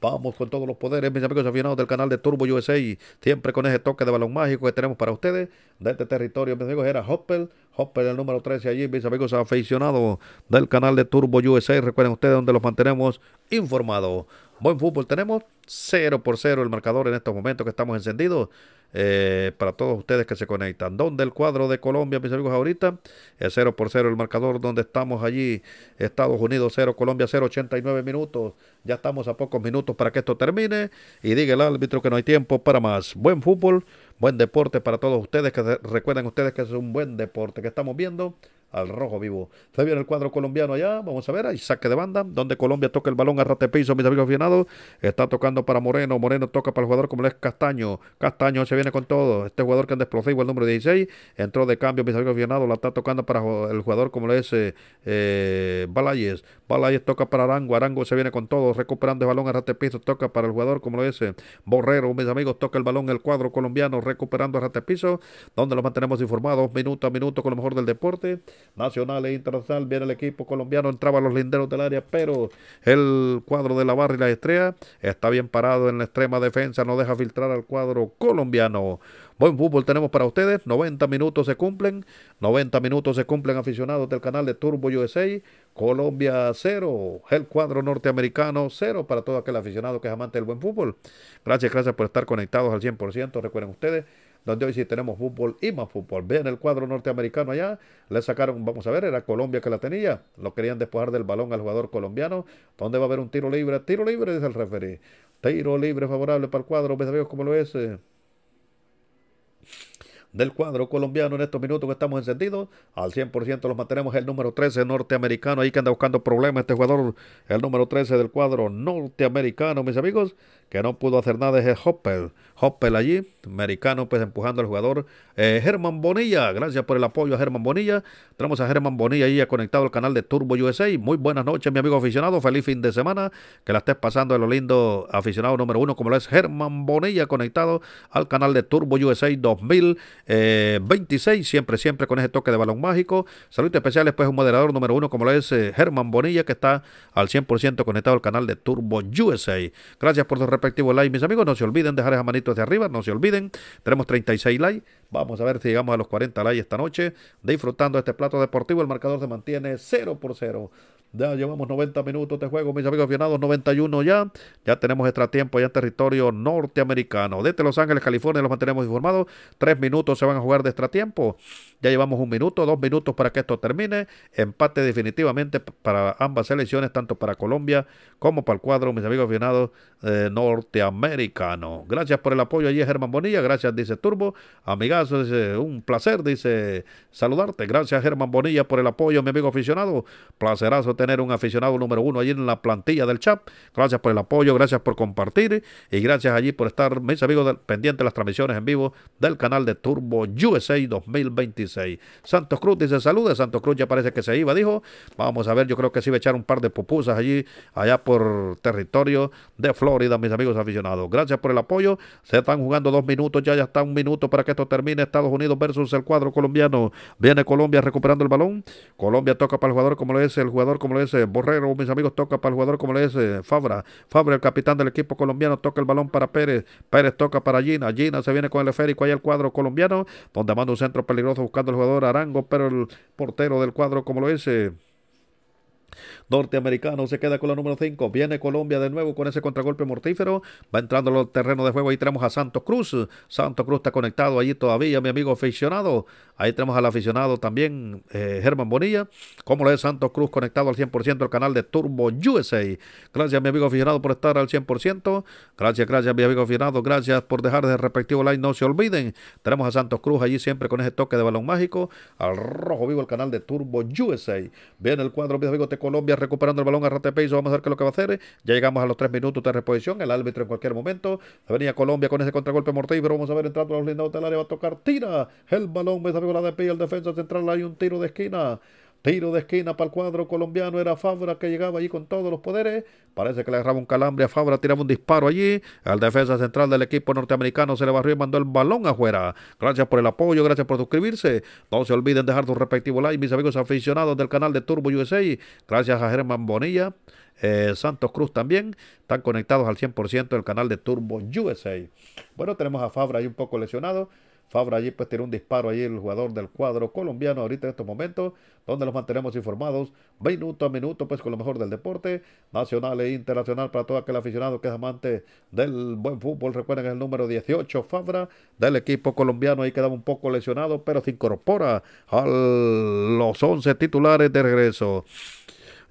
Vamos con todos los poderes, mis amigos aficionados del canal de Turbo USA. Siempre con ese toque de balón mágico que tenemos para ustedes de este territorio. Mis amigos, era Hoppel Hopper el número 13 allí, mis amigos aficionados del canal de Turbo USA. Recuerden ustedes donde los mantenemos informados. Buen fútbol tenemos. 0 por 0 el marcador en estos momentos que estamos encendidos. Eh, para todos ustedes que se conectan. Donde el cuadro de Colombia, mis amigos, ahorita es 0 por 0 el marcador donde estamos allí. Estados Unidos 0, Colombia 0, 89 minutos. Ya estamos a pocos minutos para que esto termine. Y diga el árbitro que no hay tiempo para más. Buen fútbol, buen deporte para todos ustedes. Que recuerden ustedes que es un buen deporte que estamos viendo al rojo vivo. Se viene el cuadro colombiano allá. Vamos a ver, hay saque de banda. Donde Colombia toca el balón a piso, mis amigos bienvenidos, Está tocando para Moreno. Moreno toca para el jugador como lo es Castaño. Castaño se viene con todo. Este jugador que anda explosivo, el número 16. Entró de cambio, mis amigos bienvenidos, La está tocando para el jugador como lo es eh, eh, Balayes. Balayes toca para Arango. Arango se viene con todo. Recuperando el balón a piso Toca para el jugador como lo es eh, Borrero. Mis amigos, toca el balón el cuadro colombiano. Recuperando a piso, Donde los mantenemos informados minuto a minuto con lo mejor del deporte nacional e internacional. Viene el equipo colombiano, entraba los linderos del área, pero el cuadro de la barra y la estrella está bien parado en la extrema defensa, no deja filtrar al cuadro colombiano. Buen fútbol tenemos para ustedes. 90 minutos se cumplen. 90 minutos se cumplen aficionados del canal de Turbo USA. Colombia 0, el cuadro norteamericano 0 para todo aquel aficionado que es amante del buen fútbol. Gracias, gracias por estar conectados al 100%. Recuerden ustedes, donde hoy sí tenemos fútbol y más fútbol. Vean el cuadro norteamericano allá, le sacaron, vamos a ver, era Colombia que la tenía, lo querían despojar del balón al jugador colombiano, donde va a haber un tiro libre, tiro libre, dice el referee, tiro libre favorable para el cuadro, mis amigos cómo lo es. Eh, del cuadro colombiano en estos minutos que estamos encendidos. Al 100% los mantenemos. El número 13 norteamericano, ahí que anda buscando problemas este jugador. El número 13 del cuadro norteamericano, mis amigos, que no pudo hacer nada es Hopper. Hoppel allí, americano, pues empujando al jugador. Eh, Germán Bonilla, gracias por el apoyo a Germán Bonilla. Tenemos a Germán Bonilla ahí conectado al canal de Turbo USA. Muy buenas noches, mi amigo aficionado. Feliz fin de semana. Que la estés pasando de lo lindo, aficionado número uno, como lo es Germán Bonilla, conectado al canal de Turbo USA 2026. Eh, siempre, siempre con ese toque de balón mágico. Saludos especiales, pues, un moderador número uno, como lo es eh, Germán Bonilla, que está al 100% conectado al canal de Turbo USA. Gracias por su respectivo like, mis amigos. No se olviden dejar esa manitos hacia arriba, no se olviden. Tenemos 36 likes. Vamos a ver si llegamos a los 40 likes esta noche. Disfrutando este plato deportivo, el marcador se mantiene 0 por 0. Ya llevamos 90 minutos de juego, mis amigos aficionados, 91 ya. Ya tenemos extratiempo tiempo ya en territorio norteamericano. Desde Los Ángeles, California, los mantenemos informados. Tres minutos se van a jugar de extratiempo Ya llevamos un minuto, dos minutos para que esto termine. Empate definitivamente para ambas selecciones, tanto para Colombia como para el cuadro, mis amigos aficionados, norteamericanos. Eh, norteamericano. Gracias por el apoyo allí, Germán Bonilla. Gracias, dice Turbo. Amigazo, un placer, dice, saludarte. Gracias, Germán Bonilla, por el apoyo, mi amigo aficionado. Placerazo tener un aficionado número uno allí en la plantilla del chat. Gracias por el apoyo, gracias por compartir y gracias allí por estar, mis amigos, pendientes de las transmisiones en vivo del canal de Turbo USA 2026. Santos Cruz dice saludos. Santos Cruz ya parece que se iba, dijo. Vamos a ver, yo creo que sí va a echar un par de pupusas allí, allá por territorio de Florida, mis amigos aficionados. Gracias por el apoyo. Se están jugando dos minutos, ya, ya está un minuto para que esto termine. Estados Unidos versus el cuadro colombiano. Viene Colombia recuperando el balón. Colombia toca para el jugador como lo es el jugador como le dice Borrero, mis amigos, toca para el jugador, como le dice Fabra. Fabra, el capitán del equipo colombiano, toca el balón para Pérez. Pérez toca para Gina. Gina se viene con el esférico ahí el cuadro colombiano, donde manda un centro peligroso buscando al jugador Arango, pero el portero del cuadro, como lo dice norteamericano se queda con la número 5. Viene Colombia de nuevo con ese contragolpe mortífero. Va entrando los terreno de juego. Ahí tenemos a Santos Cruz. Santos Cruz está conectado allí todavía, mi amigo aficionado. Ahí tenemos al aficionado también, eh, Germán Bonilla. cómo lo es Santos Cruz conectado al 100% al canal de Turbo USA. Gracias, mi amigo aficionado, por estar al 100%. Gracias, gracias, mi amigo aficionado. Gracias por dejar de respectivo like. No se olviden. Tenemos a Santos Cruz allí siempre con ese toque de balón mágico. Al rojo vivo el canal de Turbo USA. Viene el cuadro, mis amigos de Colombia recuperando el balón a Ratepeiso. Vamos a ver qué es lo que va a hacer. Ya llegamos a los tres minutos de reposición. El árbitro en cualquier momento. Venía Colombia con ese contragolpe mortífero, pero vamos a ver entrando los lindados del área. Va a tocar, tira el balón. Me salió la de pie. El defensa central. Hay un tiro de esquina. Tiro de esquina para el cuadro colombiano era Fabra que llegaba allí con todos los poderes. Parece que le agarraba un calambre a Fabra, tiraba un disparo allí. Al defensa central del equipo norteamericano se le barrió y mandó el balón afuera. Gracias por el apoyo, gracias por suscribirse. No se olviden dejar su respectivo like, mis amigos aficionados del canal de Turbo USA. Gracias a Germán Bonilla, eh, Santos Cruz también. Están conectados al 100% del canal de Turbo USA. Bueno, tenemos a Fabra ahí un poco lesionado. Fabra allí pues tiene un disparo ahí el jugador del cuadro colombiano ahorita en estos momentos, donde los mantenemos informados minuto a minuto pues con lo mejor del deporte nacional e internacional para todo aquel aficionado que es amante del buen fútbol. Recuerden el número 18 Fabra del equipo colombiano, ahí quedaba un poco lesionado, pero se incorpora a los 11 titulares de regreso.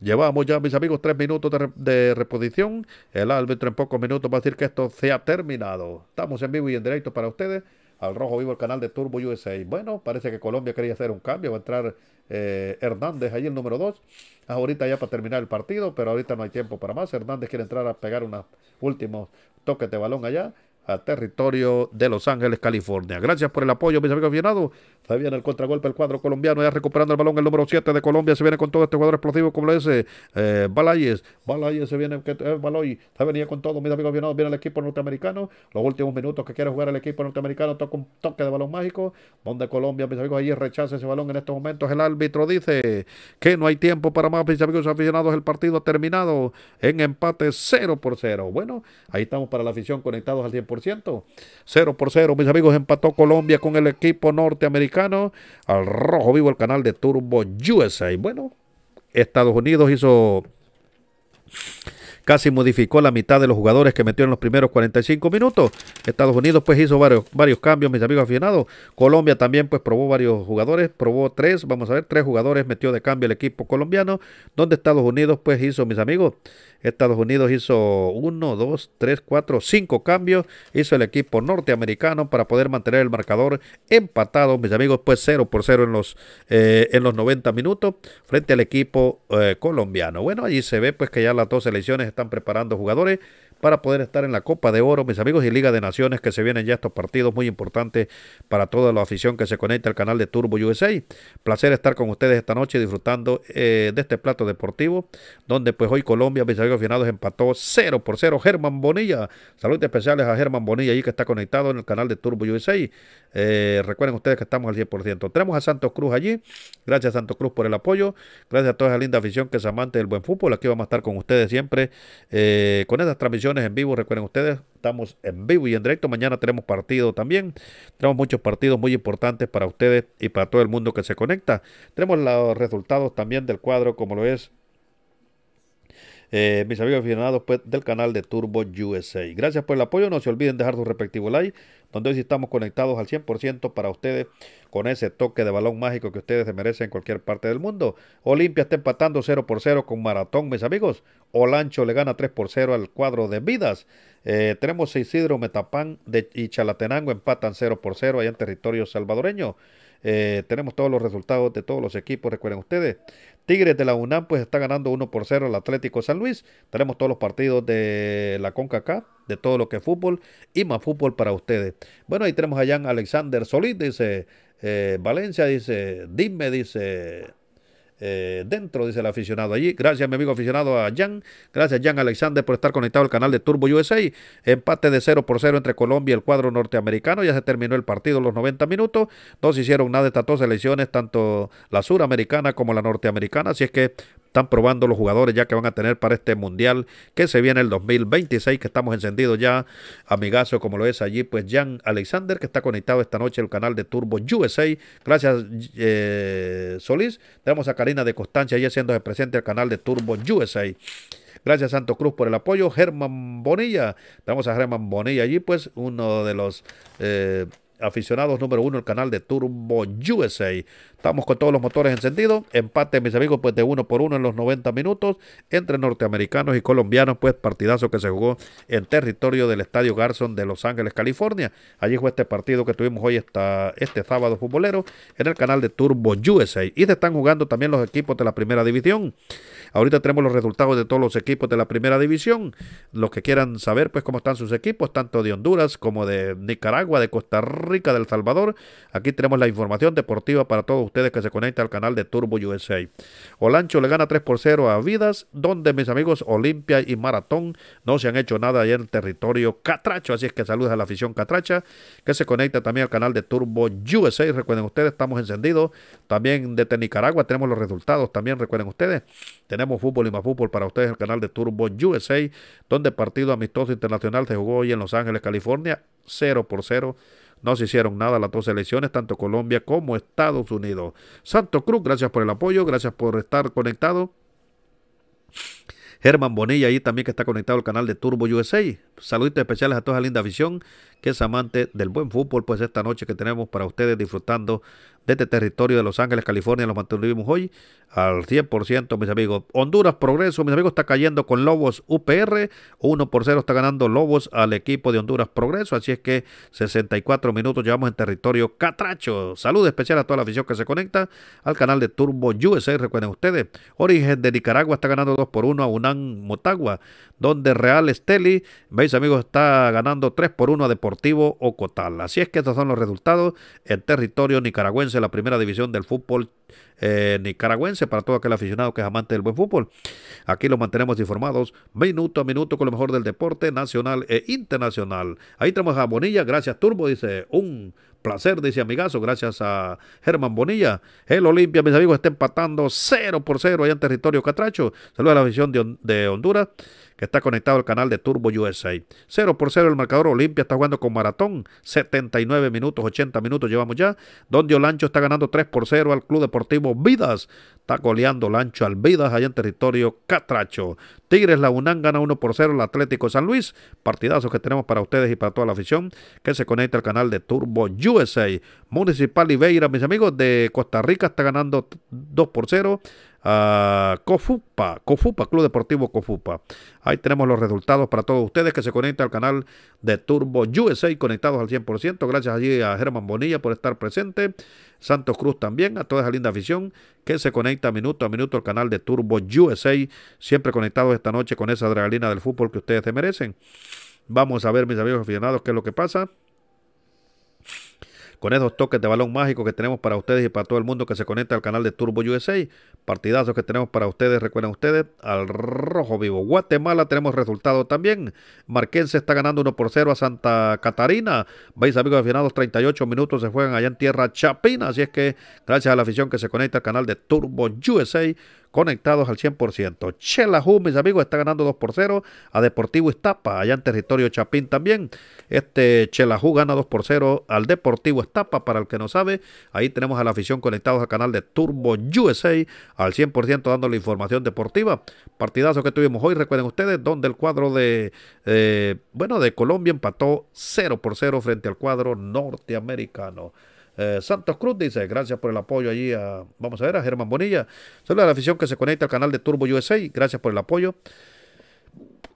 Llevamos ya, mis amigos, tres minutos de, de, reposición. El árbitro en pocos minutos va a decir que esto se ha terminado. Estamos en vivo y en directo para ustedes al rojo vivo el canal de Turbo USA. Bueno, parece que Colombia quería hacer un cambio, va a entrar eh, Hernández ahí el número 2. Ahorita ya para terminar el partido, pero ahorita no hay tiempo para más. Hernández quiere entrar a pegar unos últimos toques de balón allá al territorio de Los Ángeles, California. Gracias por el apoyo, mis amigos aficionados viene el contragolpe, el cuadro colombiano, ya recuperando el balón, el número 7 de Colombia, se viene con todo este jugador explosivo como lo eh, es Balayes, Balayes se viene, eh, Baloy, se venía con todo, mis amigos, viene, viene el equipo norteamericano, los últimos minutos que quiere jugar el equipo norteamericano, toca un toque de balón mágico, donde Colombia, mis amigos, allí rechaza ese balón en estos momentos, el árbitro dice que no hay tiempo para más, mis amigos aficionados, el partido ha terminado en empate 0 por 0, bueno, ahí estamos para la afición conectados al 100%, 0 por 0, mis amigos, empató Colombia con el equipo norteamericano, al rojo vivo el canal de Turbo USA. Bueno, Estados Unidos hizo casi modificó la mitad de los jugadores que metió en los primeros 45 minutos. Estados Unidos pues hizo varios, varios cambios, mis amigos aficionados. Colombia también pues probó varios jugadores, probó tres, vamos a ver, tres jugadores metió de cambio el equipo colombiano, donde Estados Unidos pues hizo, mis amigos, Estados Unidos hizo 1, 2, 3, 4, 5 cambios. Hizo el equipo norteamericano para poder mantener el marcador empatado, mis amigos, pues 0 por 0 en los, eh, en los 90 minutos frente al equipo eh, colombiano. Bueno, allí se ve pues que ya las dos selecciones están preparando jugadores para poder estar en la Copa de Oro, mis amigos, y Liga de Naciones, que se vienen ya estos partidos muy importantes para toda la afición que se conecta al canal de Turbo USA. Placer estar con ustedes esta noche disfrutando eh, de este plato deportivo, donde pues hoy Colombia, mis amigos finados, empató 0 por 0. Germán Bonilla, saludos especiales a Germán Bonilla, allí que está conectado en el canal de Turbo USA. Eh, recuerden ustedes que estamos al 100%. Tenemos a Santos Cruz allí. Gracias Santos Cruz por el apoyo. Gracias a toda esa linda afición que es amante del buen fútbol. Aquí vamos a estar con ustedes siempre eh, con esas transmisiones en vivo. Recuerden ustedes, estamos en vivo y en directo. Mañana tenemos partido también. Tenemos muchos partidos muy importantes para ustedes y para todo el mundo que se conecta. Tenemos los resultados también del cuadro, como lo es eh, mis amigos aficionados pues, del canal de Turbo USA. Gracias por el apoyo, no se olviden dejar su respectivo like, donde hoy estamos conectados al 100% para ustedes con ese toque de balón mágico que ustedes se merecen en cualquier parte del mundo. Olimpia está empatando 0 por 0 con Maratón, mis amigos. Olancho le gana 3 por 0 al cuadro de Vidas. Eh, tenemos Isidro Metapán de, y Chalatenango empatan 0 por 0 allá en territorio salvadoreño. Eh, tenemos todos los resultados de todos los equipos, recuerden ustedes. Tigres de la UNAM pues está ganando 1 por 0 al Atlético San Luis. Tenemos todos los partidos de la CONCACAF, de todo lo que es fútbol y más fútbol para ustedes. Bueno, ahí tenemos a Alexander Solís, dice eh, Valencia, dice, dime, dice eh, dentro, dice el aficionado allí. Gracias, mi amigo aficionado a Jan. Gracias, Jan Alexander, por estar conectado al canal de Turbo USA. Empate de 0 por 0 entre Colombia y el cuadro norteamericano. Ya se terminó el partido los 90 minutos. No se hicieron nada estas dos elecciones, tanto la suramericana como la norteamericana. Así es que están probando los jugadores ya que van a tener para este mundial que se viene el 2026, que estamos encendidos ya, amigazo como lo es allí, pues Jan Alexander, que está conectado esta noche al canal de Turbo USA. Gracias, eh, Solís. Tenemos a Karina de Constancia allí siendo presente al canal de Turbo USA. Gracias Santo Cruz por el apoyo. Germán Bonilla. Tenemos a Germán Bonilla allí, pues uno de los eh, aficionados número uno, el canal de Turbo USA. Estamos con todos los motores encendidos. Empate, mis amigos, pues de uno por uno en los 90 minutos entre norteamericanos y colombianos, pues partidazo que se jugó en territorio del Estadio Garson de Los Ángeles, California. Allí fue este partido que tuvimos hoy esta, este sábado futbolero en el canal de Turbo USA. Y se están jugando también los equipos de la primera división. Ahorita tenemos los resultados de todos los equipos de la primera división. Los que quieran saber, pues, cómo están sus equipos, tanto de Honduras como de Nicaragua, de Costa Rica, del Salvador. Aquí tenemos la información deportiva para todos ustedes que se conectan al canal de Turbo USA. Olancho le gana 3 por 0 a Vidas, donde mis amigos Olimpia y Maratón no se han hecho nada ahí en el territorio catracho. Así es que saludos a la afición catracha que se conecta también al canal de Turbo USA. Recuerden ustedes, estamos encendidos. También desde Nicaragua tenemos los resultados. También recuerden ustedes, tenemos fútbol y más fútbol para ustedes, el canal de Turbo USA, donde partido amistoso internacional se jugó hoy en Los Ángeles, California, 0 por 0. No se hicieron nada las dos elecciones, tanto Colombia como Estados Unidos. Santo Cruz, gracias por el apoyo, gracias por estar conectado. Germán Bonilla, ahí también que está conectado al canal de Turbo USA. Saluditos especiales a toda la linda afición que es amante del buen fútbol, pues esta noche que tenemos para ustedes disfrutando de este territorio de Los Ángeles, California, lo mantuvimos hoy al 100%, mis amigos. Honduras Progreso, mis amigos, está cayendo con Lobos UPR, 1 por 0 está ganando Lobos al equipo de Honduras Progreso, así es que 64 minutos llevamos en territorio catracho. Salud especial a toda la afición que se conecta al canal de Turbo USA, recuerden ustedes. Origen de Nicaragua está ganando 2 por 1 a Unán Motagua, donde Real Esteli, veis amigos, está ganando 3 por 1 a Deportivo o Ocotal. Así es que estos son los resultados el territorio nicaragüense, la primera división del fútbol eh, nicaragüense para todo aquel aficionado que es amante del buen fútbol. Aquí lo mantenemos informados minuto a minuto con lo mejor del deporte nacional e internacional. Ahí tenemos a Bonilla, gracias Turbo, dice un placer, dice amigazo, gracias a Germán Bonilla. El Olimpia, mis amigos, está empatando 0 por 0 allá en territorio catracho. Saludos a la afición de, de Honduras que está conectado al canal de Turbo USA. 0 por 0 el marcador. Olimpia está jugando con maratón. 79 minutos, 80 minutos llevamos ya. Donde Olancho está ganando 3 por 0 al Club de Deportivo Vidas está goleando Lancho al Vidas allá en territorio Catracho. Tigres La UNAM gana 1 por 0 el Atlético San Luis. Partidazos que tenemos para ustedes y para toda la afición que se conecta al canal de Turbo USA. Municipal Ibeira, mis amigos de Costa Rica, está ganando 2 por 0 a ah, Cofupa, Cofupa, Club Deportivo Cofupa. Ahí tenemos los resultados para todos ustedes que se conectan al canal de Turbo USA, conectados al 100%. Gracias allí a Germán Bonilla por estar presente. Santos Cruz también, a toda esa linda afición que se conecta minuto a minuto al canal de Turbo USA, siempre conectados esta noche con esa adrenalina del fútbol que ustedes se merecen. Vamos a ver, mis amigos aficionados, qué es lo que pasa. Con esos toques de balón mágico que tenemos para ustedes y para todo el mundo que se conecta al canal de Turbo USA, partidazos que tenemos para ustedes, recuerden ustedes, al rojo vivo. Guatemala tenemos resultado también. Marquense está ganando 1 por 0 a Santa Catarina. Veis amigos afinados, 38 minutos se juegan allá en tierra chapina. Así es que gracias a la afición que se conecta al canal de Turbo USA conectados al 100%. Chelajú, mis amigos, está ganando 2 por 0 a Deportivo Estapa, allá en territorio Chapín también. Este Chelajú gana 2 por 0 al Deportivo Estapa, para el que no sabe. Ahí tenemos a la afición conectados al canal de Turbo USA al 100% dando la información deportiva. Partidazo que tuvimos hoy, recuerden ustedes, donde el cuadro de, eh, bueno, de Colombia empató 0 por 0 frente al cuadro norteamericano. Eh, Santos Cruz dice, gracias por el apoyo allí a, vamos a ver, a Germán Bonilla. Saludos a la afición que se conecta al canal de Turbo USA. Gracias por el apoyo.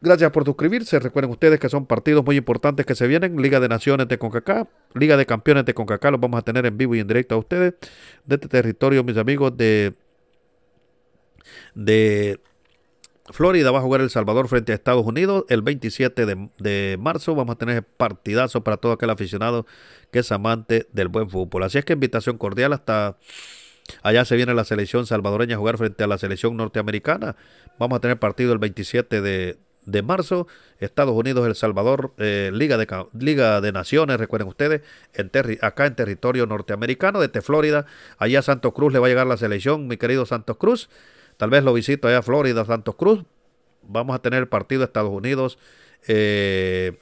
Gracias por suscribirse. Recuerden ustedes que son partidos muy importantes que se vienen. Liga de Naciones de CONCACAF, Liga de Campeones de CONCACAF. Los vamos a tener en vivo y en directo a ustedes. De este territorio, mis amigos de, de Florida va a jugar El Salvador frente a Estados Unidos el 27 de, marzo. Vamos a tener partidazo para todo aquel aficionado que es amante del buen fútbol. Así es que invitación cordial hasta allá se viene la selección salvadoreña a jugar frente a la selección norteamericana. Vamos a tener partido el 27 de, marzo. Estados Unidos, El Salvador, eh, Liga, de, Liga de Naciones, recuerden ustedes, en acá en territorio norteamericano, desde Florida. Allá a Santos Cruz le va a llegar la selección, mi querido Santos Cruz. Tal vez lo visito allá a Florida, Santos Cruz. Vamos a tener el partido de Estados Unidos. Eh,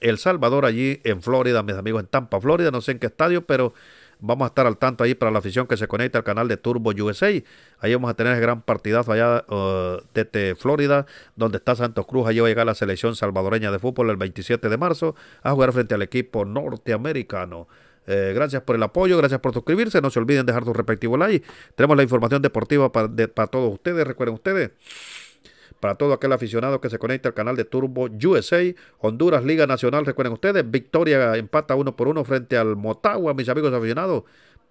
el Salvador allí en Florida, mis amigos, en Tampa, Florida, no sé en qué estadio, pero vamos a estar al tanto ahí para la afición que se conecta al canal de Turbo USA. Ahí vamos a tener el gran partidazo allá uh, desde Florida, donde está Santos Cruz. Allí va a llegar la selección salvadoreña de fútbol el 27 de marzo a jugar frente al equipo norteamericano. Eh, gracias por el apoyo, gracias por suscribirse. No se olviden dejar su respectivo like. Tenemos la información deportiva para, para todos ustedes. Recuerden ustedes para todo aquel aficionado que se conecta al canal de Turbo USA, Honduras Liga Nacional, recuerden ustedes, victoria empata uno por uno frente al Motagua, mis amigos aficionados.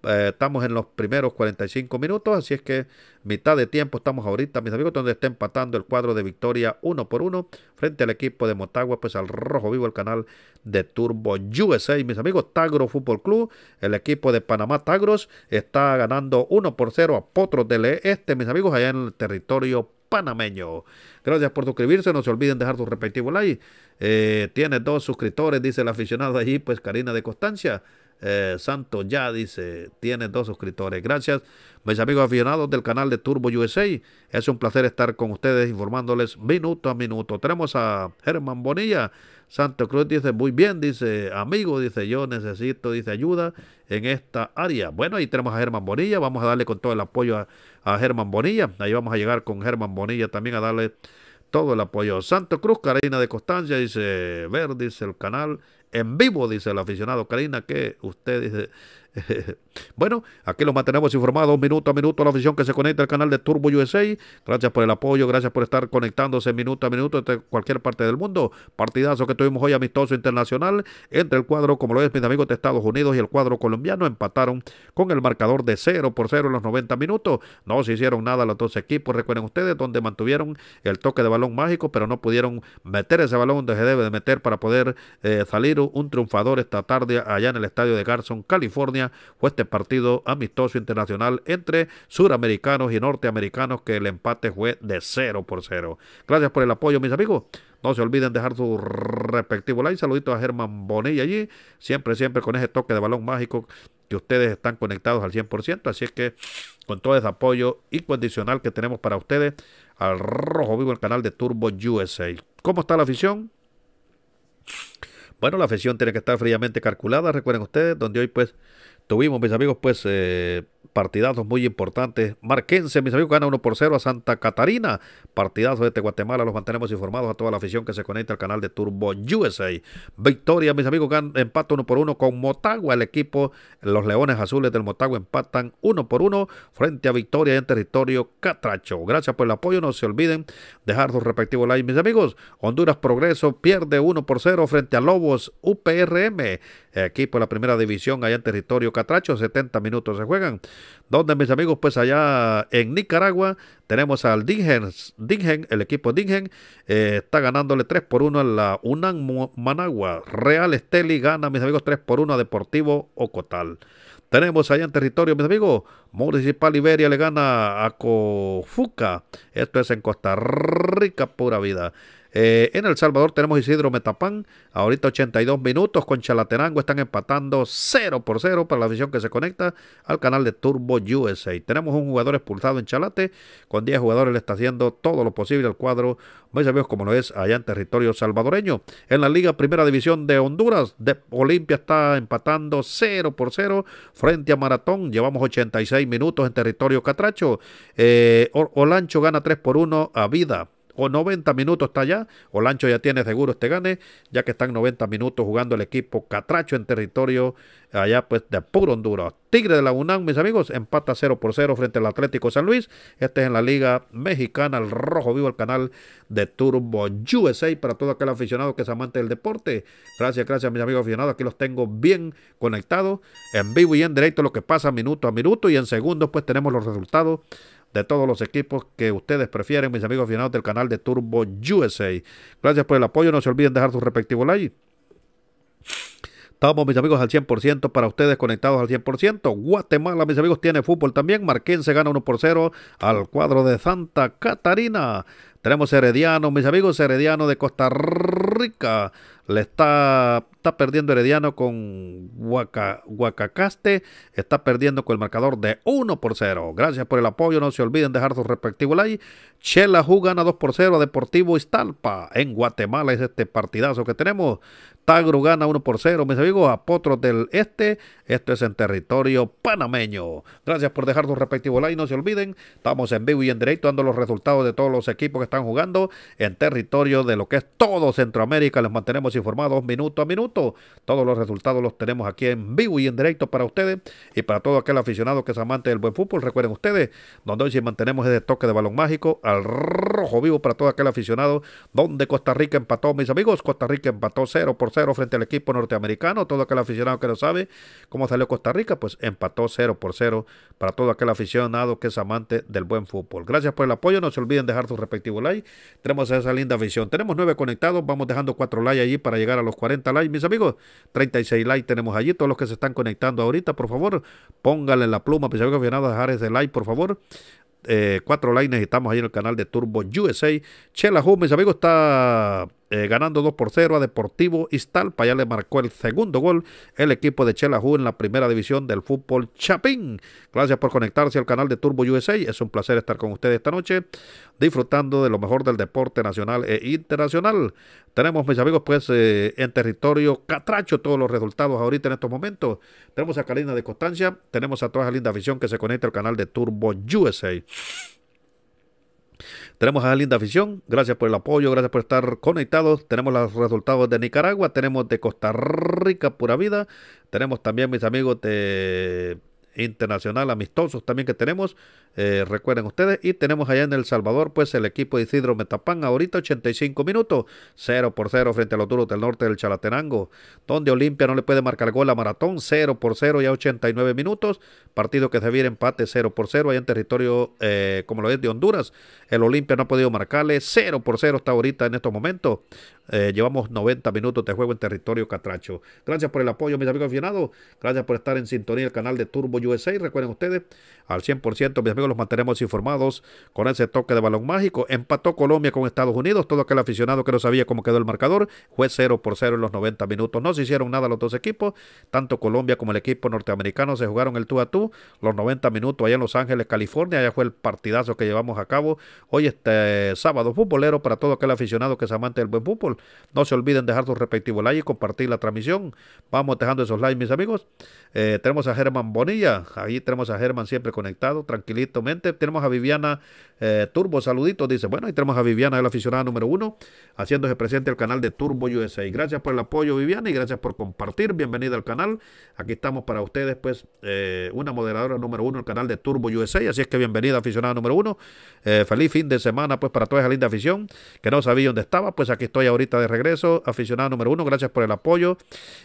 Eh, estamos en los primeros 45 minutos, así es que mitad de tiempo estamos ahorita, mis amigos, donde está empatando el cuadro de victoria uno por uno frente al equipo de Motagua, pues al rojo vivo el canal de Turbo USA, mis amigos, Tagro Fútbol Club, el equipo de Panamá Tagros está ganando 1 por 0 a Potros del Este, mis amigos, allá en el territorio panameño. Gracias por suscribirse, no se olviden dejar su respectivo like. Eh, tiene dos suscriptores, dice el aficionado allí, pues Karina de Constancia. Eh, santo ya dice, tiene dos suscriptores. Gracias, mis amigos aficionados del canal de Turbo USA. Es un placer estar con ustedes informándoles minuto a minuto. Tenemos a Germán Bonilla. Santo Cruz dice, muy bien, dice, amigo, dice, yo necesito, dice, ayuda en esta área. Bueno, ahí tenemos a Germán Bonilla. Vamos a darle con todo el apoyo a, Germán Bonilla. Ahí vamos a llegar con Germán Bonilla también a darle todo el apoyo. Santo Cruz, Carolina de Constancia, dice, ver, dice el canal en vivo, dice el aficionado Karina, que usted dice, bueno, aquí lo mantenemos informados minuto a minuto la afición que se conecta al canal de Turbo USA. Gracias por el apoyo, gracias por estar conectándose minuto a minuto desde cualquier parte del mundo. Partidazo que tuvimos hoy amistoso internacional entre el cuadro, como lo es mis amigos de Estados Unidos y el cuadro colombiano. Empataron con el marcador de 0 por 0 en los 90 minutos. No se hicieron nada los dos equipos, recuerden ustedes, donde mantuvieron el toque de balón mágico, pero no pudieron meter ese balón donde se debe de meter para poder eh, salir un triunfador esta tarde allá en el estadio de Garson, California fue este partido amistoso internacional entre suramericanos y norteamericanos que el empate fue de 0 por 0. Gracias por el apoyo, mis amigos. No se olviden dejar su respectivo like. saludito a Germán Bonilla allí. Siempre, siempre con ese toque de balón mágico que ustedes están conectados al 100%. Así es que con todo ese apoyo incondicional que tenemos para ustedes al Rojo Vivo, el canal de Turbo USA. ¿Cómo está la afición? Bueno, la afición tiene que estar fríamente calculada, recuerden ustedes, donde hoy pues Tuvimos, mis amigos, pues eh, partidazos muy importantes. Marquense, mis amigos, gana 1 por 0 a Santa Catarina. Partidazos de este Guatemala. Los mantenemos informados a toda la afición que se conecta al canal de Turbo USA. Victoria, mis amigos, empata 1 por 1 con Motagua. El equipo, los Leones Azules del Motagua empatan 1 por 1 frente a Victoria en territorio catracho. Gracias por el apoyo. No se olviden dejar sus respectivos likes, mis amigos. Honduras Progreso pierde 1 por 0 frente a Lobos UPRM equipo de la primera división allá en territorio catracho, 70 minutos se juegan. Donde mis amigos, pues allá en Nicaragua tenemos al Dingen, el equipo Dingen eh, está ganándole 3 por 1 a la UNAM Managua. Real Esteli gana, mis amigos, 3 por 1 a Deportivo Ocotal. Tenemos allá en territorio, mis amigos, Municipal Iberia le gana a Cofuca. Esto es en Costa Rica, pura vida. Eh, en El Salvador tenemos Isidro Metapán, ahorita 82 minutos con Chalatenango, están empatando 0 por 0 para la afición que se conecta al canal de Turbo USA. Tenemos un jugador expulsado en Chalate, con 10 jugadores le está haciendo todo lo posible al cuadro, Muy sabios como lo es allá en territorio salvadoreño. En la Liga Primera División de Honduras, de Olimpia está empatando 0 por 0 frente a Maratón, llevamos 86 minutos en territorio catracho. Eh, Olancho gana 3 por 1 a vida o 90 minutos está allá. o Lancho ya tiene seguro este gane, ya que están 90 minutos jugando el equipo Catracho en territorio allá pues de puro Honduras. Tigre de la UNAM, mis amigos, empata 0 por 0 frente al Atlético San Luis. Este es en la Liga Mexicana, el Rojo Vivo, el canal de Turbo USA para todo aquel aficionado que es amante del deporte. Gracias, gracias, mis amigos aficionados. Aquí los tengo bien conectados, en vivo y en directo, lo que pasa minuto a minuto. Y en segundos, pues tenemos los resultados de todos los equipos que ustedes prefieren, mis amigos aficionados del canal de Turbo USA. Gracias por el apoyo, no se olviden dejar su respectivo like. Estamos, mis amigos, al 100% para ustedes conectados al 100%. Guatemala, mis amigos, tiene fútbol también. Marquense gana 1 por 0 al cuadro de Santa Catarina. Tenemos Herediano, mis amigos, Herediano de Costa Rica. Le está, está perdiendo Herediano con Guacacaste, Está perdiendo con el marcador de 1 por 0. Gracias por el apoyo. No se olviden dejar su respectivo like. juega a 2 por 0 a Deportivo Iztalpa. En Guatemala es este partidazo que tenemos. Tagro gana 1 por 0, mis amigos, a Potros del Este. Esto es en territorio panameño. Gracias por dejar su respectivo like. No se olviden, estamos en vivo y en directo dando los resultados de todos los equipos que están jugando en territorio de lo que es todo Centroamérica. Les mantenemos informados minuto a minuto. Todos los resultados los tenemos aquí en vivo y en directo para ustedes y para todo aquel aficionado que es amante del buen fútbol. Recuerden ustedes, donde hoy si mantenemos ese toque de balón mágico al rojo vivo para todo aquel aficionado, donde Costa Rica empató, mis amigos. Costa Rica empató 0 por frente al equipo norteamericano. Todo aquel aficionado que lo sabe cómo salió Costa Rica, pues empató 0 por 0 para todo aquel aficionado que es amante del buen fútbol. Gracias por el apoyo. No se olviden dejar su respectivo like. Tenemos esa linda visión Tenemos 9 conectados. Vamos dejando 4 likes allí para llegar a los 40 likes, mis amigos. 36 likes tenemos allí. Todos los que se están conectando ahorita, por favor, pónganle la pluma, mis amigos aficionados, dejar ese like, por favor. 4 eh, cuatro likes necesitamos ahí en el canal de Turbo USA. Chela Ju, mis amigos, está eh, ganando 2 por 0 a Deportivo Iztalpa. Ya le marcó el segundo gol el equipo de Chelaju en la primera división del fútbol Chapín. Gracias por conectarse al canal de Turbo USA. Es un placer estar con ustedes esta noche, disfrutando de lo mejor del deporte nacional e internacional. Tenemos, mis amigos, pues eh, en territorio catracho todos los resultados ahorita en estos momentos. Tenemos a Karina de Constancia, tenemos a toda esa linda afición que se conecta al canal de Turbo USA. Tenemos a linda afición. Gracias por el apoyo, gracias por estar conectados. Tenemos los resultados de Nicaragua, tenemos de Costa Rica Pura Vida. Tenemos también mis amigos de Internacional Amistosos también que tenemos. Eh, recuerden ustedes. Y tenemos allá en El Salvador, pues el equipo de Isidro Metapán, ahorita 85 minutos, 0 por 0 frente a los duros del norte del Chalatenango, donde Olimpia no le puede marcar gol a Maratón, 0 por 0 ya 89 minutos, partido que se viene empate 0 por 0 allá en territorio, eh, como lo es de Honduras. El Olimpia no ha podido marcarle, 0 por 0 está ahorita en estos momentos. Eh, llevamos 90 minutos de juego en territorio catracho. Gracias por el apoyo, mis amigos aficionados. Gracias por estar en sintonía el canal de Turbo USA. Recuerden ustedes, al 100%, mis amigos los mantenemos informados con ese toque de balón mágico. Empató Colombia con Estados Unidos. Todo aquel aficionado que no sabía cómo quedó el marcador fue 0 por 0 en los 90 minutos. No se hicieron nada los dos equipos. Tanto Colombia como el equipo norteamericano se jugaron el tú a tú. Los 90 minutos allá en Los Ángeles, California. Allá fue el partidazo que llevamos a cabo hoy este sábado futbolero para todo aquel aficionado que es amante del buen fútbol. No se olviden dejar sus respectivos likes y compartir la transmisión. Vamos dejando esos likes, mis amigos. Eh, tenemos a Germán Bonilla. Ahí tenemos a Germán siempre conectado, tranquilito tenemos a Viviana eh, Turbo, saluditos, dice. Bueno, ahí tenemos a Viviana, la aficionada número uno, haciéndose presente el canal de Turbo USA. Gracias por el apoyo, Viviana, y gracias por compartir. Bienvenida al canal. Aquí estamos para ustedes, pues, eh, una moderadora número uno, el canal de Turbo USA. Así es que bienvenida, aficionada número uno. Eh, feliz fin de semana, pues, para toda esa linda afición que no sabía dónde estaba. Pues aquí estoy ahorita de regreso, aficionada número uno. Gracias por el apoyo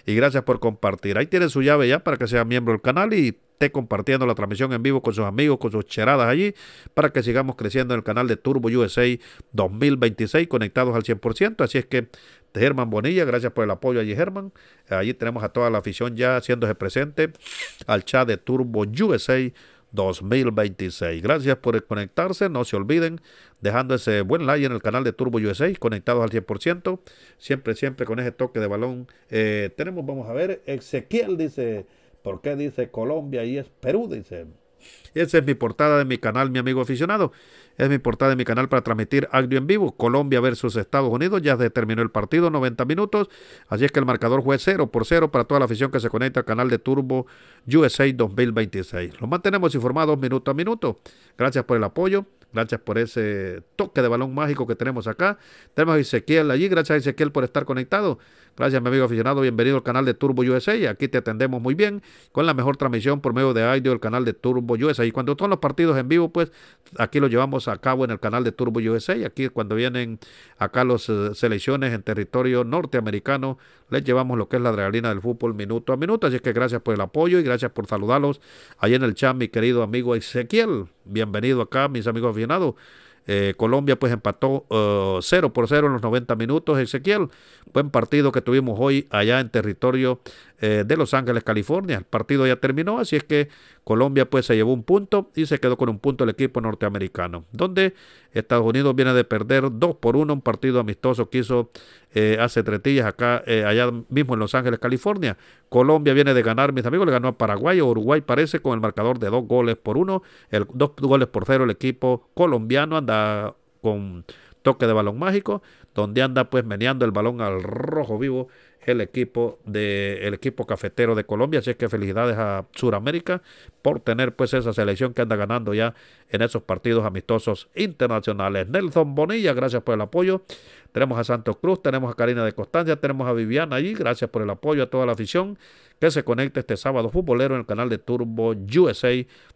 y gracias por compartir. Ahí tienen su llave ya para que sea miembro del canal y compartiendo la transmisión en vivo con sus amigos, con sus cheradas allí, para que sigamos creciendo en el canal de Turbo USA 2026, conectados al 100%. Así es que, Germán Bonilla, gracias por el apoyo allí, Germán. Allí tenemos a toda la afición ya haciéndose presente al chat de Turbo USA 2026. Gracias por conectarse. No se olviden dejando ese buen like en el canal de Turbo USA, conectados al 100%. Siempre, siempre con ese toque de balón. Eh, tenemos, vamos a ver, Ezequiel dice, ¿Por qué dice Colombia y es Perú? Dice. Esa es mi portada de mi canal, mi amigo aficionado. Es mi portada de mi canal para transmitir audio en vivo. Colombia versus Estados Unidos. Ya terminó el partido, 90 minutos. Así es que el marcador fue 0 por 0 para toda la afición que se conecta al canal de Turbo USA 2026. Los mantenemos informados minuto a minuto. Gracias por el apoyo. Gracias por ese toque de balón mágico que tenemos acá. Tenemos a Ezequiel allí. Gracias a Ezequiel por estar conectado. Gracias, mi amigo aficionado. Bienvenido al canal de Turbo USA. Aquí te atendemos muy bien con la mejor transmisión por medio de audio del canal de Turbo USA. Y cuando son los partidos en vivo, pues aquí lo llevamos a cabo en el canal de Turbo USA. Aquí cuando vienen acá las eh, selecciones en territorio norteamericano, les llevamos lo que es la adrenalina del fútbol minuto a minuto. Así que gracias por el apoyo y gracias por saludarlos ahí en el chat, mi querido amigo Ezequiel. Bienvenido acá, mis amigos aficionados. Eh, Colombia pues empató 0 eh, por 0 en los 90 minutos. Ezequiel, buen partido que tuvimos hoy allá en territorio eh, de Los Ángeles, California. El partido ya terminó, así es que Colombia pues se llevó un punto y se quedó con un punto el equipo norteamericano, donde Estados Unidos viene de perder 2 por 1 un partido amistoso que hizo eh, hace tres días acá, eh, allá mismo en Los Ángeles, California. Colombia viene de ganar, mis amigos, le ganó a Paraguay o Uruguay parece con el marcador de dos goles por uno, el, dos goles por cero el equipo colombiano anda con toque de balón mágico, donde anda pues meneando el balón al rojo vivo el equipo de el equipo cafetero de Colombia. Así que felicidades a Sudamérica por tener pues esa selección que anda ganando ya en esos partidos amistosos internacionales. Nelson Bonilla, gracias por el apoyo. Tenemos a Santos Cruz, tenemos a Karina de Constancia, tenemos a Viviana allí. Gracias por el apoyo a toda la afición que se conecte este sábado futbolero en el canal de Turbo USA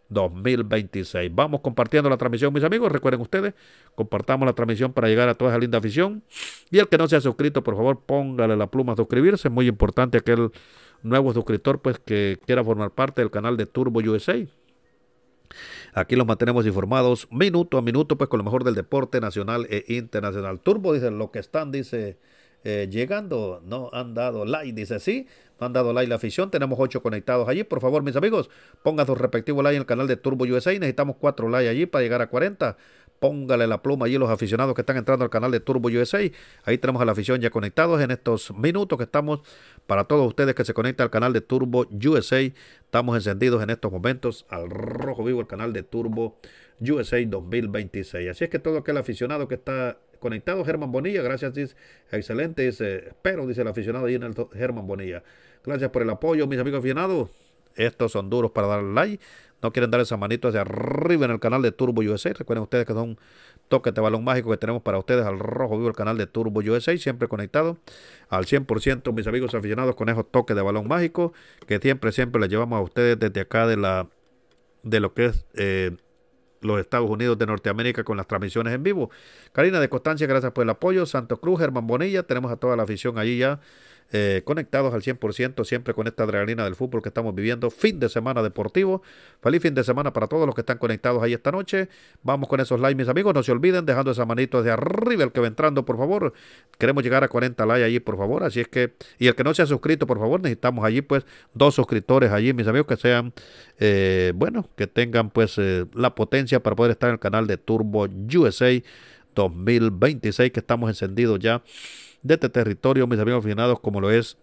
2026. Vamos compartiendo la transmisión, mis amigos. Recuerden ustedes, compartamos la transmisión para llegar a toda esa linda afición. Y el que no se ha suscrito, por favor, póngale la pluma a suscribirse. Es muy importante aquel nuevo suscriptor pues que quiera formar parte del canal de Turbo USA. Aquí los mantenemos informados minuto a minuto, pues con lo mejor del deporte nacional e internacional. Turbo dice, lo que están, dice, eh, llegando, no han dado like, dice, sí, han dado like la afición, tenemos ocho conectados allí. Por favor, mis amigos, pongan sus respectivos like en el canal de Turbo USA, necesitamos cuatro likes allí para llegar a 40 póngale la pluma allí los aficionados que están entrando al canal de Turbo USA. Ahí tenemos a la afición ya conectados en estos minutos que estamos para todos ustedes que se conectan al canal de Turbo USA, estamos encendidos en estos momentos al rojo vivo el canal de Turbo USA 2026. Así es que todo aquel aficionado que está conectado, Germán Bonilla, gracias, excelente, dice, espero, dice el aficionado ahí en el Germán Bonilla. Gracias por el apoyo, mis amigos aficionados. Estos son duros para dar like no quieren dar esa manito hacia arriba en el canal de Turbo USA. Recuerden ustedes que son toques de balón mágico que tenemos para ustedes al rojo vivo el canal de Turbo USA, siempre conectado al 100%, mis amigos aficionados, con esos toques de balón mágico que siempre, siempre les llevamos a ustedes desde acá de la de lo que es eh, los Estados Unidos de Norteamérica con las transmisiones en vivo. Karina de Constancia, gracias por el apoyo. Santo Cruz, Germán Bonilla, tenemos a toda la afición allí ya eh, conectados al 100%, siempre con esta adrenalina del fútbol que estamos viviendo. Fin de semana deportivo. Feliz fin de semana para todos los que están conectados ahí esta noche. Vamos con esos likes, mis amigos. No se olviden, dejando esa manito de arriba, el que va entrando, por favor. Queremos llegar a 40 likes allí, por favor. Así es que, y el que no se ha suscrito, por favor, necesitamos allí, pues, dos suscriptores allí, mis amigos, que sean, eh, bueno, que tengan, pues, eh, la potencia para poder estar en el canal de Turbo USA 2026, que estamos encendidos ya de este territorio, mis amigos aficionados, como lo es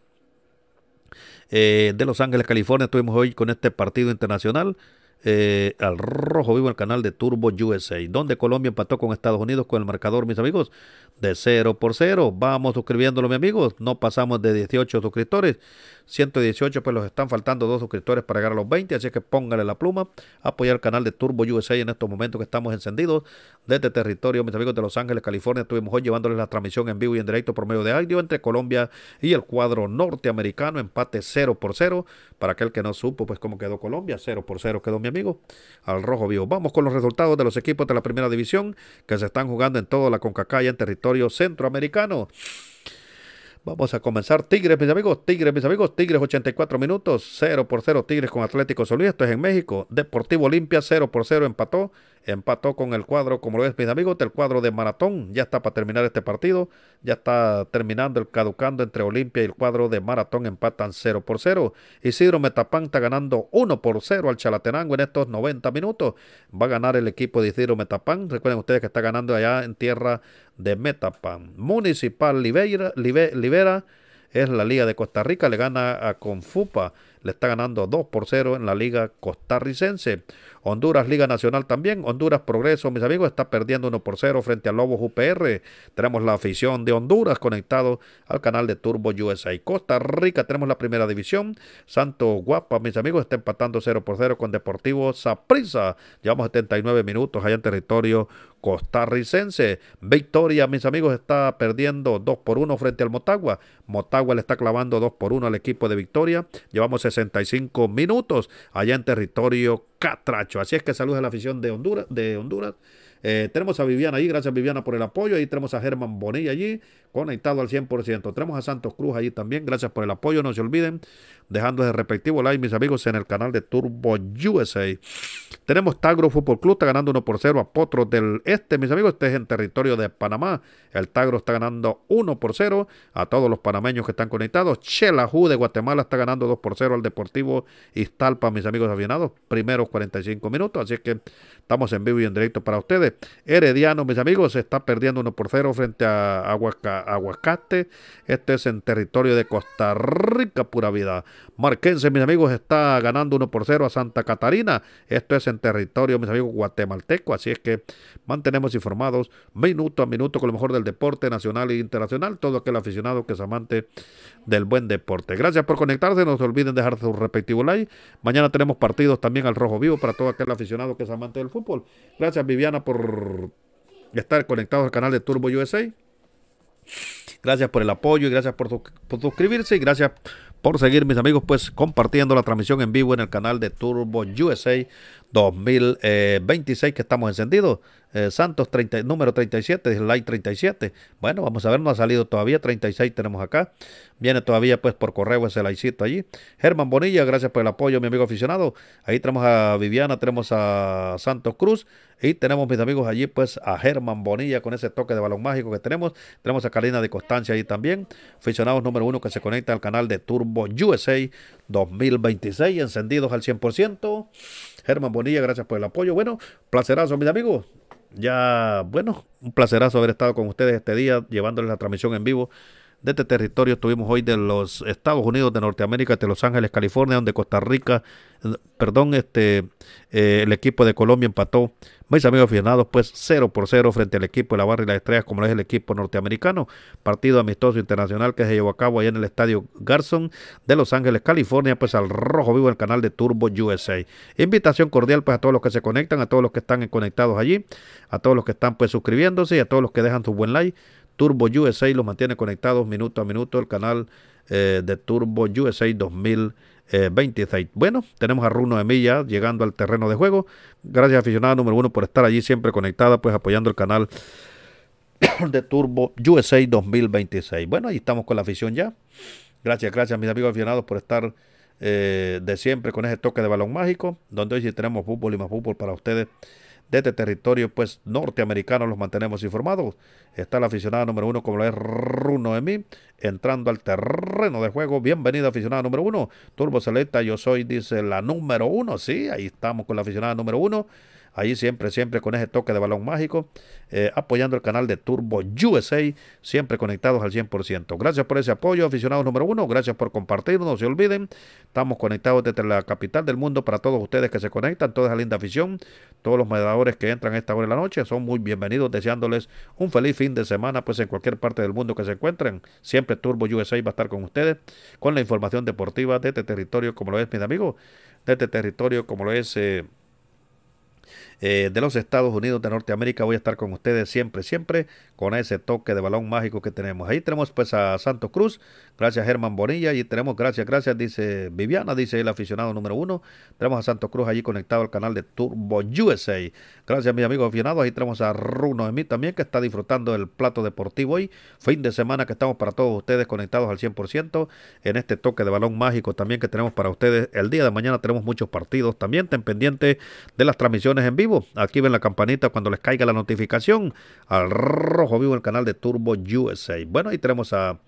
eh, de Los Ángeles, California. Estuvimos hoy con este partido internacional. Eh, al rojo vivo el canal de Turbo USA, donde Colombia empató con Estados Unidos con el marcador, mis amigos, de 0 por 0. Vamos suscribiéndolo, mis amigos. No pasamos de 18 suscriptores. 118, pues los están faltando dos suscriptores para llegar a los 20. Así que póngale la pluma. Apoyar el canal de Turbo USA en estos momentos que estamos encendidos desde este territorio, mis amigos de Los Ángeles, California. Estuvimos hoy llevándoles la transmisión en vivo y en directo por medio de audio entre Colombia y el cuadro norteamericano. Empate 0 por 0. Para aquel que no supo, pues cómo quedó Colombia. 0 por 0 quedó mi amigo. Al rojo vivo. Vamos con los resultados de los equipos de la primera división que se están jugando en toda la Concacaya en territorio centroamericano. Vamos a comenzar. Tigres, mis amigos, Tigres, mis amigos, Tigres 84 minutos, 0 por 0 Tigres con Atlético Solís, esto es en México. Deportivo Olimpia 0 por 0 empató empató con el cuadro, como lo ves, mis amigos, del cuadro de Maratón. Ya está para terminar este partido. Ya está terminando el caducando entre Olimpia y el cuadro de Maratón. Empatan 0 por 0. Isidro Metapán está ganando 1 por 0 al Chalatenango en estos 90 minutos. Va a ganar el equipo de Isidro Metapán. Recuerden ustedes que está ganando allá en tierra de Metapán. Municipal Libera, Libera es la Liga de Costa Rica. Le gana a Confupa le está ganando 2 por 0 en la Liga Costarricense. Honduras, Liga Nacional también. Honduras Progreso, mis amigos, está perdiendo 1 por 0 frente a Lobos UPR. Tenemos la afición de Honduras conectado al canal de Turbo USA. Costa Rica, tenemos la primera división. Santo Guapa, mis amigos, está empatando 0 por 0 con Deportivo Saprissa. Llevamos 79 minutos allá en territorio costarricense. Victoria, mis amigos, está perdiendo 2 por 1 frente al Motagua. Motagua le está clavando 2 por 1 al equipo de Victoria. Llevamos 65 minutos allá en territorio catracho. Así es que saludos a la afición de Honduras. De Honduras. Eh, tenemos a Viviana ahí, gracias Viviana por el apoyo. Ahí tenemos a Germán Bonilla allí conectado al 100%. Tenemos a Santos Cruz allí también. Gracias por el apoyo. No se olviden dejando ese respectivo like, mis amigos, en el canal de Turbo USA. Tenemos Tagro Fútbol Club, está ganando 1 por 0 a Potros del Este, mis amigos. Este es en territorio de Panamá. El Tagro está ganando 1 por 0 a todos los panameños que están conectados. Chelajú de Guatemala está ganando 2 por 0 al Deportivo Iztalpa, mis amigos aficionados. Primeros 45 minutos, así que estamos en vivo y en directo para ustedes. Herediano, mis amigos, está perdiendo 1 por 0 frente a Aguasca Aguascate. Esto es en territorio de Costa Rica, pura vida. Marquense, mis amigos, está ganando 1 por 0 a Santa Catarina. Esto es en territorio, mis amigos, guatemalteco. Así es que mantenemos informados minuto a minuto con lo mejor del deporte nacional e internacional. Todo aquel aficionado que es amante del buen deporte. Gracias por conectarse. No se olviden dejar su respectivo like. Mañana tenemos partidos también al rojo vivo para todo aquel aficionado que es amante del fútbol. Gracias, Viviana, por estar conectados al canal de Turbo USA. Gracias por el apoyo y gracias por, suscribirse y gracias por seguir, mis amigos, pues compartiendo la transmisión en vivo en el canal de Turbo USA, 2026 eh, que estamos encendidos. Eh, Santos 30, número 37, Light 37. Bueno, vamos a ver, no ha salido todavía. 36 tenemos acá. Viene todavía pues por correo ese lightcito allí. Germán Bonilla, gracias por el apoyo, mi amigo aficionado. Ahí tenemos a Viviana, tenemos a Santos Cruz. Y tenemos mis amigos allí, pues a Germán Bonilla con ese toque de balón mágico que tenemos. Tenemos a Karina de Constancia ahí también. Aficionados número uno que se conecta al canal de Turbo USA 2026. Encendidos al 100%. Germán Bonilla, gracias por el apoyo. Bueno, placerazo, mis amigos. Ya, bueno, un placerazo haber estado con ustedes este día, llevándoles la transmisión en vivo de este territorio estuvimos hoy de los Estados Unidos de Norteamérica, de este, Los Ángeles, California, donde Costa Rica, eh, perdón, este, eh, el equipo de Colombia empató, mis amigos aficionados, pues 0 por 0 frente al equipo de la Barra y las Estrellas, como lo es el equipo norteamericano, partido amistoso internacional que se llevó a cabo allá en el estadio Garson de Los Ángeles, California, pues al rojo vivo el canal de Turbo USA. Invitación cordial pues a todos los que se conectan, a todos los que están conectados allí, a todos los que están pues suscribiéndose y a todos los que dejan su buen like Turbo USA los mantiene conectados minuto a minuto el canal eh, de Turbo USA 2026. Eh, bueno, tenemos a Runo Milla llegando al terreno de juego. Gracias aficionada número uno por estar allí siempre conectada, pues apoyando el canal de Turbo USA 2026. Bueno, ahí estamos con la afición ya. Gracias, gracias mis amigos aficionados por estar eh, de siempre con ese toque de balón mágico, donde hoy sí tenemos fútbol y más fútbol para ustedes ...de este territorio pues norteamericano. Los mantenemos informados. Está la aficionada número uno, como lo es Runo de entrando al terreno de juego. Bienvenida, aficionada número uno. Turbo celeta yo soy, dice la número uno. Sí, ahí estamos con la aficionada número uno. Ahí siempre, siempre con ese toque de balón mágico, eh, apoyando el canal de Turbo USA, siempre conectados al 100%. Gracias por ese apoyo, aficionados número uno. Gracias por compartirnos. No se olviden, estamos conectados desde la capital del mundo para todos ustedes que se conectan, toda esa linda afición, todos los mediadores que entran a esta hora de la noche. Son muy bienvenidos, deseándoles un feliz fin de semana, pues en cualquier parte del mundo que se encuentren. Siempre Turbo USA va a estar con ustedes con la información deportiva de este territorio, como lo es, mi amigo de este territorio, como lo es. Eh, eh, de los Estados Unidos de Norteamérica. Voy a estar con ustedes siempre, siempre con ese toque de balón mágico que tenemos. Ahí tenemos pues a Santos Cruz, gracias Germán Bonilla, y tenemos, gracias, gracias, dice Viviana, dice el aficionado número uno. Tenemos a Santos Cruz allí conectado al canal de Turbo USA. Gracias, mis amigos aficionados. Ahí tenemos a Runo mí también, que está disfrutando del plato deportivo hoy. Fin de semana que estamos para todos ustedes conectados al 100% en este toque de balón mágico también que tenemos para ustedes. El día de mañana tenemos muchos partidos también. Ten pendiente de las transmisiones en vivo. aquí ven la campanita cuando les caiga la notificación. Al Vivo el canal de Turbo USA. Bueno, ahí tenemos a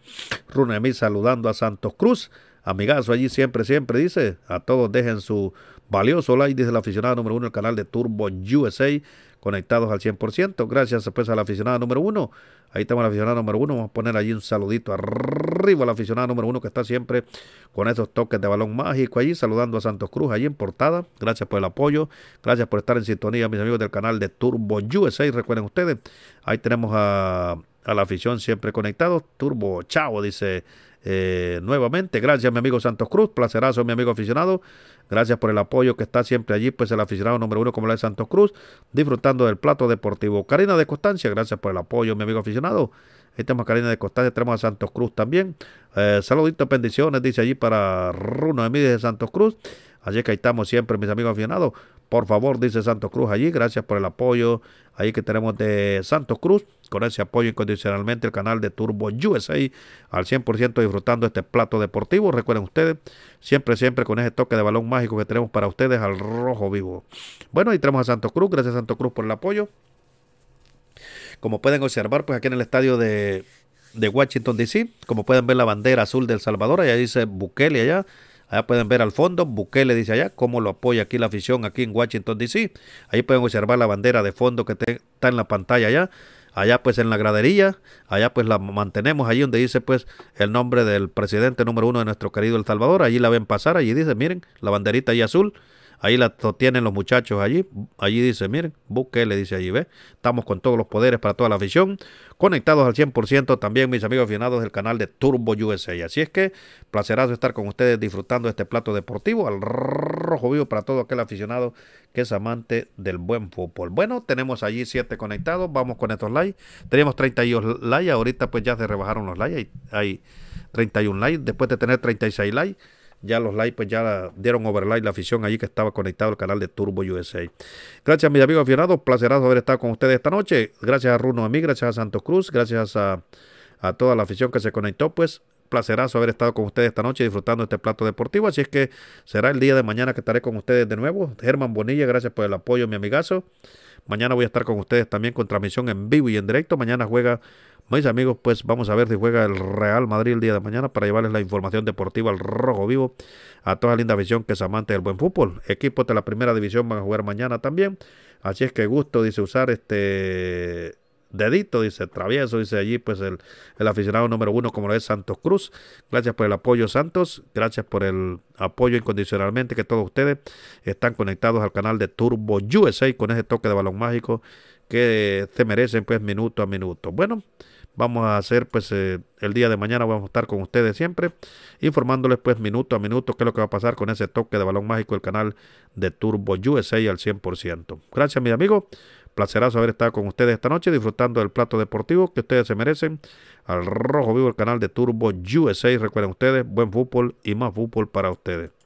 Runemi saludando a Santos Cruz. Amigazo allí siempre, siempre dice, a todos dejen su valioso like, dice el aficionado número uno del canal de Turbo USA conectados al 100%. Gracias pues, a la aficionada número uno. Ahí estamos la aficionada número uno. Vamos a poner allí un saludito arriba a la aficionada número uno que está siempre con esos toques de balón mágico allí. Saludando a Santos Cruz allí en portada. Gracias por el apoyo. Gracias por estar en sintonía, mis amigos del canal de Turbo USA. recuerden ustedes, ahí tenemos a, la afición siempre conectados. Turbo Chao dice eh, nuevamente. Gracias, mi amigo Santos Cruz. Placerazo, mi amigo aficionado. Gracias por el apoyo que está siempre allí, pues el aficionado número uno como la de Santos Cruz, disfrutando del plato deportivo. Karina de Constancia, gracias por el apoyo, mi amigo aficionado. Ahí tenemos a Karina de Constancia, tenemos a Santos Cruz también. Eh, saluditos, bendiciones, dice allí para Runo Mides de Santos Cruz allí que ahí estamos siempre, mis amigos aficionados. Por favor, dice Santos Cruz allí. Gracias por el apoyo ahí que tenemos de Santos Cruz. Con ese apoyo incondicionalmente el canal de Turbo USA al 100% disfrutando este plato deportivo. Recuerden ustedes, siempre, siempre con ese toque de balón mágico que tenemos para ustedes al rojo vivo. Bueno, ahí tenemos a Santos Cruz. Gracias Santo Cruz por el apoyo. Como pueden observar, pues aquí en el estadio de, de Washington, D.C., como pueden ver la bandera azul del Salvador, allá dice Bukele allá. Allá pueden ver al fondo, Bukele dice allá, cómo lo apoya aquí la afición aquí en Washington DC. Ahí pueden observar la bandera de fondo que está en la pantalla allá. Allá pues en la gradería, allá pues la mantenemos, allí donde dice pues el nombre del presidente número uno de nuestro querido El Salvador. Allí la ven pasar, allí dice, miren, la banderita ahí azul. Ahí la tienen los muchachos allí. Allí dice, miren, le dice allí, ve. Estamos con todos los poderes para toda la afición. Conectados al 100% también, mis amigos aficionados del canal de Turbo USA. Así es que, placerazo estar con ustedes disfrutando este plato deportivo al rojo vivo para todo aquel aficionado que es amante del buen fútbol. Bueno, tenemos allí 7 conectados. Vamos con estos likes. Tenemos 32 likes. Ahorita pues ya se rebajaron los likes. Hay, hay 31 likes. Después de tener 36 likes ya los likes pues ya dieron overlay la afición allí que estaba conectado al canal de Turbo USA. Gracias mis amigos aficionados, placerazo haber estado con ustedes esta noche. Gracias a Runo a mí, gracias a Santos Cruz, gracias a, a toda la afición que se conectó pues placerazo haber estado con ustedes esta noche disfrutando este plato deportivo. Así es que será el día de mañana que estaré con ustedes de nuevo. Germán Bonilla, gracias por el apoyo, mi amigazo. Mañana voy a estar con ustedes también con transmisión en vivo y en directo. Mañana juega, mis amigos, pues vamos a ver si juega el Real Madrid el día de mañana para llevarles la información deportiva al rojo vivo a toda la linda visión que es amante del buen fútbol. Equipos de la primera división van a jugar mañana también. Así es que gusto, dice usar este dedito, dice travieso, dice allí pues el, aficionado número uno como lo es Santos Cruz. Gracias por el apoyo Santos, gracias por el apoyo incondicionalmente que todos ustedes están conectados al canal de Turbo USA con ese toque de balón mágico que se merecen pues minuto a minuto. Bueno, vamos a hacer pues eh, el día de mañana vamos a estar con ustedes siempre informándoles pues minuto a minuto qué es lo que va a pasar con ese toque de balón mágico el canal de Turbo USA al 100%. Gracias mi amigo Placerazo haber estado con ustedes esta noche disfrutando del plato deportivo que ustedes se merecen. Al rojo vivo el canal de Turbo USA. Recuerden ustedes, buen fútbol y más fútbol para ustedes.